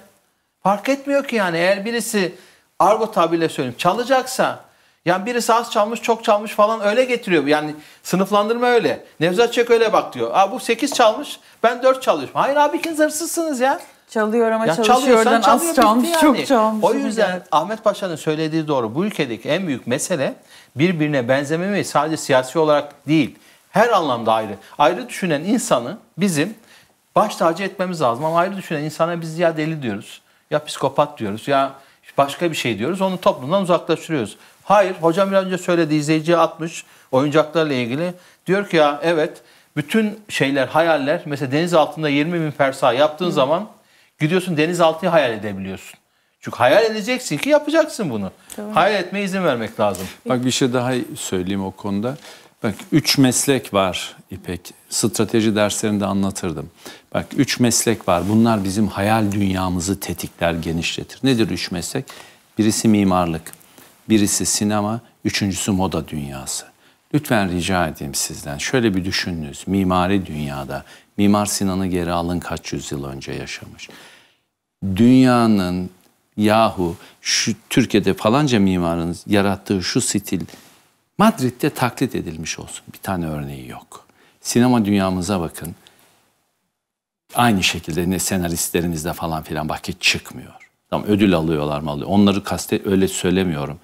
Fark etmiyor ki yani eğer birisi argo tabirle söyleyeyim. Çalacaksa yani birisi az çalmış çok çalmış falan öyle getiriyor. Yani sınıflandırma öyle. Nevzat Çek öyle bak diyor. Aa bu 8 çalmış ben 4 çalıyorum. Hayır abi ikiniz hırsızsınız ya. Çalıyor ama ya çalışıyordan çalıyor, az çalmış yani. çok çalmış. O yüzden yani. Ahmet Paşa'nın söylediği doğru. Bu ülkedeki en büyük mesele birbirine benzememeyi sadece siyasi olarak değil her anlamda ayrı. Ayrı düşünen insanı bizim baş tacı etmemiz lazım ama ayrı düşünen insana biz ya deli diyoruz ya psikopat diyoruz ya başka bir şey diyoruz. Onu toplumdan uzaklaştırıyoruz. Hayır, hocam biraz önce söyledi, izleyiciye atmış oyuncaklarla ilgili. Diyor ki ya evet, bütün şeyler, hayaller, mesela deniz altında 20 bin persa yaptığın Hı. zaman gidiyorsun denizaltıyı hayal edebiliyorsun. Çünkü hayal edeceksin ki yapacaksın bunu. Tamam. Hayal etmeye izin vermek lazım. Bak bir şey daha söyleyeyim o konuda. Bak üç meslek var İpek. Strateji derslerinde anlatırdım. Bak üç meslek var. Bunlar bizim hayal dünyamızı tetikler, genişletir. Nedir üç meslek? Birisi mimarlık, birisi sinema, üçüncüsü moda dünyası. Lütfen rica edeyim sizden şöyle bir düşününüz. Mimari dünyada Mimar Sinan'ı geri alın kaç yüzyıl önce yaşamış. Dünyanın yahu şu Türkiye'de falanca mimarın yarattığı şu stil Madrid'de taklit edilmiş olsun. Bir tane örneği yok. Sinema dünyamıza bakın. Aynı şekilde ne senaristlerimizde falan filan bak hiç çıkmıyor. Tamam ödül alıyorlar mı alıyor. Onları kaste öyle söylemiyorum.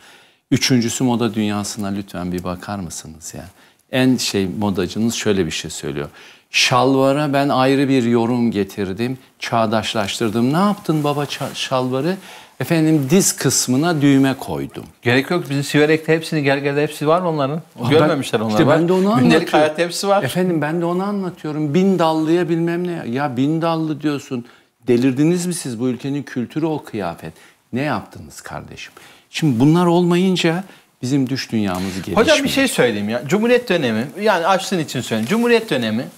Üçüncüsü moda dünyasına lütfen bir bakar mısınız ya? En şey modacınız şöyle bir şey söylüyor. Şalvara ben ayrı bir yorum getirdim, çağdaşlaştırdım. Ne yaptın baba şalvarı? Efendim diz kısmına düğme koydum. Gerek yok. Bizim Siverek'te hepsini, gergede hepsi var mı onların? Aa, Görmemişler ben, onları. İşte ben de onu Gündelik anlatıyorum. Gündelik hayatta hepsi var. Efendim ben de onu anlatıyorum. Bin dallıya bilmem ne. Ya bin dallı diyorsun. Delirdiniz mi siz bu ülkenin kültürü o kıyafet? Ne yaptınız kardeşim? Şimdi bunlar olmayınca bizim düş dünyamız gelişmiyor. Hocam bir şey söyleyeyim ya. Cumhuriyet dönemi, yani açtığın için söyleyeyim. Cumhuriyet dönemi,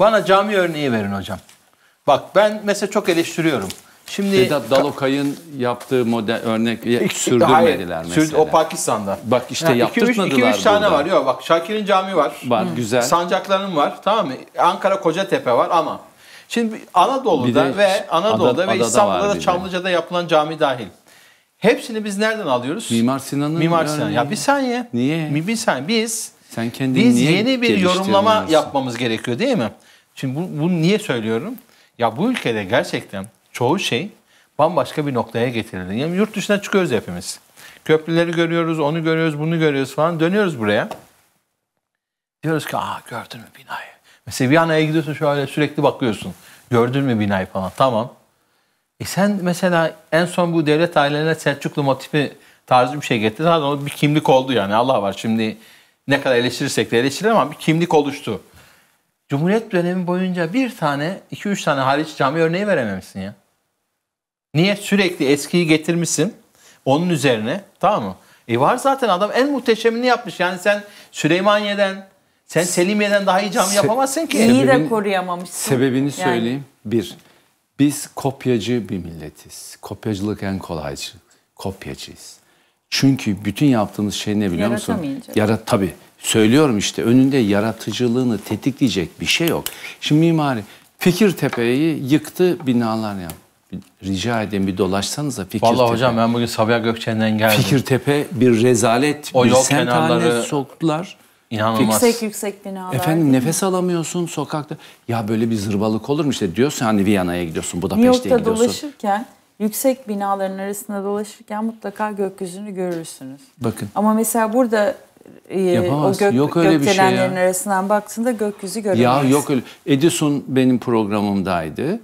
bana cami örneği verin hocam. Bak ben mesela çok eleştiriyorum. Şimdi Vedat Dalokay'ın yaptığı model örnek ilk, sürdürmediler hayır, mesela. Sürdü, o Pakistan'da. Bak işte yani yaptırtmadılar 2-3 tane burada. var. Yok bak Şakir'in cami var. Var Hı. güzel. Sancakların var tamam mı? Ankara Kocatepe var ama şimdi Anadolu'da ve Anadolu'da ada, ve İstanbul'da da Çamlıca'da yapılan cami dahil. Hepsini biz nereden alıyoruz? Mimar Sinan'ın Mimar Sinan. Ya bir saniye. Niye? Bir saniye. Biz sen kendini biz niye yeni bir yorumlama yapmamız gerekiyor değil mi? Şimdi bu, bunu niye söylüyorum? Ya bu ülkede gerçekten çoğu şey bambaşka bir noktaya getirildi. Yani yurt dışına çıkıyoruz hepimiz. Köprüleri görüyoruz, onu görüyoruz, bunu görüyoruz falan. Dönüyoruz buraya. Diyoruz ki aa gördün mü binayı? Mesela Viyana'ya gidiyorsun şöyle sürekli bakıyorsun. Gördün mü binayı falan. Tamam. E sen mesela en son bu devlet ailelerine Selçuklu motifi tarzı bir şey getirdi. Zaten o bir kimlik oldu yani. Allah var şimdi ne kadar eleştirirsek de eleştirelim ama bir kimlik oluştu. Cumhuriyet dönemi boyunca bir tane, iki üç tane hariç cami örneği verememişsin ya. Niye? Sürekli eskiyi getirmişsin. Onun üzerine tamam mı? E var zaten adam en muhteşemini yapmış. Yani sen Süleymaniye'den, sen Selimiye'den daha iyi cami Se yapamazsın ki. İyi de koruyamamışsın. Sebebini yani. söyleyeyim. Bir, biz kopyacı bir milletiz. Kopyacılık en kolaycı. Şey. Kopyacıyız. Çünkü bütün yaptığımız şey ne biliyor musun? Yaratamayınca. Yarat, tabii. Söylüyorum işte önünde yaratıcılığını tetikleyecek bir şey yok. Şimdi mimari Fikirtepe'yi yıktı binalar yaptı. Rica edeyim bir dolaşsanıza Fikirtepe. Vallahi hocam ben bugün Sabiha Gökçen'den geldim. Fikirtepe bir rezalet, o bir semt haline soktular. İnanılmaz. Yüksek yüksek binalar. Efendim nefes alamıyorsun sokakta. Ya böyle bir zırvalık olur mu işte diyorsun hani Viyana'ya gidiyorsun, Budapeşte'ye gidiyorsun. New York'ta dolaşırken yüksek binaların arasında dolaşırken mutlaka gökyüzünü görürsünüz. Bakın. Ama mesela burada e, Yapamaz. o gök, yok öyle bir şey ya. arasından baktığında gökyüzü göremeyiz. Ya yok öyle. Edison benim programımdaydı.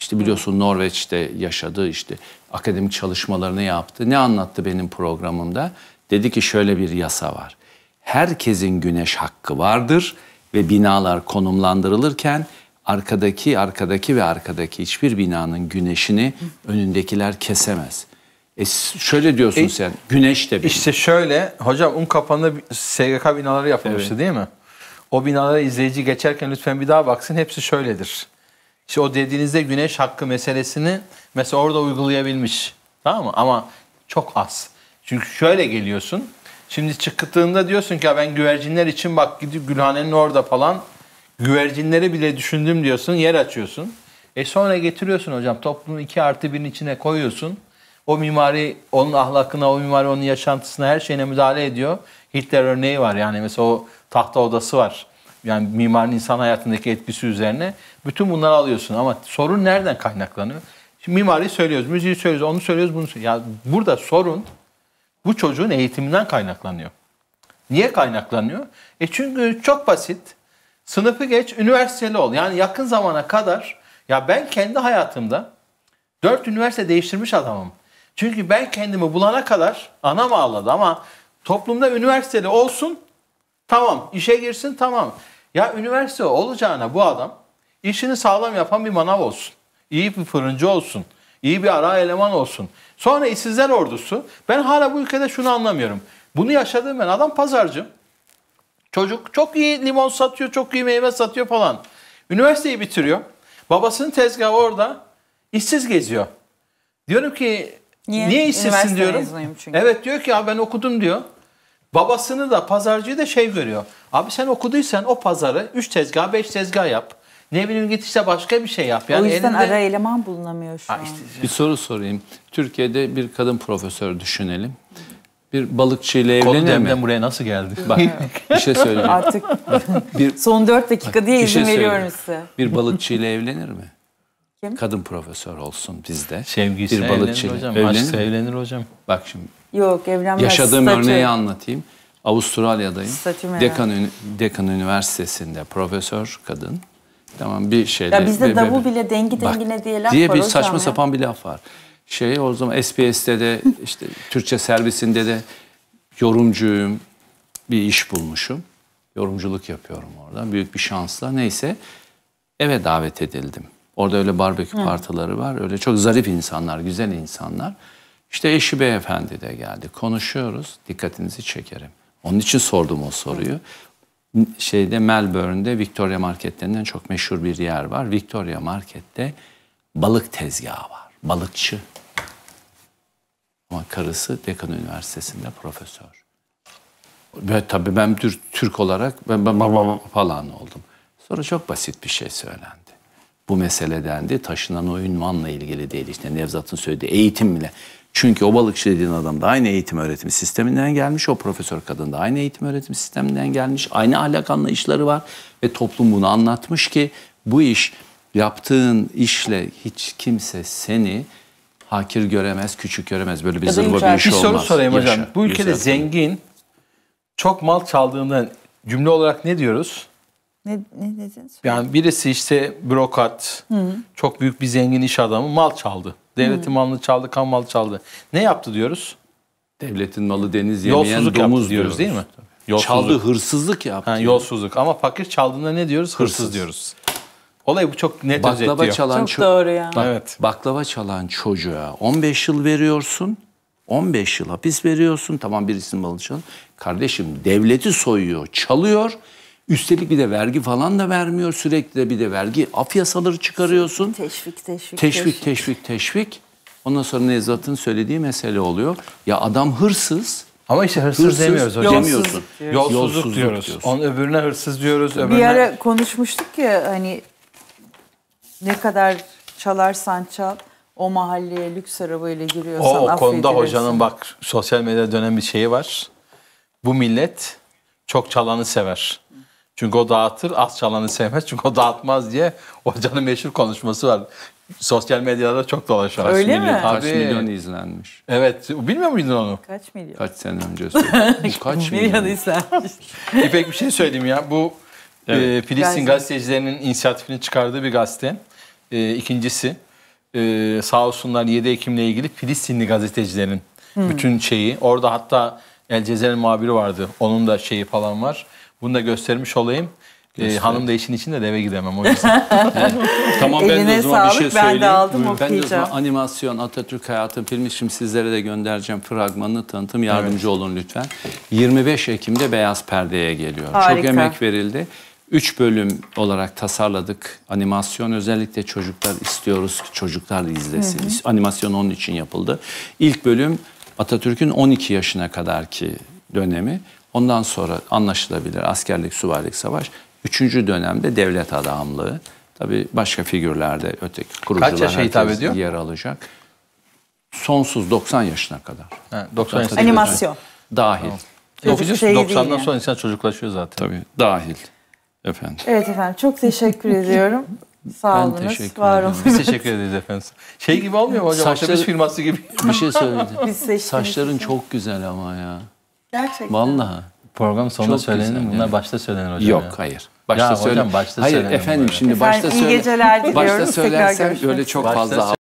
İşte biliyorsun Norveç'te yaşadı işte akademik çalışmalarını yaptı. Ne anlattı benim programımda? Dedi ki şöyle bir yasa var. Herkesin güneş hakkı vardır ve binalar konumlandırılırken arkadaki, arkadaki ve arkadaki hiçbir binanın güneşini önündekiler kesemez. E şöyle diyorsun e, sen, güneş de bir. İşte şöyle, hocam un kapanı SGK binaları yapılmıştı evet. değil mi? O binalara izleyici geçerken lütfen bir daha baksın, hepsi şöyledir. İşte o dediğinizde güneş hakkı meselesini mesela orada uygulayabilmiş. Tamam mı? Ama çok az. Çünkü şöyle geliyorsun, şimdi çıktığında diyorsun ki ben güvercinler için bak gidip Gülhane'nin orada falan güvercinleri bile düşündüm diyorsun, yer açıyorsun. E sonra getiriyorsun hocam toplumun 2 artı 1'in içine koyuyorsun. O mimari onun ahlakına, o mimari onun yaşantısına, her şeyine müdahale ediyor. Hitler örneği var yani mesela o tahta odası var. Yani mimarın insan hayatındaki etkisi üzerine. Bütün bunları alıyorsun ama sorun nereden kaynaklanıyor? Şimdi mimari söylüyoruz, müziği söylüyoruz, onu söylüyoruz, bunu söylüyoruz. Ya burada sorun bu çocuğun eğitiminden kaynaklanıyor. Niye kaynaklanıyor? E çünkü çok basit. Sınıfı geç, üniversiteli ol. Yani yakın zamana kadar ya ben kendi hayatımda dört üniversite değiştirmiş adamım. Çünkü ben kendimi bulana kadar anam ağladı ama toplumda üniversiteli olsun tamam işe girsin tamam. Ya üniversite olacağına bu adam işini sağlam yapan bir manav olsun. İyi bir fırıncı olsun. İyi bir ara eleman olsun. Sonra işsizler ordusu. Ben hala bu ülkede şunu anlamıyorum. Bunu yaşadım ben. Adam pazarcı. Çocuk çok iyi limon satıyor, çok iyi meyve satıyor falan. Üniversiteyi bitiriyor. Babasının tezgahı orada işsiz geziyor. Diyorum ki Niye? Niye işsizsin diyorum. Çünkü. Evet diyor ki abi ben okudum diyor. Babasını da pazarcıyı da şey görüyor. Abi sen okuduysan o pazarı 3 tezgah 5 tezgah yap. Ne bileyim git işte başka bir şey yap. Yani o yüzden elinde... ara eleman bulunamıyor şu ha, an. Bir soru sorayım. Türkiye'de bir kadın profesör düşünelim. Bir balıkçıyla evlenir mi? buraya nasıl geldi? Bak bir şey söyleyeyim. Artık bir, son 4 dakika diye şey izin şey veriyorum size. Bir balıkçıyla evlenir mi? Kim? Kadın profesör olsun bizde. Sevgisi bir balıkçı. evlenir hocam. Evlenir hocam. Bak şimdi. Yok evlenmez. Yaşadığım Statü. örneği anlatayım. Avustralya'dayım. Dekan, Dekan Üniversitesi'nde profesör kadın. Tamam bir şeyle. Ya bizde be, davul be, bile dengi bak, dengine diye laf diye var bir saçma ya. sapan bir laf var. Şey o zaman SPS'te de işte Türkçe servisinde de yorumcuyum. Bir iş bulmuşum. Yorumculuk yapıyorum orada. Büyük bir şansla. Neyse eve davet edildim. Orada öyle barbekü Hı. partileri var. Öyle çok zarif insanlar, güzel insanlar. İşte eşi beyefendi de geldi. Konuşuyoruz. Dikkatinizi çekerim. Onun için sordum o soruyu. Şeyde Melbourne'de Victoria marketlerinden çok meşhur bir yer var. Victoria Market'te balık tezgahı var. Balıkçı. Ama karısı Dekan Üniversitesi'nde profesör. Ve tabii ben Türk olarak ben, ben, ben falan oldum. Sonra çok basit bir şey söylendi bu meseleden de taşınan o ünvanla ilgili değil. işte Nevzat'ın söylediği eğitimle. Çünkü o balıkçı dediğin adam da aynı eğitim öğretim sisteminden gelmiş. O profesör kadın da aynı eğitim öğretim sisteminden gelmiş. Aynı ahlak anlayışları var. Ve toplum bunu anlatmış ki bu iş yaptığın işle hiç kimse seni hakir göremez, küçük göremez. Böyle bir ya zırva bir iş olmaz. Bir soru sorayım Yaşa. hocam. Bu ülkede Yaşa. zengin çok mal çaldığından cümle olarak ne diyoruz? Ne, ne dediniz? Yani birisi işte brokat, Hı. çok büyük bir zengin iş adamı mal çaldı. Devletin Hı. malını çaldı, kan malı çaldı. Ne yaptı diyoruz? Devletin malı deniz yemeyen yolsuzluk domuz diyoruz, diyoruz değil mi? Yolsuzluk. Çaldı, hırsızlık yaptı. Ha, yolsuzluk ama fakir çaldığında ne diyoruz? Hırsız, Hırsız diyoruz. Olayı bu çok net baklava Çalan çok doğru ya. Bak, evet. Baklava çalan çocuğa 15 yıl veriyorsun. 15 yıl hapis veriyorsun. Tamam birisinin malı çal. Kardeşim devleti soyuyor, çalıyor. Üstelik bir de vergi falan da vermiyor sürekli de bir de vergi af yasaları çıkarıyorsun. Teşvik, teşvik, teşvik, teşvik, teşvik. Ondan sonra Nevzat'ın söylediği mesele oluyor. Ya adam hırsız. Ama işte hırsız, hırsız demiyoruz hocam. Demiyorsun. Yolsuzluk, yolsuzluk, yolsuzluk diyoruz. diyoruz. Onun öbürüne hırsız diyoruz. Öbürüne... Bir ara konuşmuştuk ya hani ne kadar çalarsan çal o mahalleye lüks arabayla giriyorsan o, o konuda hocanın bak sosyal medya dönem bir şeyi var. Bu millet çok çalanı sever. Çünkü o dağıtır, az çalanı sevmez. Çünkü o dağıtmaz diye hocanın meşhur konuşması var. Sosyal medyada çok dolaşan. Öyle mi? Kaç milyon izlenmiş. Evet. Bilmiyor muydun onu? Kaç milyon? Kaç sene önce söyledim. Kaç milyon? izlenmiş. İpek bir şey söyleyeyim ya. Bu e, evet. e, Filistin Gazete. gazetecilerinin inisiyatifini çıkardığı bir gazete. E, ikincisi e, sağ olsunlar 7 Ekim'le ilgili Filistinli gazetecilerin hmm. bütün şeyi. Orada hatta El Cezer'in muhabiri vardı. Onun da şeyi falan var. Bunu da göstermiş olayım. Ee, Göster. hanım da işin içinde de eve gidemem o yüzden. evet. tamam Eline ben de o zaman sağlık, bir şey söyleyeyim. Ben de aldım okuyacağım. Ben de o zaman animasyon Atatürk Hayatım filmi şimdi sizlere de göndereceğim fragmanını tanıtım yardımcı evet. olun lütfen. 25 Ekim'de Beyaz Perde'ye geliyor. Harika. Çok emek verildi. Üç bölüm olarak tasarladık. Animasyon özellikle çocuklar istiyoruz ki çocuklar izlesin. Hı hı. Animasyon onun için yapıldı. İlk bölüm Atatürk'ün 12 yaşına kadarki dönemi. Ondan sonra anlaşılabilir askerlik, süvarilik, savaş. Üçüncü dönemde devlet adamlığı. Tabii başka figürlerde öteki kurucular Kaç hitap ediyor? yer alacak. Sonsuz 90 yaşına kadar. Ha, 90 yaşına Animasyon. Dahil. Tamam. 90'dan sonra insan çocuklaşıyor zaten. Tabii dahil. Efendim. Evet efendim çok teşekkür ediyorum. Sağ olun. Var olun. Biz teşekkür ederiz efendim. Şey gibi olmuyor mu hocam? Saçları, Otobüs firması gibi. Bir şey söyledim. Biz Saçların çok güzel ama ya. Gerçekten. Vallahi. Program sonunda söylenir mi? Bunlar başta söylenir hocam. Yok ya. hayır. Başta ya söyle. Hocam, başta hayır efendim bunları. şimdi efendim, başta söyle. Başta söylersem böyle çok başta fazla